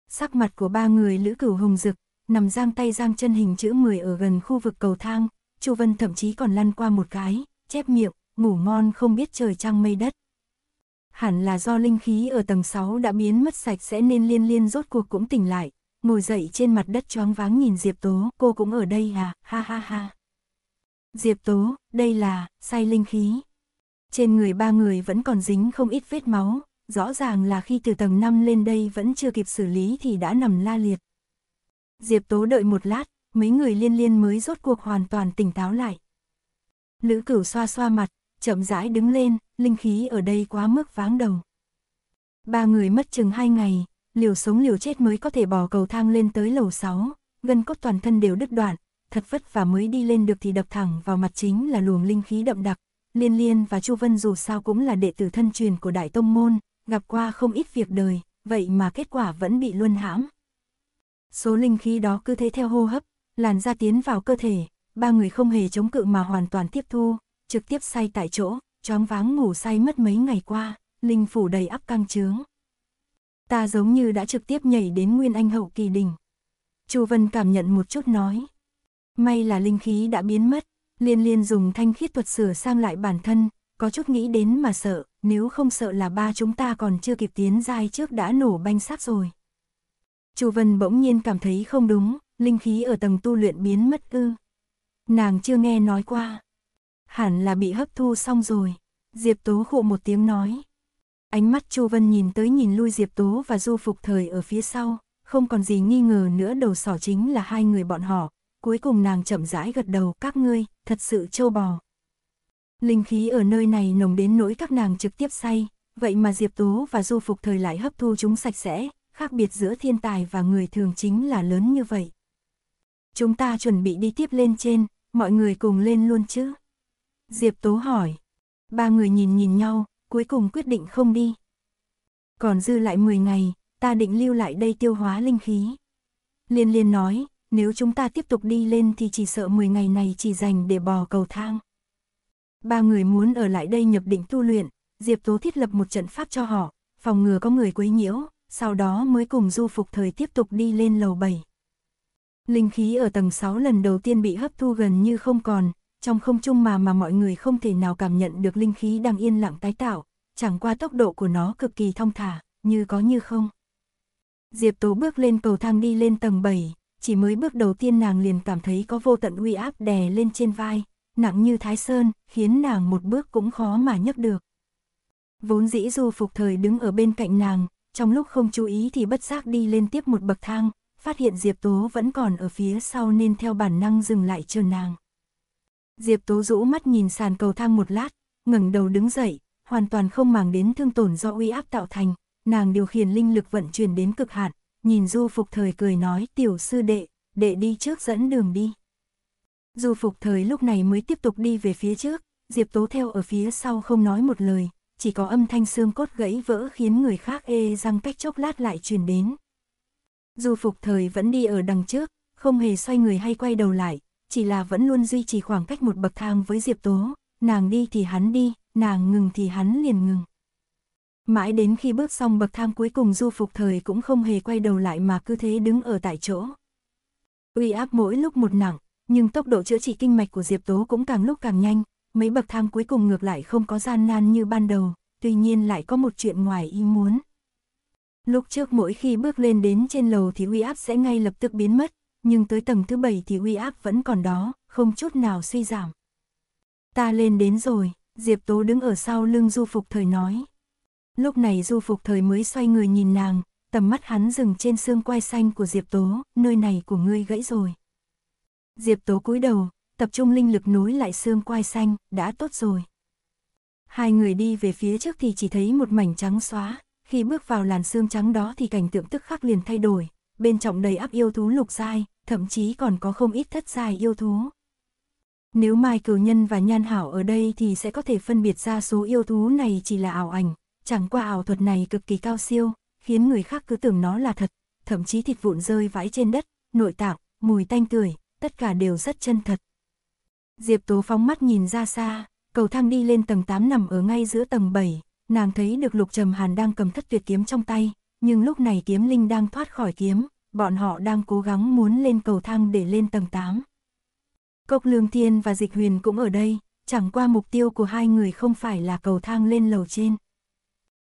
Sắc mặt của ba người Lữ Cửu Hùng rực, nằm giang tay giang chân hình chữ 10 ở gần khu vực cầu thang, Chu Vân thậm chí còn lăn qua một cái, chép miệng, ngủ ngon không biết trời trăng mây đất. Hẳn là do linh khí ở tầng 6 đã biến mất sạch sẽ nên liên liên rốt cuộc cũng tỉnh lại, ngồi dậy trên mặt đất choáng váng nhìn Diệp Tố, cô cũng ở đây à, ha ha ha. Diệp Tố, đây là, say linh khí. Trên người ba người vẫn còn dính không ít vết máu, rõ ràng là khi từ tầng 5 lên đây vẫn chưa kịp xử lý thì đã nằm la liệt. Diệp Tố đợi một lát, mấy người liên liên mới rốt cuộc hoàn toàn tỉnh táo lại. Lữ cửu xoa xoa mặt, chậm rãi đứng lên, linh khí ở đây quá mức váng đầu. Ba người mất chừng hai ngày, liều sống liều chết mới có thể bỏ cầu thang lên tới lầu 6, gân cốt toàn thân đều đứt đoạn, thật vất vả mới đi lên được thì đập thẳng vào mặt chính là luồng linh khí đậm đặc. Liên Liên và Chu Vân dù sao cũng là đệ tử thân truyền của Đại Tông Môn, gặp qua không ít việc đời, vậy mà kết quả vẫn bị luân hãm. Số linh khí đó cứ thế theo hô hấp, làn ra tiến vào cơ thể, ba người không hề chống cự mà hoàn toàn tiếp thu, trực tiếp say tại chỗ, choáng váng ngủ say mất mấy ngày qua, linh phủ đầy áp căng trướng. Ta giống như đã trực tiếp nhảy đến nguyên anh hậu kỳ đỉnh. Chu Vân cảm nhận một chút nói. May là linh khí đã biến mất, liên liên dùng thanh khiết thuật sửa sang lại bản thân, có chút nghĩ đến mà sợ, nếu không sợ là ba chúng ta còn chưa kịp tiến dai trước đã nổ banh xác rồi. Chu Vân bỗng nhiên cảm thấy không đúng, linh khí ở tầng tu luyện biến mất ư. Nàng chưa nghe nói qua. Hẳn là bị hấp thu xong rồi. Diệp Tố khụ một tiếng nói, Ánh mắt Chu Vân nhìn tới nhìn lui Diệp Tố và Du Phục Thời ở phía sau, không còn gì nghi ngờ nữa đầu sỏ chính là hai người bọn họ. Cuối cùng nàng chậm rãi gật đầu các ngươi, thật sự châu bò. Linh khí ở nơi này nồng đến nỗi các nàng trực tiếp say, vậy mà Diệp Tố và Du Phục Thời lại hấp thu chúng sạch sẽ, khác biệt giữa thiên tài và người thường chính là lớn như vậy. Chúng ta chuẩn bị đi tiếp lên trên, mọi người cùng lên luôn chứ? Diệp Tố hỏi. Ba người nhìn nhìn nhau, cuối cùng quyết định không đi. Còn dư lại 10 ngày, ta định lưu lại đây tiêu hóa linh khí. Liên liên nói, nếu chúng ta tiếp tục đi lên thì chỉ sợ 10 ngày này chỉ dành để bò cầu thang. Ba người muốn ở lại đây nhập định tu luyện, Diệp Tố thiết lập một trận pháp cho họ, phòng ngừa có người quấy nhiễu, sau đó mới cùng du phục thời tiếp tục đi lên lầu 7. Linh khí ở tầng 6 lần đầu tiên bị hấp thu gần như không còn, trong không trung mà mà mọi người không thể nào cảm nhận được linh khí đang yên lặng tái tạo, chẳng qua tốc độ của nó cực kỳ thong thả, như có như không. Diệp Tố bước lên cầu thang đi lên tầng 7, chỉ mới bước đầu tiên nàng liền cảm thấy có vô tận uy áp đè lên trên vai, nặng như thái sơn, khiến nàng một bước cũng khó mà nhấc được. Vốn dĩ Du phục thời đứng ở bên cạnh nàng, trong lúc không chú ý thì bất giác đi lên tiếp một bậc thang, phát hiện Diệp Tố vẫn còn ở phía sau nên theo bản năng dừng lại chờ nàng. Diệp Tố rũ mắt nhìn sàn cầu thang một lát, ngẩng đầu đứng dậy, hoàn toàn không màng đến thương tổn do uy áp tạo thành, nàng điều khiển linh lực vận chuyển đến cực hạn, nhìn Du Phục Thời cười nói tiểu sư đệ, đệ đi trước dẫn đường đi. Du Phục Thời lúc này mới tiếp tục đi về phía trước, Diệp Tố theo ở phía sau không nói một lời, chỉ có âm thanh xương cốt gãy vỡ khiến người khác ê răng cách chốc lát lại truyền đến. Du Phục Thời vẫn đi ở đằng trước, không hề xoay người hay quay đầu lại, chỉ là vẫn luôn duy trì khoảng cách một bậc thang với Diệp Tố, nàng đi thì hắn đi, nàng ngừng thì hắn liền ngừng. Mãi đến khi bước xong bậc thang cuối cùng du phục thời cũng không hề quay đầu lại mà cứ thế đứng ở tại chỗ. Uy áp mỗi lúc một nặng, nhưng tốc độ chữa trị kinh mạch của Diệp Tố cũng càng lúc càng nhanh, mấy bậc thang cuối cùng ngược lại không có gian nan như ban đầu, tuy nhiên lại có một chuyện ngoài ý muốn. Lúc trước mỗi khi bước lên đến trên lầu thì uy áp sẽ ngay lập tức biến mất, nhưng tới tầng thứ bảy thì uy áp vẫn còn đó, không chút nào suy giảm. Ta lên đến rồi, Diệp Tố đứng ở sau lưng Du Phục Thời nói. Lúc này Du Phục Thời mới xoay người nhìn nàng, tầm mắt hắn dừng trên xương quai xanh của Diệp Tố, nơi này của ngươi gãy rồi. Diệp Tố cúi đầu, tập trung linh lực nối lại xương quai xanh, đã tốt rồi. Hai người đi về phía trước thì chỉ thấy một mảnh trắng xóa, khi bước vào làn xương trắng đó thì cảnh tượng tức khắc liền thay đổi, bên trọng đầy áp yêu thú lục dai, thậm chí còn có không ít thất giai yêu thú. Nếu Mai Cửu Nhân và Nhan Hảo ở đây thì sẽ có thể phân biệt ra số yêu thú này chỉ là ảo ảnh, chẳng qua ảo thuật này cực kỳ cao siêu, khiến người khác cứ tưởng nó là thật, thậm chí thịt vụn rơi vãi trên đất, nội tạng, mùi tanh tưởi, tất cả đều rất chân thật. Diệp Tố phóng mắt nhìn ra xa, cầu thang đi lên tầng 8 nằm ở ngay giữa tầng 7, nàng thấy được Lục Trầm Hàn đang cầm thất tuyệt kiếm trong tay, nhưng lúc này kiếm linh đang thoát khỏi kiếm, bọn họ đang cố gắng muốn lên cầu thang để lên tầng 8. Cốc Lương Thiên và Dịch Huyền cũng ở đây, chẳng qua mục tiêu của hai người không phải là cầu thang lên lầu trên.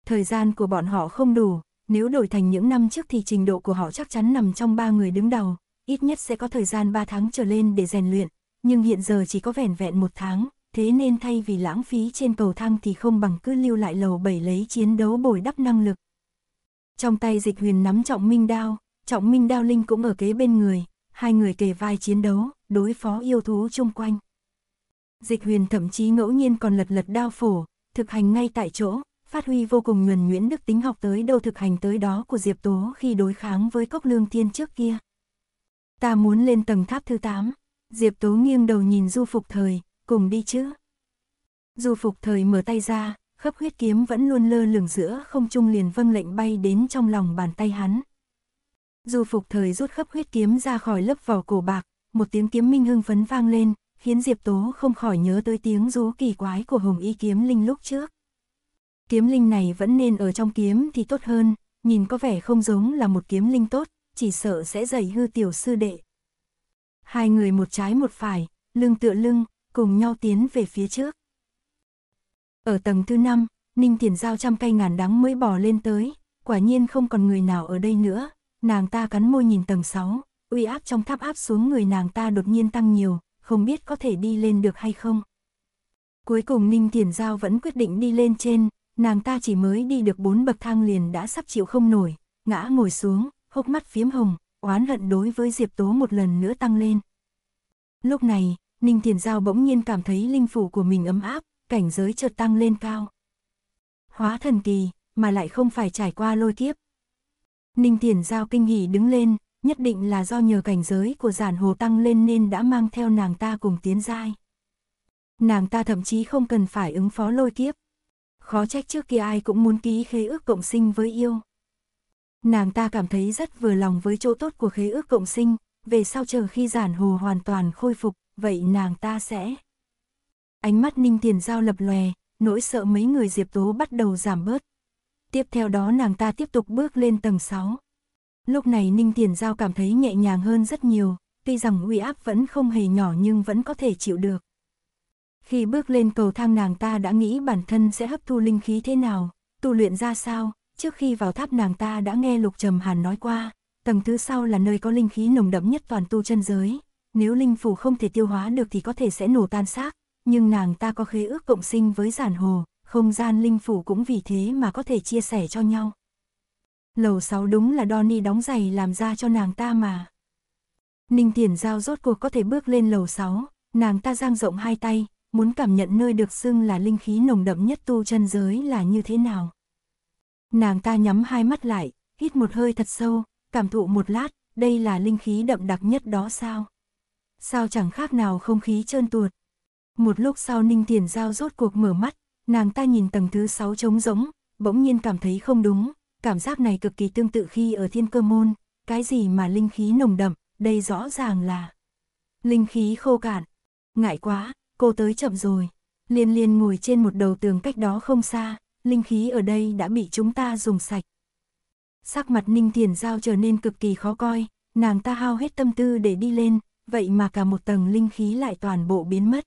Thời gian của bọn họ không đủ, nếu đổi thành những năm trước thì trình độ của họ chắc chắn nằm trong ba người đứng đầu, ít nhất sẽ có thời gian 3 tháng trở lên để rèn luyện, nhưng hiện giờ chỉ có vẻn vẹn một tháng, thế nên thay vì lãng phí trên cầu thang thì không bằng cứ lưu lại lầu 7 lấy chiến đấu bồi đắp năng lực. Trong tay dịch huyền nắm trọng minh đao, Trọng Minh Đao Linh cũng ở kế bên người, hai người kề vai chiến đấu, đối phó yêu thú chung quanh. Dịch huyền thậm chí ngẫu nhiên còn lật lật đao phổ, thực hành ngay tại chỗ, phát huy vô cùng nhuần nhuyễn đức tính học tới đâu thực hành tới đó của Diệp Tố khi đối kháng với cốc lương tiên trước kia. Ta muốn lên tầng tháp thứ 8, Diệp Tố nghiêng đầu nhìn Du Phục Thời, cùng đi chứ. Du Phục Thời mở tay ra, khớp huyết kiếm vẫn luôn lơ lửng giữa không trung liền vâng lệnh bay đến trong lòng bàn tay hắn, dù phục thời rút khắp huyết kiếm ra khỏi lớp vỏ cổ bạc, một tiếng kiếm minh hưng phấn vang lên, khiến Diệp Tố không khỏi nhớ tới tiếng rú kỳ quái của Hồng Y kiếm linh lúc trước. Kiếm linh này vẫn nên ở trong kiếm thì tốt hơn, nhìn có vẻ không giống là một kiếm linh tốt, chỉ sợ sẽ dày hư tiểu sư đệ. Hai người một trái một phải, lưng tựa lưng, cùng nhau tiến về phía trước. Ở tầng thứ năm, Ninh Thiền Giao trăm cây ngàn đắng mới bò lên tới, quả nhiên không còn người nào ở đây nữa, Nàng ta cắn môi nhìn tầng 6, uy áp trong tháp áp xuống người nàng ta đột nhiên tăng nhiều, không biết có thể đi lên được hay không. Cuối cùng Ninh Thiền Giao vẫn quyết định đi lên trên, nàng ta chỉ mới đi được bốn bậc thang liền đã sắp chịu không nổi, ngã ngồi xuống, hốc mắt phiếm hồng, oán hận đối với Diệp Tố một lần nữa tăng lên. Lúc này, Ninh Thiền Giao bỗng nhiên cảm thấy linh phủ của mình ấm áp, cảnh giới chợt tăng lên cao. Hóa thần kỳ, mà lại không phải trải qua lôi kiếp, Ninh Thiền Giao kinh hỉ đứng lên, nhất định là do nhờ cảnh giới của giản hồ tăng lên nên đã mang theo nàng ta cùng tiến giai. Nàng ta thậm chí không cần phải ứng phó lôi kiếp. Khó trách trước kia ai cũng muốn ký khế ước cộng sinh với yêu. Nàng ta cảm thấy rất vừa lòng với chỗ tốt của khế ước cộng sinh, về sau chờ khi giản hồ hoàn toàn khôi phục, vậy nàng ta sẽ... Ánh mắt Ninh Tiền Giao lập lòe, nỗi sợ mấy người Diệp Tố bắt đầu giảm bớt, tiếp theo đó nàng ta tiếp tục bước lên tầng 6. Lúc này Ninh Tiền Giao cảm thấy nhẹ nhàng hơn rất nhiều, tuy rằng uy áp vẫn không hề nhỏ nhưng vẫn có thể chịu được. Khi bước lên cầu thang nàng ta đã nghĩ bản thân sẽ hấp thu linh khí thế nào, tu luyện ra sao, trước khi vào tháp nàng ta đã nghe Lục Trầm Hàn nói qua, tầng thứ sau là nơi có linh khí nồng đậm nhất toàn tu chân giới, nếu linh phủ không thể tiêu hóa được thì có thể sẽ nổ tan xác, nhưng nàng ta có khế ước cộng sinh với giản hồ, không gian linh phủ cũng vì thế mà có thể chia sẻ cho nhau. Lầu 6 đúng là Donny đóng giày làm ra cho nàng ta mà. Ninh Thiển Giao rốt cuộc có thể bước lên lầu 6, nàng ta giang rộng hai tay, muốn cảm nhận nơi được xưng là linh khí nồng đậm nhất tu chân giới là như thế nào. Nàng ta nhắm hai mắt lại, hít một hơi thật sâu, cảm thụ một lát, đây là linh khí đậm đặc nhất đó sao? Sao chẳng khác nào không khí trơn tuột. Một lúc sau Ninh Thiền Giao rốt cuộc mở mắt, nàng ta nhìn tầng thứ 6 trống rỗng, bỗng nhiên cảm thấy không đúng, cảm giác này cực kỳ tương tự khi ở thiên cơ môn, cái gì mà linh khí nồng đậm, đây rõ ràng là linh khí khô cạn. Ngại quá, cô tới chậm rồi. Liên liên ngồi trên một đầu tường cách đó không xa, linh khí ở đây đã bị chúng ta dùng sạch. Sắc mặt Ninh Thiền Giao trở nên cực kỳ khó coi, nàng ta hao hết tâm tư để đi lên, vậy mà cả một tầng linh khí lại toàn bộ biến mất.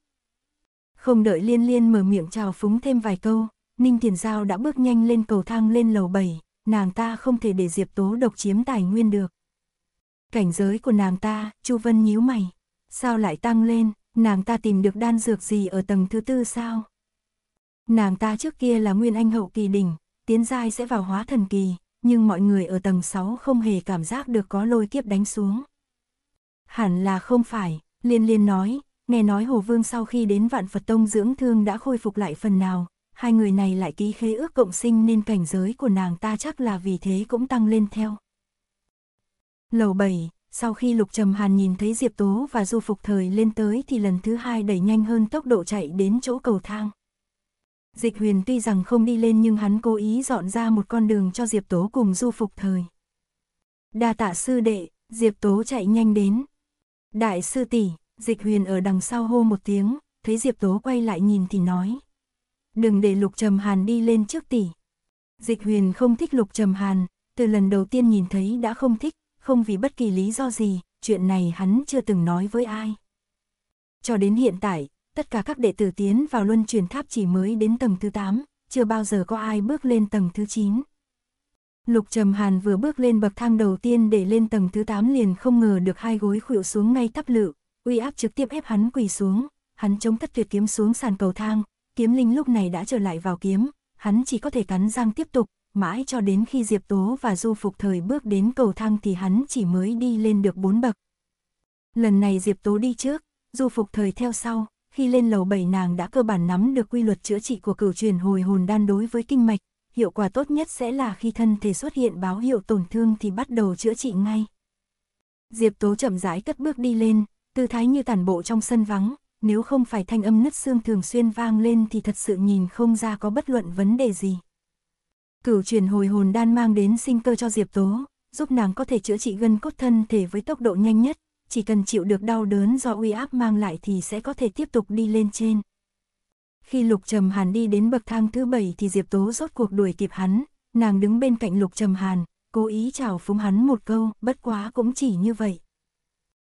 Không đợi liên liên mở miệng chào phúng thêm vài câu, Ninh Thiền Giao đã bước nhanh lên cầu thang lên lầu 7, nàng ta không thể để Diệp Tố độc chiếm tài nguyên được. Cảnh giới của nàng ta, Chu Vân nhíu mày. Sao lại tăng lên, nàng ta tìm được đan dược gì ở tầng thứ tư sao? Nàng ta trước kia là nguyên anh hậu kỳ đỉnh, tiến giai sẽ vào hóa thần kỳ, nhưng mọi người ở tầng 6 không hề cảm giác được có lôi kiếp đánh xuống. Hẳn là không phải, liên liên nói, nghe nói Hồ Vương sau khi đến Vạn Phật Tông dưỡng thương đã khôi phục lại phần nào, hai người này lại ký khế ước cộng sinh nên cảnh giới của nàng ta chắc là vì thế cũng tăng lên theo. Lầu 7, sau khi Lục Trầm Hàn nhìn thấy Diệp Tố và Du Phục Thời lên tới thì lần thứ hai đẩy nhanh hơn tốc độ chạy đến chỗ cầu thang. Dịch huyền tuy rằng không đi lên nhưng hắn cố ý dọn ra một con đường cho Diệp Tố cùng Du Phục Thời. Đa tạ sư đệ, Diệp Tố chạy nhanh đến. Đại sư tỷ, Dịch huyền ở đằng sau hô một tiếng, thấy Diệp Tố quay lại nhìn thì nói. Đừng để Lục Trầm Hàn đi lên trước tỷ. Dịch huyền không thích Lục Trầm Hàn, từ lần đầu tiên nhìn thấy đã không thích, không vì bất kỳ lý do gì, chuyện này hắn chưa từng nói với ai. Cho đến hiện tại, tất cả các đệ tử tiến vào luân truyền tháp chỉ mới đến tầng thứ 8, chưa bao giờ có ai bước lên tầng thứ 9. Lục Trầm Hàn vừa bước lên bậc thang đầu tiên để lên tầng thứ 8 liền không ngờ được hai gối khuỵu xuống ngay tắp lự, uy áp trực tiếp ép hắn quỳ xuống, hắn chống thất tuyệt kiếm xuống sàn cầu thang, kiếm linh lúc này đã trở lại vào kiếm, hắn chỉ có thể cắn răng tiếp tục, mãi cho đến khi Diệp Tố và Du Phục Thời bước đến cầu thang thì hắn chỉ mới đi lên được bốn bậc. Lần này Diệp Tố đi trước, Du Phục Thời theo sau, khi lên lầu bảy nàng đã cơ bản nắm được quy luật chữa trị của cửu truyền hồi hồn đan đối với kinh mạch, hiệu quả tốt nhất sẽ là khi thân thể xuất hiện báo hiệu tổn thương thì bắt đầu chữa trị ngay. Diệp Tố chậm rãi cất bước đi lên, tư thái như tản bộ trong sân vắng, nếu không phải thanh âm nứt xương thường xuyên vang lên thì thật sự nhìn không ra có bất luận vấn đề gì. Cửu chuyển hồi hồn đan mang đến sinh cơ cho Diệp Tố, giúp nàng có thể chữa trị gân cốt thân thể với tốc độ nhanh nhất, chỉ cần chịu được đau đớn do uy áp mang lại thì sẽ có thể tiếp tục đi lên trên. Khi Lục Trầm Hàn đi đến bậc thang thứ bảy thì Diệp Tố rốt cuộc đuổi kịp hắn, nàng đứng bên cạnh Lục Trầm Hàn, cố ý chào phúng hắn một câu, bất quá cũng chỉ như vậy.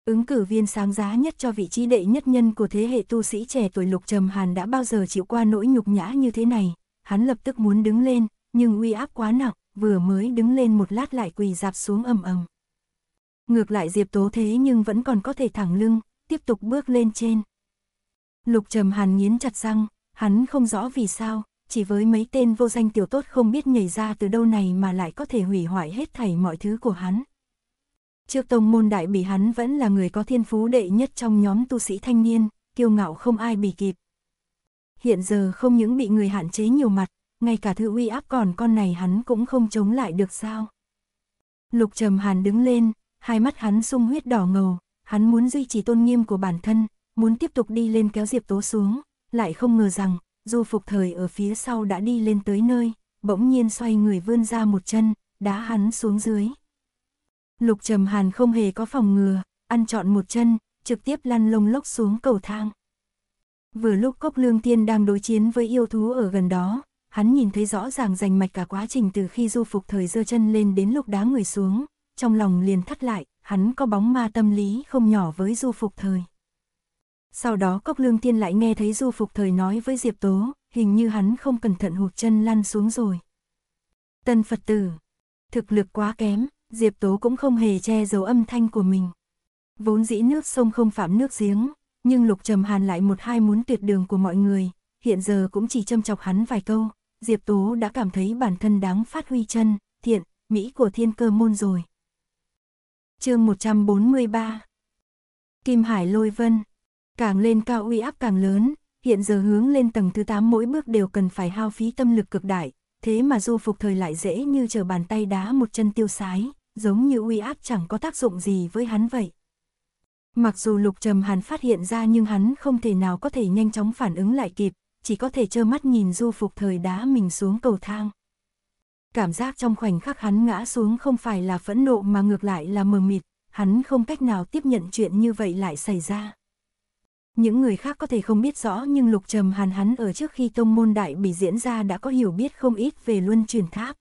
Ứng cử viên sáng giá nhất cho vị trí đệ nhất nhân của thế hệ tu sĩ trẻ tuổi Lục Trầm Hàn đã bao giờ chịu qua nỗi nhục nhã như thế này, hắn lập tức muốn đứng lên, nhưng uy áp quá nặng, vừa mới đứng lên một lát lại quỳ dạp xuống ầm ầm. Ngược lại Diệp Tố thế nhưng vẫn còn có thể thẳng lưng, tiếp tục bước lên trên. Lục Trầm Hàn nghiến chặt răng, hắn không rõ vì sao, chỉ với mấy tên vô danh tiểu tốt không biết nhảy ra từ đâu này mà lại có thể hủy hoại hết thảy mọi thứ của hắn. Trước tông môn đại bị hắn vẫn là người có thiên phú đệ nhất trong nhóm tu sĩ thanh niên, kiêu ngạo không ai bì kịp. Hiện giờ không những bị người hạn chế nhiều mặt, ngay cả thứ uy áp còn con này hắn cũng không chống lại được sao. Lục trầm hàn đứng lên, hai mắt hắn sung huyết đỏ ngầu, hắn muốn duy trì tôn nghiêm của bản thân, muốn tiếp tục đi lên kéo Diệp Tố xuống, lại không ngờ rằng, du phục thời ở phía sau đã đi lên tới nơi, bỗng nhiên xoay người vươn ra một chân, đá hắn xuống dưới. Lục Trầm Hàn không hề có phòng ngừa, ăn trọn một chân, trực tiếp lăn lông lốc xuống cầu thang. Vừa lúc Cốc Lương Tiên đang đối chiến với yêu thú ở gần đó, hắn nhìn thấy rõ ràng rành mạch cả quá trình từ khi du phục thời dơ chân lên đến lúc đá người xuống, trong lòng liền thắt lại, hắn có bóng ma tâm lý không nhỏ với du phục thời. Sau đó Cốc Lương Tiên lại nghe thấy du phục thời nói với Diệp Tố, hình như hắn không cẩn thận hụt chân lăn xuống rồi. Tân Phật tử, thực lực quá kém, Diệp Tố cũng không hề che giấu âm thanh của mình. Vốn dĩ nước sông không phạm nước giếng, nhưng Lục Trầm Hàn lại một hai muốn tuyệt đường của mọi người, hiện giờ cũng chỉ châm chọc hắn vài câu, Diệp Tố đã cảm thấy bản thân đáng phát huy chân, thiện, mỹ của thiên cơ môn rồi. chương 143 Kim Hải lôi vân Càng lên cao uy áp càng lớn, hiện giờ hướng lên tầng thứ 8 mỗi bước đều cần phải hao phí tâm lực cực đại, thế mà du phục thời lại dễ như chờ bàn tay đá một chân tiêu sái giống như uy áp chẳng có tác dụng gì với hắn vậy. Mặc dù Lục Trầm hắn phát hiện ra nhưng hắn không thể nào có thể nhanh chóng phản ứng lại kịp, chỉ có thể trơ mắt nhìn du phục thời đá mình xuống cầu thang. Cảm giác trong khoảnh khắc hắn ngã xuống không phải là phẫn nộ mà ngược lại là mờ mịt, hắn không cách nào tiếp nhận chuyện như vậy lại xảy ra. Những người khác có thể không biết rõ nhưng Lục Trầm Hàn hắn ở trước khi tông môn đại bị diễn ra đã có hiểu biết không ít về luân truyền tháp.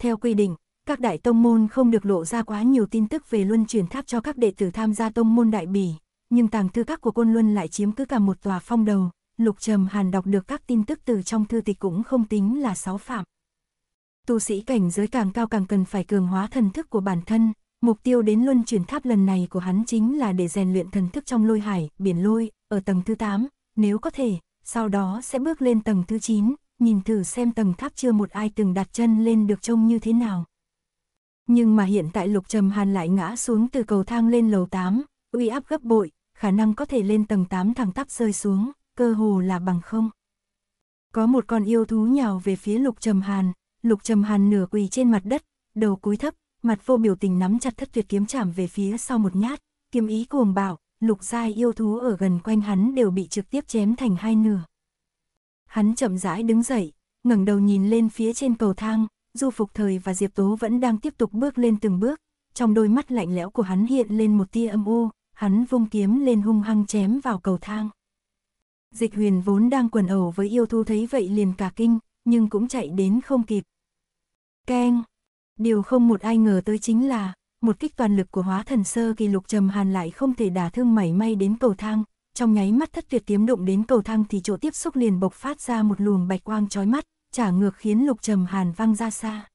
Theo quy định, các đại tông môn không được lộ ra quá nhiều tin tức về luân truyền tháp cho các đệ tử tham gia tông môn đại bỉ, nhưng tàng thư các của côn luân lại chiếm cứ cả một tòa phong đầu, Lục Trầm Hàn đọc được các tin tức từ trong thư tịch cũng không tính là sáu phạm. Tu sĩ cảnh giới càng cao càng cần phải cường hóa thần thức của bản thân, mục tiêu đến luân chuyển tháp lần này của hắn chính là để rèn luyện thần thức trong lôi hải, biển lôi, ở tầng thứ 8, nếu có thể, sau đó sẽ bước lên tầng thứ 9, nhìn thử xem tầng tháp chưa một ai từng đặt chân lên được trông như thế nào. Nhưng mà hiện tại Lục Trầm Hàn lại ngã xuống từ cầu thang lên lầu 8, uy áp gấp bội, khả năng có thể lên tầng 8 thẳng tắp rơi xuống, cơ hồ là bằng không. Có một con yêu thú nhào về phía Lục Trầm Hàn, Lục Trầm Hàn nửa quỳ trên mặt đất, đầu cúi thấp, mặt vô biểu tình nắm chặt thất tuyệt kiếm chạm về phía sau một nhát, kiếm ý cuồng bạo, lục giai yêu thú ở gần quanh hắn đều bị trực tiếp chém thành hai nửa. Hắn chậm rãi đứng dậy, ngẩng đầu nhìn lên phía trên cầu thang, Du Phục Thời và Diệp Tố vẫn đang tiếp tục bước lên từng bước, trong đôi mắt lạnh lẽo của hắn hiện lên một tia âm u, hắn vung kiếm lên hung hăng chém vào cầu thang. Dịch huyền vốn đang quần ẩu với yêu thu thấy vậy liền cả kinh, nhưng cũng chạy đến không kịp. Keng! Điều không một ai ngờ tới chính là, một kích toàn lực của hóa thần sơ kỳ lục trầm hàn lại không thể đả thương mảy may đến cầu thang, trong nháy mắt thất tuyệt kiếm động đến cầu thang thì chỗ tiếp xúc liền bộc phát ra một luồng bạch quang chói mắt, trả ngược khiến Lục Trầm Hàn văng ra xa.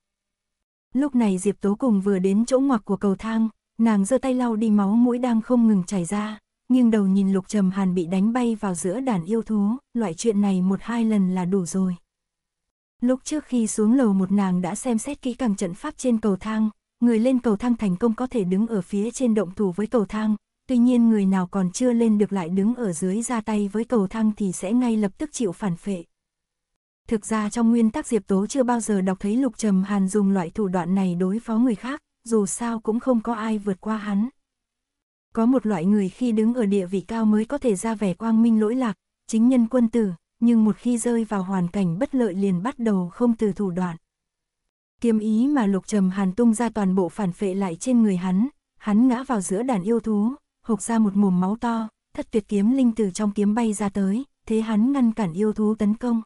Lúc này Diệp Tố cùng vừa đến chỗ ngoặc của cầu thang, nàng giơ tay lau đi máu mũi đang không ngừng chảy ra, nhưng đầu nhìn Lục Trầm Hàn bị đánh bay vào giữa đàn yêu thú, loại chuyện này một hai lần là đủ rồi. Lúc trước khi xuống lầu một nàng đã xem xét kỹ càng trận pháp trên cầu thang, người lên cầu thang thành công có thể đứng ở phía trên động thủ với cầu thang, tuy nhiên người nào còn chưa lên được lại đứng ở dưới ra tay với cầu thang thì sẽ ngay lập tức chịu phản phệ, Thực ra trong nguyên tắc Diệp Tố chưa bao giờ đọc thấy Lục Trầm Hàn dùng loại thủ đoạn này đối phó người khác, dù sao cũng không có ai vượt qua hắn. Có một loại người khi đứng ở địa vị cao mới có thể ra vẻ quang minh lỗi lạc, chính nhân quân tử, nhưng một khi rơi vào hoàn cảnh bất lợi liền bắt đầu không từ thủ đoạn. Kiếm ý mà Lục Trầm Hàn tung ra toàn bộ phản phệ lại trên người hắn, hắn ngã vào giữa đàn yêu thú, hộc ra một mồm máu to, thất tuyệt kiếm linh từ trong kiếm bay ra tới, thế hắn ngăn cản yêu thú tấn công.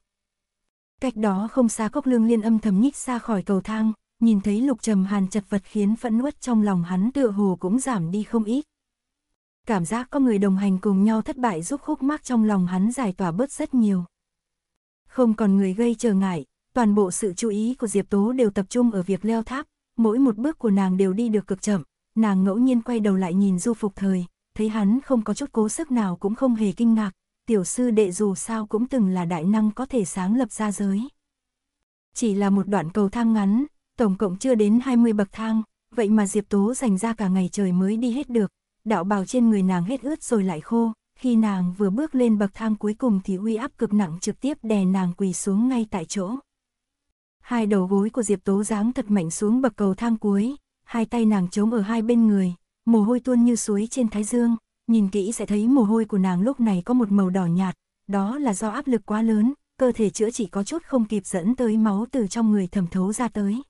Cách đó không xa cốc lương liên âm thầm nhích xa khỏi cầu thang, nhìn thấy lục trầm hàn chật vật khiến phẫn nuốt trong lòng hắn tựa hồ cũng giảm đi không ít. Cảm giác có người đồng hành cùng nhau thất bại giúp khúc mắc trong lòng hắn giải tỏa bớt rất nhiều. Không còn người gây trở ngại, toàn bộ sự chú ý của Diệp Tố đều tập trung ở việc leo tháp, mỗi một bước của nàng đều đi được cực chậm, nàng ngẫu nhiên quay đầu lại nhìn du phục thời, thấy hắn không có chút cố sức nào cũng không hề kinh ngạc, tiểu sư đệ dù sao cũng từng là đại năng có thể sáng lập ra giới. Chỉ là một đoạn cầu thang ngắn, tổng cộng chưa đến 20 bậc thang, vậy mà Diệp Tố dành ra cả ngày trời mới đi hết được, đạo bào trên người nàng hết ướt rồi lại khô, khi nàng vừa bước lên bậc thang cuối cùng thì uy áp cực nặng trực tiếp đè nàng quỳ xuống ngay tại chỗ. Hai đầu gối của Diệp Tố giáng thật mạnh xuống bậc cầu thang cuối, hai tay nàng chống ở hai bên người, mồ hôi tuôn như suối trên thái dương, nhìn kỹ sẽ thấy mồ hôi của nàng lúc này có một màu đỏ nhạt, đó là do áp lực quá lớn, cơ thể chữa chỉ có chút không kịp dẫn tới máu từ trong người thẩm thấu ra tới.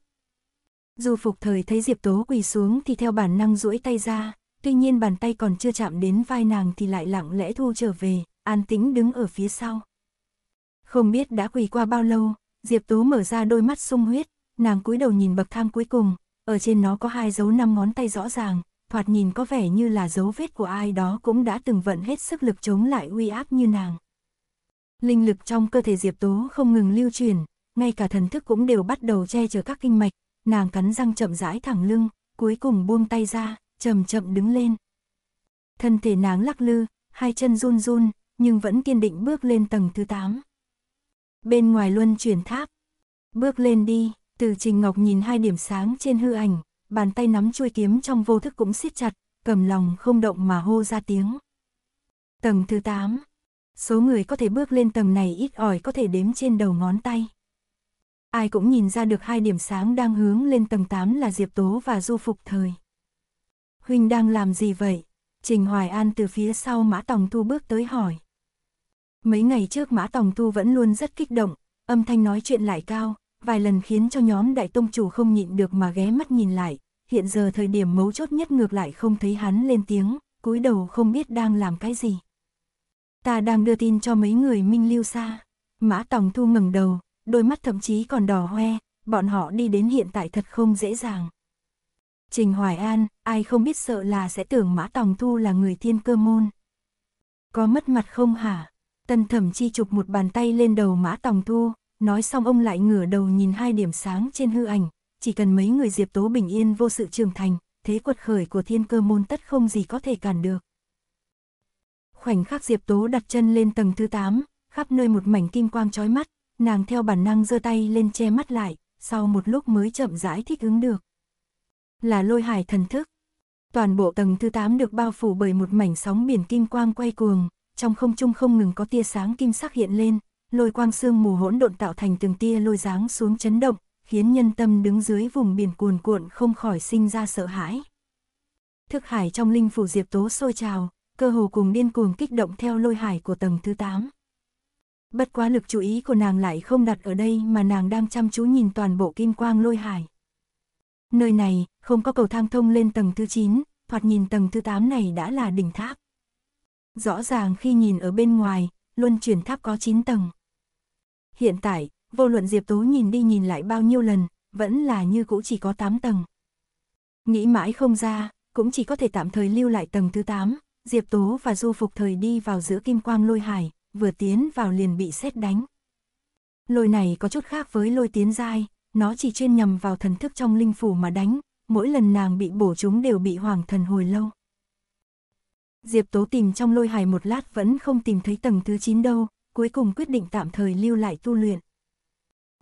Dù phục thời thấy Diệp Tố quỳ xuống thì theo bản năng duỗi tay ra, tuy nhiên bàn tay còn chưa chạm đến vai nàng thì lại lặng lẽ thu trở về, an tĩnh đứng ở phía sau. Không biết đã quỳ qua bao lâu, Diệp Tố mở ra đôi mắt sung huyết, nàng cúi đầu nhìn bậc thang cuối cùng, ở trên nó có hai dấu năm ngón tay rõ ràng, thoạt nhìn có vẻ như là dấu vết của ai đó cũng đã từng vận hết sức lực chống lại uy áp như nàng. Linh lực trong cơ thể Diệp Tố không ngừng lưu truyền, ngay cả thần thức cũng đều bắt đầu che chở các kinh mạch, nàng cắn răng chậm rãi thẳng lưng, cuối cùng buông tay ra, chậm chậm đứng lên. Thân thể nàng lắc lư, hai chân run run, nhưng vẫn kiên định bước lên tầng thứ 8. Bên ngoài luân chuyển tháp, bước lên đi, từ Trình Ngọc nhìn hai điểm sáng trên hư ảnh, bàn tay nắm chuôi kiếm trong vô thức cũng siết chặt, cầm lòng không động mà hô ra tiếng. Tầng thứ 8. Số người có thể bước lên tầng này ít ỏi có thể đếm trên đầu ngón tay. Ai cũng nhìn ra được hai điểm sáng đang hướng lên tầng 8 là Diệp Tố và Du Phục Thời. Huynh đang làm gì vậy? Trình Hoài An từ phía sau Mã Tòng Thu bước tới hỏi. Mấy ngày trước Mã Tòng Thu vẫn luôn rất kích động, âm thanh nói chuyện lại cao, vài lần khiến cho nhóm đại tông chủ không nhịn được mà ghé mắt nhìn lại, hiện giờ thời điểm mấu chốt nhất ngược lại không thấy hắn lên tiếng, cúi đầu không biết đang làm cái gì. Ta đang đưa tin cho mấy người minh lưu xa. Mã Tòng Thu ngẩng đầu, đôi mắt thậm chí còn đỏ hoe, bọn họ đi đến hiện tại thật không dễ dàng. Trình Hoài An, ai không biết sợ là sẽ tưởng Mã Tòng Thu là người thiên cơ môn. Có mất mặt không hả? Tân thẩm chi chụp một bàn tay lên đầu Mã Tòng Thu, nói xong ông lại ngửa đầu nhìn hai điểm sáng trên hư ảnh, chỉ cần mấy người Diệp Tố bình yên vô sự trưởng thành, thế quật khởi của thiên cơ môn tất không gì có thể cản được. Khoảnh khắc Diệp Tố đặt chân lên tầng thứ 8, khắp nơi một mảnh kim quang chói mắt, nàng theo bản năng giơ tay lên che mắt lại, sau một lúc mới chậm rãi thích ứng được. Là lôi hải thần thức. Toàn bộ tầng thứ 8 được bao phủ bởi một mảnh sóng biển kim quang quay cuồng, trong không trung không ngừng có tia sáng kim sắc hiện lên, lôi quang sương mù hỗn độn tạo thành từng tia lôi dáng xuống chấn động, khiến nhân tâm đứng dưới vùng biển cuồn cuộn không khỏi sinh ra sợ hãi. Thức hải trong linh phủ Diệp Tố sôi trào, cơ hồ cùng điên cuồng kích động theo lôi hải của tầng thứ 8. Bất quá lực chú ý của nàng lại không đặt ở đây mà nàng đang chăm chú nhìn toàn bộ kim quang lôi hải. Nơi này, không có cầu thang thông lên tầng thứ 9, thoạt nhìn tầng thứ 8 này đã là đỉnh tháp. Rõ ràng khi nhìn ở bên ngoài, luân chuyển tháp có 9 tầng. Hiện tại, vô luận Diệp tố nhìn đi nhìn lại bao nhiêu lần, vẫn là như cũ chỉ có 8 tầng. Nghĩ mãi không ra, cũng chỉ có thể tạm thời lưu lại tầng thứ 8, Diệp Tố và Du Phục Thời đi vào giữa kim quang lôi hải, vừa tiến vào liền bị xét đánh. Lôi này có chút khác với lôi tiến dai, nó chỉ chuyên nhầm vào thần thức trong linh phủ mà đánh, mỗi lần nàng bị bổ chúng đều bị hoàng thần hồi lâu. Diệp Tố tìm trong lôi hải một lát vẫn không tìm thấy tầng thứ 9 đâu, cuối cùng quyết định tạm thời lưu lại tu luyện.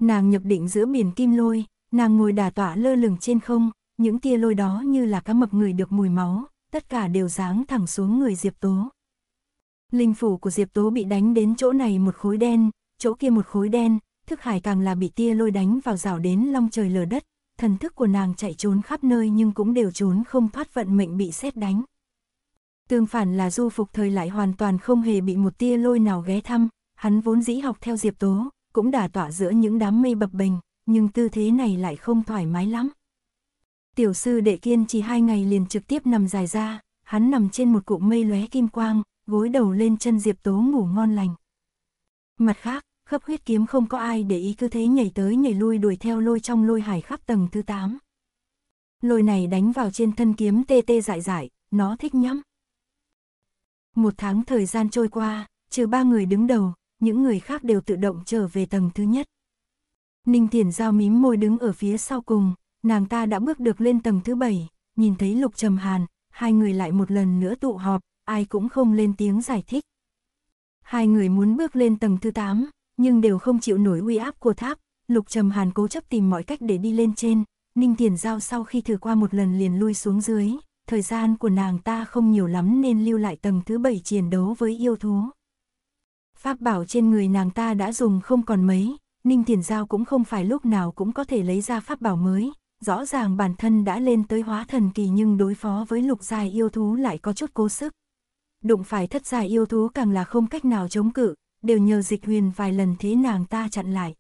Nàng nhập định giữa biển kim lôi, nàng ngồi đà tỏa lơ lửng trên không, những tia lôi đó như là các mập người được mùi máu, tất cả đều giáng thẳng xuống người Diệp Tố. Linh phủ của Diệp Tố bị đánh đến chỗ này một khối đen, chỗ kia một khối đen, thức hải càng là bị tia lôi đánh vào rào đến long trời lở đất, thần thức của nàng chạy trốn khắp nơi nhưng cũng đều trốn không thoát vận mệnh bị xét đánh. Tương phản là du phục thời lại hoàn toàn không hề bị một tia lôi nào ghé thăm, hắn vốn dĩ học theo Diệp Tố, cũng đà tọa giữa những đám mây bập bềnh, nhưng tư thế này lại không thoải mái lắm. Tiểu sư đệ kiên trì hai ngày liền trực tiếp nằm dài ra, hắn nằm trên một cụm mây lóe kim quang, gối đầu lên chân Diệp Tố ngủ ngon lành. Mặt khác, khớp huyết kiếm không có ai để ý cứ thế nhảy tới nhảy lui đuổi theo lôi trong lôi hải khắp tầng thứ 8. Lôi này đánh vào trên thân kiếm tê tê dại dại, nó thích nhắm. Một tháng thời gian trôi qua, trừ ba người đứng đầu, những người khác đều tự động trở về tầng thứ nhất. Ninh Thiển Giao mím môi đứng ở phía sau cùng, nàng ta đã bước được lên tầng thứ bảy, nhìn thấy Lục Trầm Hàn, hai người lại một lần nữa tụ họp, ai cũng không lên tiếng giải thích. Hai người muốn bước lên tầng thứ tám, nhưng đều không chịu nổi uy áp của tháp, Lục Trầm Hàn cố chấp tìm mọi cách để đi lên trên, Ninh Thiền Giao sau khi thử qua một lần liền lui xuống dưới, thời gian của nàng ta không nhiều lắm nên lưu lại tầng thứ bảy chiến đấu với yêu thú. Pháp bảo trên người nàng ta đã dùng không còn mấy, Ninh Thiền Giao cũng không phải lúc nào cũng có thể lấy ra pháp bảo mới, rõ ràng bản thân đã lên tới hóa thần kỳ nhưng đối phó với lục giai yêu thú lại có chút cố sức. Đụng phải thất giai yêu thú càng là không cách nào chống cự, đều nhờ dịch huyền vài lần thế nàng ta chặn lại.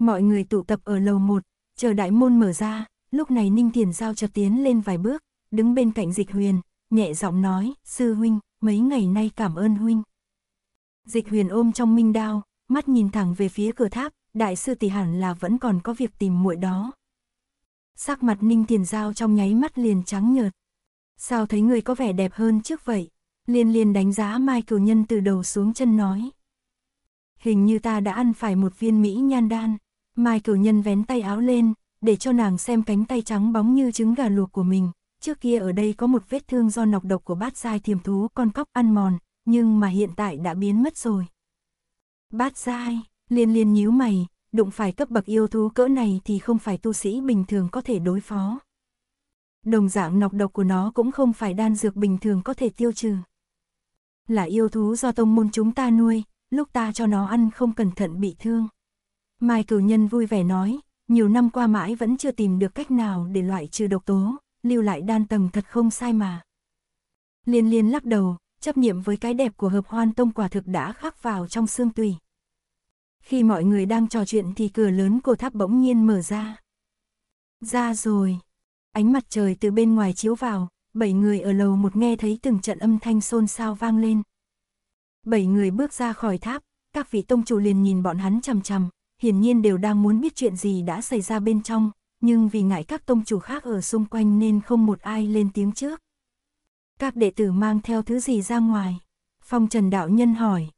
Mọi người tụ tập ở lầu một, chờ đại môn mở ra, lúc này Ninh Thiền Giao chợt tiến lên vài bước, đứng bên cạnh dịch huyền, nhẹ giọng nói, sư huynh, mấy ngày nay cảm ơn huynh. Dịch huyền ôm trong minh đao, mắt nhìn thẳng về phía cửa tháp, đại sư tỷ hẳn là vẫn còn có việc tìm muội đó. Sắc mặt ninh tiền giao trong nháy mắt liền trắng nhợt. Sao thấy người có vẻ đẹp hơn trước vậy? Liên liên đánh giá Mai Cửu Nhân từ đầu xuống chân nói. Hình như ta đã ăn phải một viên Mỹ nhan đan. Mai Cửu Nhân vén tay áo lên, để cho nàng xem cánh tay trắng bóng như trứng gà luộc của mình. Trước kia ở đây có một vết thương do nọc độc của bát dai thiềm thú con cóc ăn mòn, nhưng mà hiện tại đã biến mất rồi. Bát giai, liên liên nhíu mày, đụng phải cấp bậc yêu thú cỡ này thì không phải tu sĩ bình thường có thể đối phó. Đồng dạng nọc độc của nó cũng không phải đan dược bình thường có thể tiêu trừ. Là yêu thú do tông môn chúng ta nuôi, lúc ta cho nó ăn không cẩn thận bị thương. Mai cử nhân vui vẻ nói, nhiều năm qua mãi vẫn chưa tìm được cách nào để loại trừ độc tố, lưu lại đan tầng thật không sai mà. Liên liên lắc đầu, chấp niệm với cái đẹp của hợp hoan tông quả thực đã khắc vào trong xương tùy. Khi mọi người đang trò chuyện thì cửa lớn của tháp bỗng nhiên mở ra. Ra rồi. Ánh mặt trời từ bên ngoài chiếu vào, bảy người ở lầu một nghe thấy từng trận âm thanh xôn xao vang lên. Bảy người bước ra khỏi tháp, các vị tông chủ liền nhìn bọn hắn chằm chằm, hiển nhiên đều đang muốn biết chuyện gì đã xảy ra bên trong, nhưng vì ngại các tông chủ khác ở xung quanh nên không một ai lên tiếng trước. Các đệ tử mang theo thứ gì ra ngoài? Phong Trần Đạo Nhân hỏi.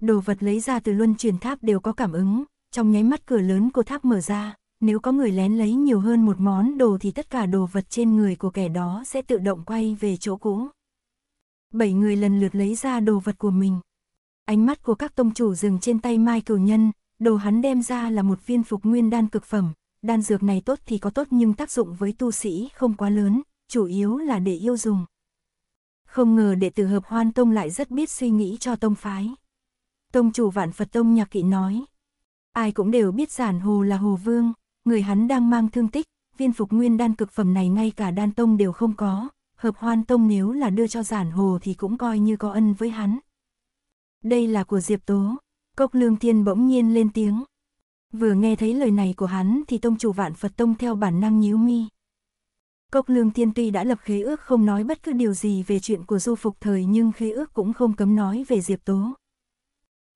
Đồ vật lấy ra từ luân truyền tháp đều có cảm ứng, trong nháy mắt cửa lớn của tháp mở ra, nếu có người lén lấy nhiều hơn một món đồ thì tất cả đồ vật trên người của kẻ đó sẽ tự động quay về chỗ cũ. Bảy người lần lượt lấy ra đồ vật của mình. Ánh mắt của các tông chủ dừng trên tay Mai Cửu Nhân, đồ hắn đem ra là một viên phục nguyên đan cực phẩm, đan dược này tốt thì có tốt nhưng tác dụng với tu sĩ không quá lớn, chủ yếu là để yêu dùng. Không ngờ đệ tử hợp hoan tông lại rất biết suy nghĩ cho tông phái. Tông chủ vạn Phật tông nhạc kỵ nói. Ai cũng đều biết giản hồ là hồ vương, người hắn đang mang thương tích, viên phục nguyên đan cực phẩm này ngay cả đan tông đều không có, hợp hoan tông nếu là đưa cho giản hồ thì cũng coi như có ân với hắn. Đây là của Diệp Tố, cốc lương tiên bỗng nhiên lên tiếng. Vừa nghe thấy lời này của hắn thì tông chủ vạn Phật tông theo bản năng nhíu mi. Cốc Lương Tiên tuy đã lập khế ước không nói bất cứ điều gì về chuyện của du phục thời nhưng khế ước cũng không cấm nói về Diệp Tố.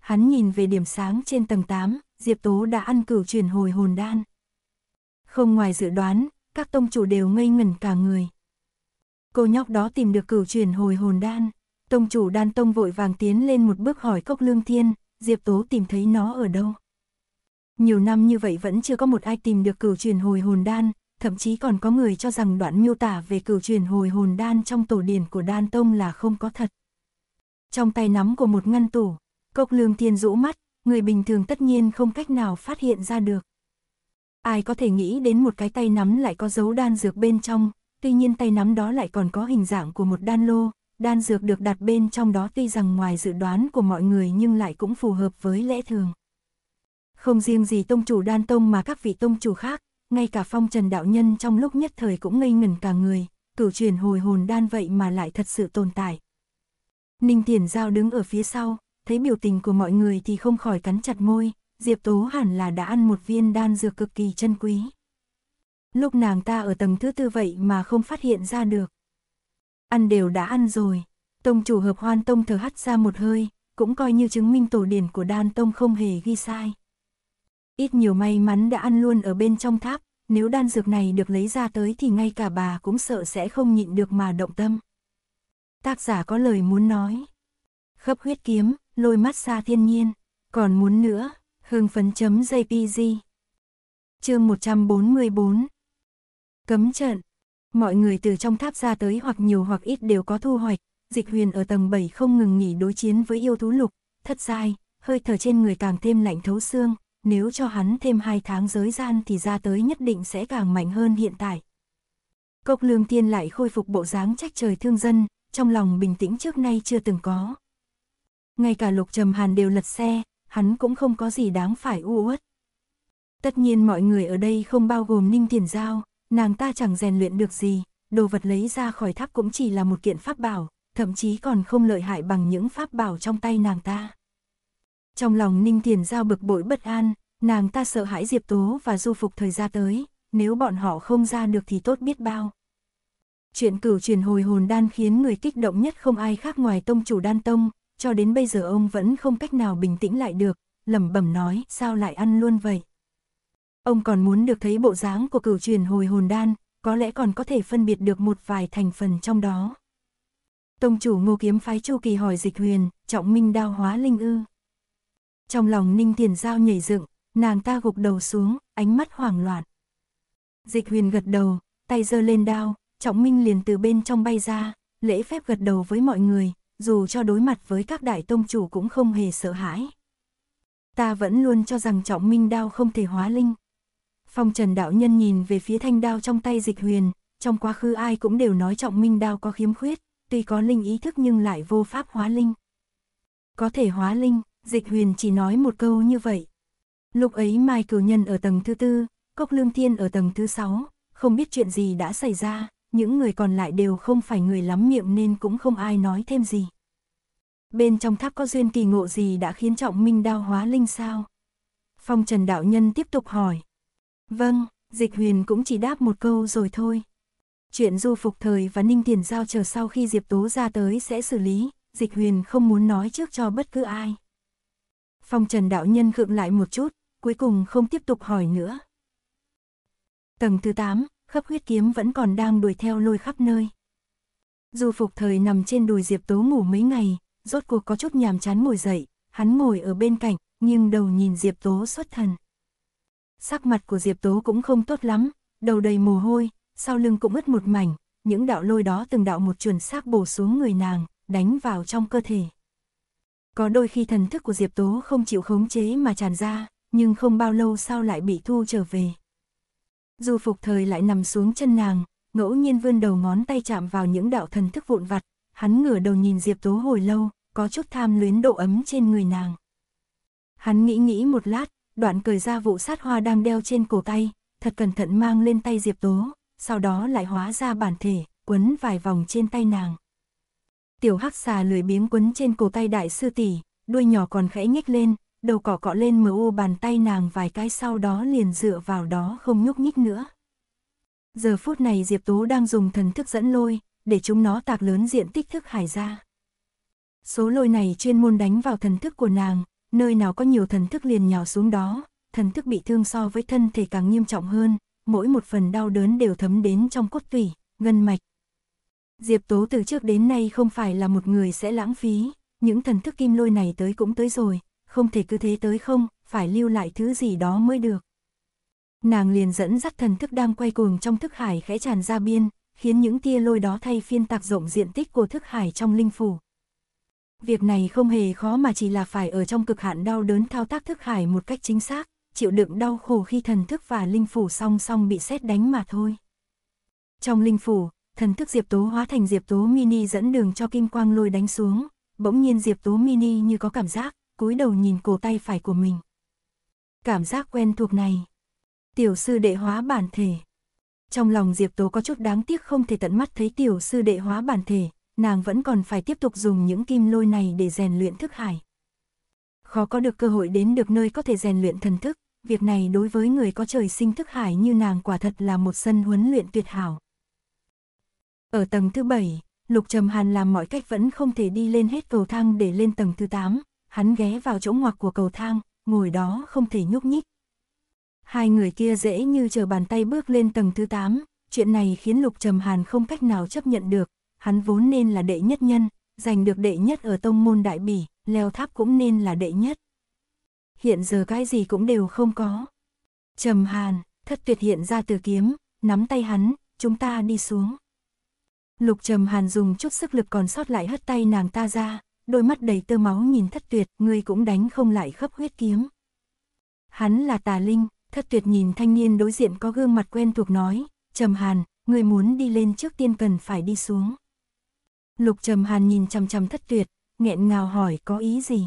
Hắn nhìn về điểm sáng trên tầng 8, Diệp Tố đã ăn cửu chuyển hồi hồn đan. Không ngoài dự đoán, các tông chủ đều ngây ngẩn cả người. Cô nhóc đó tìm được cửu chuyển hồi hồn đan. Tông chủ đan tông vội vàng tiến lên một bước hỏi Cốc Lương Thiên, Diệp Tố tìm thấy nó ở đâu. Nhiều năm như vậy vẫn chưa có một ai tìm được cửu truyền hồi hồn đan, thậm chí còn có người cho rằng đoạn miêu tả về cửu truyền hồi hồn đan trong tổ điển của đan tông là không có thật. Trong tay nắm của một ngăn tủ, cốc lương thiên rũ mắt, người bình thường tất nhiên không cách nào phát hiện ra được. Ai có thể nghĩ đến một cái tay nắm lại có dấu đan dược bên trong, tuy nhiên tay nắm đó lại còn có hình dạng của một đan lô, đan dược được đặt bên trong đó tuy rằng ngoài dự đoán của mọi người nhưng lại cũng phù hợp với lẽ thường. Không riêng gì tông chủ đan tông mà các vị tông chủ khác, ngay cả phong trần đạo nhân trong lúc nhất thời cũng ngây ngẩn cả người, cửu truyền hồi hồn đan vậy mà lại thật sự tồn tại. Ninh Tiền Giao đứng ở phía sau, thấy biểu tình của mọi người thì không khỏi cắn chặt môi, Diệp Tố hẳn là đã ăn một viên đan dược cực kỳ chân quý. Lúc nàng ta ở tầng thứ tư vậy mà không phát hiện ra được. Ăn đều đã ăn rồi, tông chủ hợp hoan tông thở hắt ra một hơi, cũng coi như chứng minh tổ điển của đan tông không hề ghi sai. Ít nhiều may mắn đã ăn luôn ở bên trong tháp, nếu đan dược này được lấy ra tới thì ngay cả bà cũng sợ sẽ không nhịn được mà động tâm. Tác giả có lời muốn nói. khấp huyết kiếm, lôi mắt xa thiên nhiên, còn muốn nữa, hương phấn chấm JPG. Chương 144 Cấm trận Mọi người từ trong tháp ra tới hoặc nhiều hoặc ít đều có thu hoạch, dịch huyền ở tầng 7 không ngừng nghỉ đối chiến với yêu thú lục, thất sai, hơi thở trên người càng thêm lạnh thấu xương, nếu cho hắn thêm hai tháng giới gian thì ra tới nhất định sẽ càng mạnh hơn hiện tại. Cốc lương tiên lại khôi phục bộ dáng trách trời thương dân, trong lòng bình tĩnh trước nay chưa từng có. Ngay cả lục trầm hàn đều lật xe, hắn cũng không có gì đáng phải u uất. Tất nhiên mọi người ở đây không bao gồm ninh tiền giao, nàng ta chẳng rèn luyện được gì, đồ vật lấy ra khỏi tháp cũng chỉ là một kiện pháp bảo, thậm chí còn không lợi hại bằng những pháp bảo trong tay nàng ta. Trong lòng Ninh Thiền Giao bực bội bất an, nàng ta sợ hãi Diệp Tố và du phục thời gian tới, nếu bọn họ không ra được thì tốt biết bao. Chuyện cửu truyền hồi hồn đan khiến người kích động nhất không ai khác ngoài tông chủ đan tông, cho đến bây giờ ông vẫn không cách nào bình tĩnh lại được, lẩm bẩm nói sao lại ăn luôn vậy. Ông còn muốn được thấy bộ dáng của cửu truyền hồi hồn đan, có lẽ còn có thể phân biệt được một vài thành phần trong đó. Tông chủ ngô kiếm phái Chu Kỳ hỏi dịch huyền, trọng minh đao hóa linh ư. Trong lòng Ninh Tiền Giao nhảy dựng, nàng ta gục đầu xuống, ánh mắt hoảng loạn. Dịch huyền gật đầu, tay giơ lên đao, Trọng Minh liền từ bên trong bay ra, lễ phép gật đầu với mọi người, dù cho đối mặt với các đại tông chủ cũng không hề sợ hãi. Ta vẫn luôn cho rằng Trọng Minh đao không thể hóa linh. Phong Trần Đạo Nhân nhìn về phía thanh đao trong tay dịch huyền, trong quá khứ ai cũng đều nói Trọng Minh đao có khiếm khuyết, tuy có linh ý thức nhưng lại vô pháp hóa linh. Có thể hóa linh, Dịch huyền chỉ nói một câu như vậy. Lúc ấy Mai Cửu Nhân ở tầng thứ tư, Cốc Lương Thiên ở tầng thứ sáu, không biết chuyện gì đã xảy ra, những người còn lại đều không phải người lắm miệng nên cũng không ai nói thêm gì. Bên trong tháp có duyên kỳ ngộ gì đã khiến trọng minh đao hóa linh sao? Phong Trần Đạo Nhân tiếp tục hỏi. Vâng, Dịch Huyền cũng chỉ đáp một câu rồi thôi. Chuyện du phục thời và ninh tiền giao chờ sau khi Diệp Tố ra tới sẽ xử lý, Dịch Huyền không muốn nói trước cho bất cứ ai. Phong Trần Đạo Nhân gượng lại một chút, cuối cùng không tiếp tục hỏi nữa. Tầng thứ 8, khắp huyết kiếm vẫn còn đang đuổi theo lôi khắp nơi. Dù phục thời nằm trên đùi Diệp Tố ngủ mấy ngày, rốt cuộc có chút nhàm chán ngồi dậy, hắn ngồi ở bên cạnh, nhưng đầu nhìn Diệp Tố xuất thần. Sắc mặt của Diệp Tố cũng không tốt lắm, đầu đầy mồ hôi, sau lưng cũng ướt một mảnh, những đạo lôi đó từng đạo một chuẩn xác bổ xuống người nàng, đánh vào trong cơ thể. Có đôi khi thần thức của Diệp Tố không chịu khống chế mà tràn ra, nhưng không bao lâu sau lại bị thu trở về. Du phục thời lại nằm xuống chân nàng, ngẫu nhiên vươn đầu ngón tay chạm vào những đạo thần thức vụn vặt, hắn ngửa đầu nhìn Diệp Tố hồi lâu, có chút tham luyến độ ấm trên người nàng. Hắn nghĩ nghĩ một lát, đoạn cười ra vụ sát hoa đang đeo trên cổ tay, thật cẩn thận mang lên tay Diệp Tố, sau đó lại hóa ra bản thể, quấn vài vòng trên tay nàng. Tiểu hắc xà lười biếng quấn trên cổ tay đại sư tỷ, đuôi nhỏ còn khẽ nhích lên, đầu cỏ cọ lên mờ u bàn tay nàng vài cái sau đó liền dựa vào đó không nhúc nhích nữa. Giờ phút này Diệp Tú đang dùng thần thức dẫn lôi, để chúng nó tạc lớn diện tích thức hải ra. Số lôi này chuyên môn đánh vào thần thức của nàng, nơi nào có nhiều thần thức liền nhỏ xuống đó, thần thức bị thương so với thân thể càng nghiêm trọng hơn, mỗi một phần đau đớn đều thấm đến trong cốt tủy, gân mạch, Diệp Tố từ trước đến nay không phải là một người sẽ lãng phí, những thần thức kim lôi này tới cũng tới rồi, không thể cứ thế tới không, phải lưu lại thứ gì đó mới được. Nàng liền dẫn dắt thần thức đang quay cuồng trong thức hải khẽ tràn ra biên, khiến những tia lôi đó thay phiên tạc rộng diện tích của thức hải trong linh phủ. Việc này không hề khó mà chỉ là phải ở trong cực hạn đau đớn thao tác thức hải một cách chính xác, chịu đựng đau khổ khi thần thức và linh phủ song song bị xét đánh mà thôi. Trong linh phủ, thần thức Diệp Tố hóa thành Diệp Tố Mini dẫn đường cho kim quang lôi đánh xuống, bỗng nhiên Diệp Tố Mini như có cảm giác, cúi đầu nhìn cổ tay phải của mình. Cảm giác quen thuộc này. Tiểu sư đệ hóa bản thể. Trong lòng Diệp Tố có chút đáng tiếc không thể tận mắt thấy tiểu sư đệ hóa bản thể, nàng vẫn còn phải tiếp tục dùng những kim lôi này để rèn luyện thức hải. Khó có được cơ hội đến được nơi có thể rèn luyện thần thức, việc này đối với người có trời sinh thức hải như nàng quả thật là một sân huấn luyện tuyệt hảo. Ở tầng thứ 7, Lục Trầm Hàn làm mọi cách vẫn không thể đi lên hết cầu thang để lên tầng thứ 8, hắn ghé vào chỗ ngoặc của cầu thang, ngồi đó không thể nhúc nhích. Hai người kia dễ như chờ bàn tay bước lên tầng thứ 8, chuyện này khiến Lục Trầm Hàn không cách nào chấp nhận được, hắn vốn nên là đệ nhất nhân, giành được đệ nhất ở tông môn đại bỉ, leo tháp cũng nên là đệ nhất. Hiện giờ cái gì cũng đều không có. Trầm Hàn, thất tuyệt hiện ra từ kiếm, nắm tay hắn, chúng ta đi xuống. Lục Trầm Hàn dùng chút sức lực còn sót lại hất tay nàng ta ra, đôi mắt đầy tơ máu nhìn thất tuyệt, ngươi cũng đánh không lại khớp huyết kiếm. Hắn là tà linh, thất tuyệt nhìn thanh niên đối diện có gương mặt quen thuộc nói, Trầm Hàn, ngươi muốn đi lên trước tiên cần phải đi xuống. Lục Trầm Hàn nhìn chằm chằm thất tuyệt, nghẹn ngào hỏi có ý gì.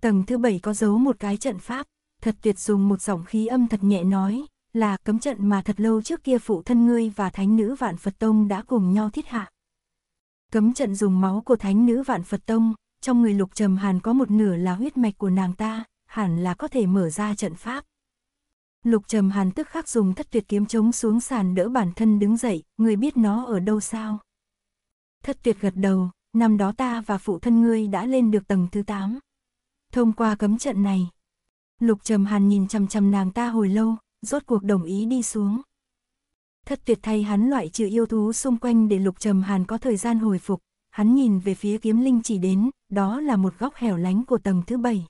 Tầng thứ bảy có giấu một cái trận pháp, thật tuyệt dùng một giọng khí âm thật nhẹ nói, là cấm trận mà thật lâu trước kia phụ thân ngươi và thánh nữ vạn Phật Tông đã cùng nhau thiết hạ. Cấm trận dùng máu của thánh nữ vạn Phật Tông, trong người lục trầm hàn có một nửa là huyết mạch của nàng ta, hẳn là có thể mở ra trận pháp. Lục trầm hàn tức khắc dùng thất tuyệt kiếm chống xuống sàn đỡ bản thân đứng dậy, người biết nó ở đâu sao? Thất tuyệt gật đầu, năm đó ta và phụ thân ngươi đã lên được tầng thứ 8. Thông qua cấm trận này, Lục Trầm Hàn nhìn chằm chằm nàng ta hồi lâu, rốt cuộc đồng ý đi xuống. Thất tuyệt thay hắn loại trừ yêu thú xung quanh để Lục Trầm Hàn có thời gian hồi phục, hắn nhìn về phía kiếm linh chỉ đến, đó là một góc hẻo lánh của tầng thứ bảy.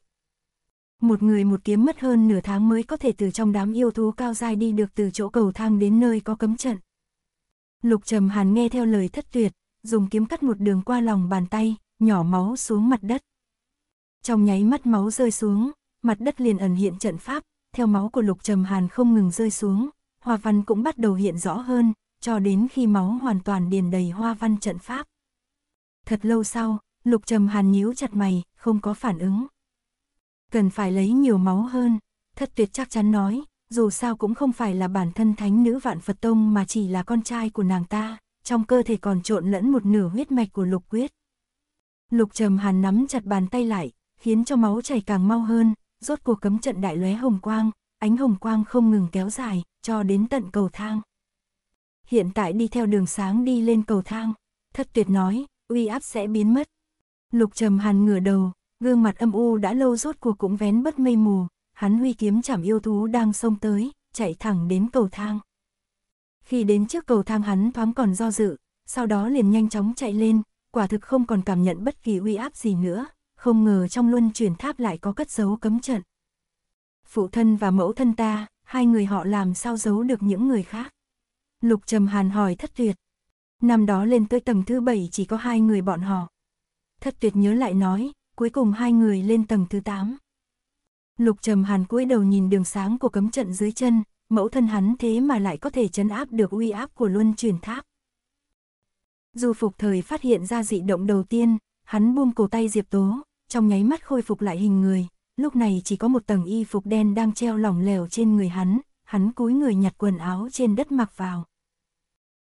Một người một kiếm mất hơn nửa tháng mới có thể từ trong đám yêu thú cao dài đi được từ chỗ cầu thang đến nơi có cấm trận. Lục Trầm Hàn nghe theo lời thất tuyệt, dùng kiếm cắt một đường qua lòng bàn tay, nhỏ máu xuống mặt đất. Trong nháy mắt máu rơi xuống, mặt đất liền ẩn hiện trận pháp, theo máu của Lục Trầm Hàn không ngừng rơi xuống, hoa văn cũng bắt đầu hiện rõ hơn, cho đến khi máu hoàn toàn điền đầy hoa văn trận pháp. Thật lâu sau, Lục Trầm Hàn nhíu chặt mày, không có phản ứng. Cần phải lấy nhiều máu hơn, thất tuyệt chắc chắn nói, dù sao cũng không phải là bản thân thánh nữ vạn Phật Tông mà chỉ là con trai của nàng ta, trong cơ thể còn trộn lẫn một nửa huyết mạch của lục quyết. Lục trầm hàn nắm chặt bàn tay lại, khiến cho máu chảy càng mau hơn, rốt cuộc cấm trận đại lóe hồng quang, ánh hồng quang không ngừng kéo dài, cho đến tận cầu thang. Hiện tại đi theo đường sáng đi lên cầu thang, thất tuyệt nói, uy áp sẽ biến mất. Lục trầm hàn ngửa đầu, gương mặt âm u đã lâu rốt cuộc cũng vén bất mây mù, hắn huy kiếm chảm yêu thú đang xông tới, chạy thẳng đến cầu thang. Khi đến trước cầu thang hắn thoáng còn do dự, sau đó liền nhanh chóng chạy lên, quả thực không còn cảm nhận bất kỳ uy áp gì nữa, không ngờ trong luân chuyển tháp lại có cất giấu cấm trận. Phụ thân và mẫu thân ta, hai người họ làm sao giấu được những người khác? Lục Trầm Hàn hỏi thất tuyệt. Năm đó lên tới tầng thứ bảy chỉ có hai người bọn họ. Thất tuyệt nhớ lại nói, cuối cùng hai người lên tầng thứ tám. Lục Trầm Hàn cúi đầu nhìn đường sáng của cấm trận dưới chân, mẫu thân hắn thế mà lại có thể chấn áp được uy áp của luân chuyển tháp. Du phục thời phát hiện ra dị động đầu tiên, hắn buông cổ tay Diệp Tố, trong nháy mắt khôi phục lại hình người, lúc này chỉ có một tầng y phục đen đang treo lỏng lẻo trên người hắn, hắn cúi người nhặt quần áo trên đất mặc vào.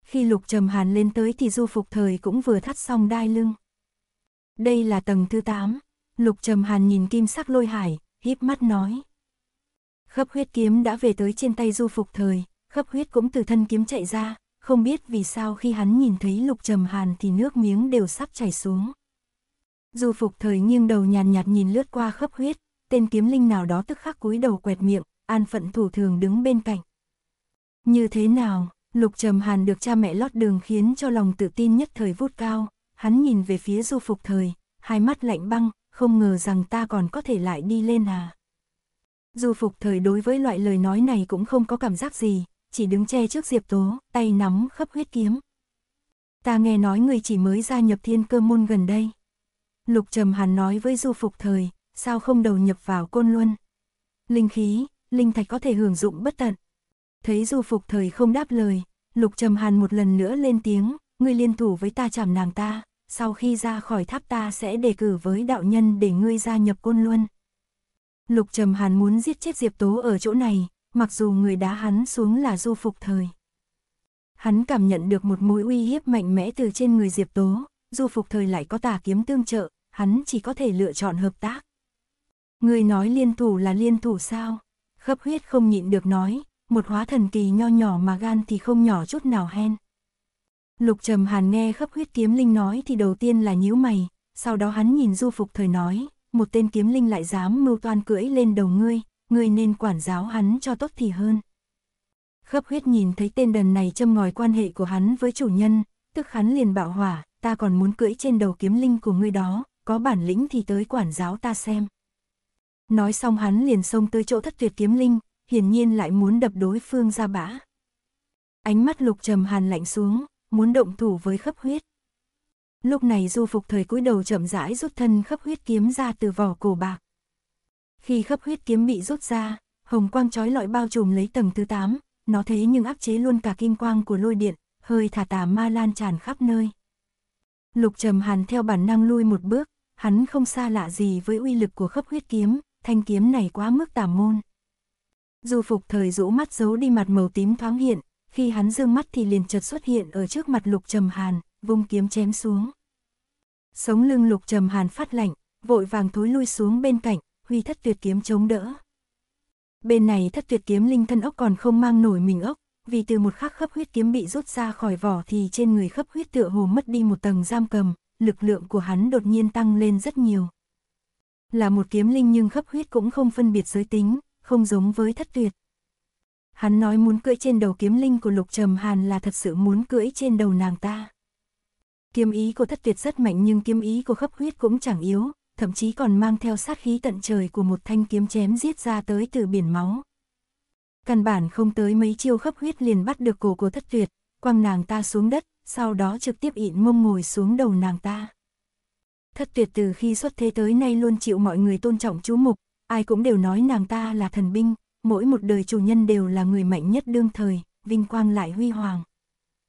Khi lục trầm hàn lên tới thì du phục thời cũng vừa thắt xong đai lưng. Đây là tầng thứ 8, lục trầm hàn nhìn kim sắc lôi hải, híp mắt nói. Khớp huyết kiếm đã về tới trên tay du phục thời, khớp huyết cũng từ thân kiếm chạy ra, không biết vì sao khi hắn nhìn thấy lục trầm hàn thì nước miếng đều sắp chảy xuống. Du phục thời nghiêng đầu nhàn nhạt nhìn lướt qua khớp huyết, tên kiếm linh nào đó tức khắc cúi đầu quẹt miệng, an phận thủ thường đứng bên cạnh. Như thế nào, lục trầm hàn được cha mẹ lót đường khiến cho lòng tự tin nhất thời vút cao, hắn nhìn về phía du phục thời, hai mắt lạnh băng, không ngờ rằng ta còn có thể lại đi lên à. Du phục thời đối với loại lời nói này cũng không có cảm giác gì, chỉ đứng che trước diệp tố, tay nắm khớp huyết kiếm. Ta nghe nói người chỉ mới gia nhập thiên cơ môn gần đây. Lục Trầm Hàn nói với Du Phục Thời, sao không đầu nhập vào côn luân? Linh khí, linh thạch có thể hưởng dụng bất tận. Thấy Du Phục Thời không đáp lời, Lục Trầm Hàn một lần nữa lên tiếng, ngươi liên thủ với ta chảm nàng ta, sau khi ra khỏi tháp ta sẽ đề cử với đạo nhân để ngươi gia nhập côn luân. Lục Trầm Hàn muốn giết chết Diệp Tố ở chỗ này, mặc dù người đá hắn xuống là Du Phục Thời. Hắn cảm nhận được một mối uy hiếp mạnh mẽ từ trên người Diệp Tố, du phục thời lại có tà kiếm tương trợ, hắn chỉ có thể lựa chọn hợp tác. Người nói liên thủ là liên thủ sao? Khấp huyết không nhịn được nói, một hóa thần kỳ nho nhỏ mà gan thì không nhỏ chút nào hen. Lục trầm hàn nghe khấp huyết kiếm linh nói thì đầu tiên là nhíu mày, sau đó hắn nhìn du phục thời nói, một tên kiếm linh lại dám mưu toan cưỡi lên đầu ngươi, ngươi nên quản giáo hắn cho tốt thì hơn. Khấp huyết nhìn thấy tên đần này châm ngòi quan hệ của hắn với chủ nhân, tức hắn liền bạo hỏa, ta còn muốn cưỡi trên đầu kiếm linh của ngươi đó, có bản lĩnh thì tới quản giáo ta xem. Nói xong hắn liền xông tới chỗ thất tuyệt kiếm linh, hiển nhiên lại muốn đập đối phương ra bã. Ánh mắt lục trầm hàn lạnh xuống, muốn động thủ với khắp huyết. Lúc này du phục thời cúi đầu chậm rãi rút thân khắp huyết kiếm ra từ vỏ cổ bạc. Khi khắp huyết kiếm bị rút ra, hồng quang trói lọi bao trùm lấy tầng thứ 8, nó thế nhưng áp chế luôn cả kim quang của lôi điện, hơi thả tà ma lan tràn khắp nơi. Lục Trầm Hàn theo bản năng lui một bước, hắn không xa lạ gì với uy lực của khớp huyết kiếm, thanh kiếm này quá mức tà môn. Dù Phục thời rũ mắt giấu đi mặt màu tím thoáng hiện, khi hắn dương mắt thì liền chợt xuất hiện ở trước mặt Lục Trầm Hàn, vung kiếm chém xuống. Sống lưng Lục Trầm Hàn phát lạnh, vội vàng thối lui xuống bên cạnh, huy thất tuyệt kiếm chống đỡ. Bên này thất tuyệt kiếm linh thân ốc còn không mang nổi mình ốc, vì từ một khắc khớp huyết kiếm bị rút ra khỏi vỏ thì trên người khớp huyết tựa hồ mất đi một tầng giam cầm, lực lượng của hắn đột nhiên tăng lên rất nhiều. Là một kiếm linh nhưng khớp huyết cũng không phân biệt giới tính, không giống với thất tuyệt. Hắn nói muốn cưỡi trên đầu kiếm linh của Lục Trầm Hàn là thật sự muốn cưỡi trên đầu nàng ta. Kiếm ý của thất tuyệt rất mạnh nhưng kiếm ý của khớp huyết cũng chẳng yếu, thậm chí còn mang theo sát khí tận trời của một thanh kiếm chém giết ra tới từ biển máu. Căn bản không tới mấy chiêu khắp huyết liền bắt được cổ của thất tuyệt, quăng nàng ta xuống đất, sau đó trực tiếp ịn mông ngồi xuống đầu nàng ta. Thất tuyệt từ khi xuất thế tới nay luôn chịu mọi người tôn trọng chú mục, ai cũng đều nói nàng ta là thần binh, mỗi một đời chủ nhân đều là người mạnh nhất đương thời, vinh quang lại huy hoàng.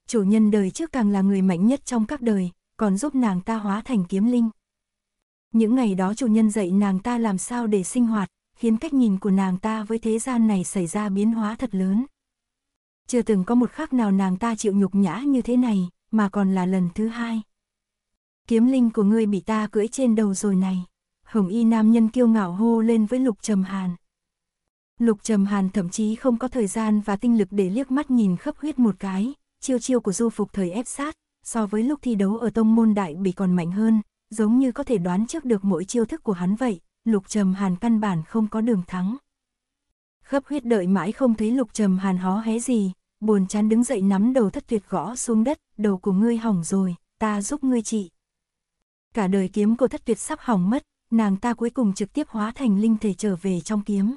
Chủ nhân đời trước càng là người mạnh nhất trong các đời, còn giúp nàng ta hóa thành kiếm linh. Những ngày đó chủ nhân dạy nàng ta làm sao để sinh hoạt, khiến cách nhìn của nàng ta với thế gian này xảy ra biến hóa thật lớn. Chưa từng có một khắc nào nàng ta chịu nhục nhã như thế này, mà còn là lần thứ hai. Kiếm linh của ngươi bị ta cưỡi trên đầu rồi này. Hồng y nam nhân kiêu ngạo hô lên với lục trầm hàn. Lục trầm hàn thậm chí không có thời gian và tinh lực để liếc mắt nhìn khắp huyết một cái, chiêu chiêu của du phục thời ép sát, so với lúc thi đấu ở tông môn đại bị còn mạnh hơn, giống như có thể đoán trước được mỗi chiêu thức của hắn vậy, Lục Trầm Hàn căn bản không có đường thắng. Khấp huyết đợi mãi không thấy Lục Trầm Hàn hó hé gì, buồn chán đứng dậy nắm đầu thất tuyệt gõ xuống đất, đầu của ngươi hỏng rồi, ta giúp ngươi trị. Cả đời kiếm của thất tuyệt sắp hỏng mất, nàng ta cuối cùng trực tiếp hóa thành linh thể trở về trong kiếm.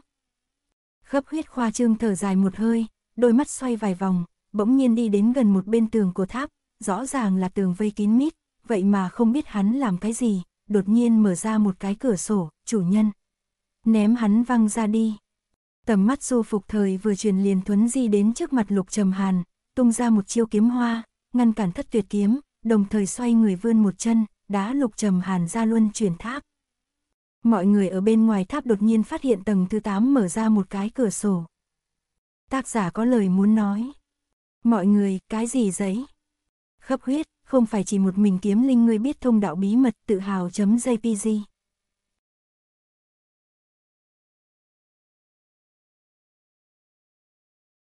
Khấp huyết khoa trương thở dài một hơi, đôi mắt xoay vài vòng, bỗng nhiên đi đến gần một bên tường của tháp, rõ ràng là tường vây kín mít, vậy mà không biết hắn làm cái gì, đột nhiên mở ra một cái cửa sổ, chủ nhân. Ném hắn văng ra đi. Tầm mắt du phục thời vừa truyền liền thuấn di đến trước mặt lục trầm hàn, tung ra một chiêu kiếm hoa, ngăn cản thất tuyệt kiếm, đồng thời xoay người vươn một chân, đá lục trầm hàn ra luân chuyển tháp. Mọi người ở bên ngoài tháp đột nhiên phát hiện tầng thứ 8 mở ra một cái cửa sổ. Tác giả có lời muốn nói. Mọi người, cái gì giấy? Khắp huyết, không phải chỉ một mình kiếm linh ngươi biết thông đạo bí mật tự hào.jpg.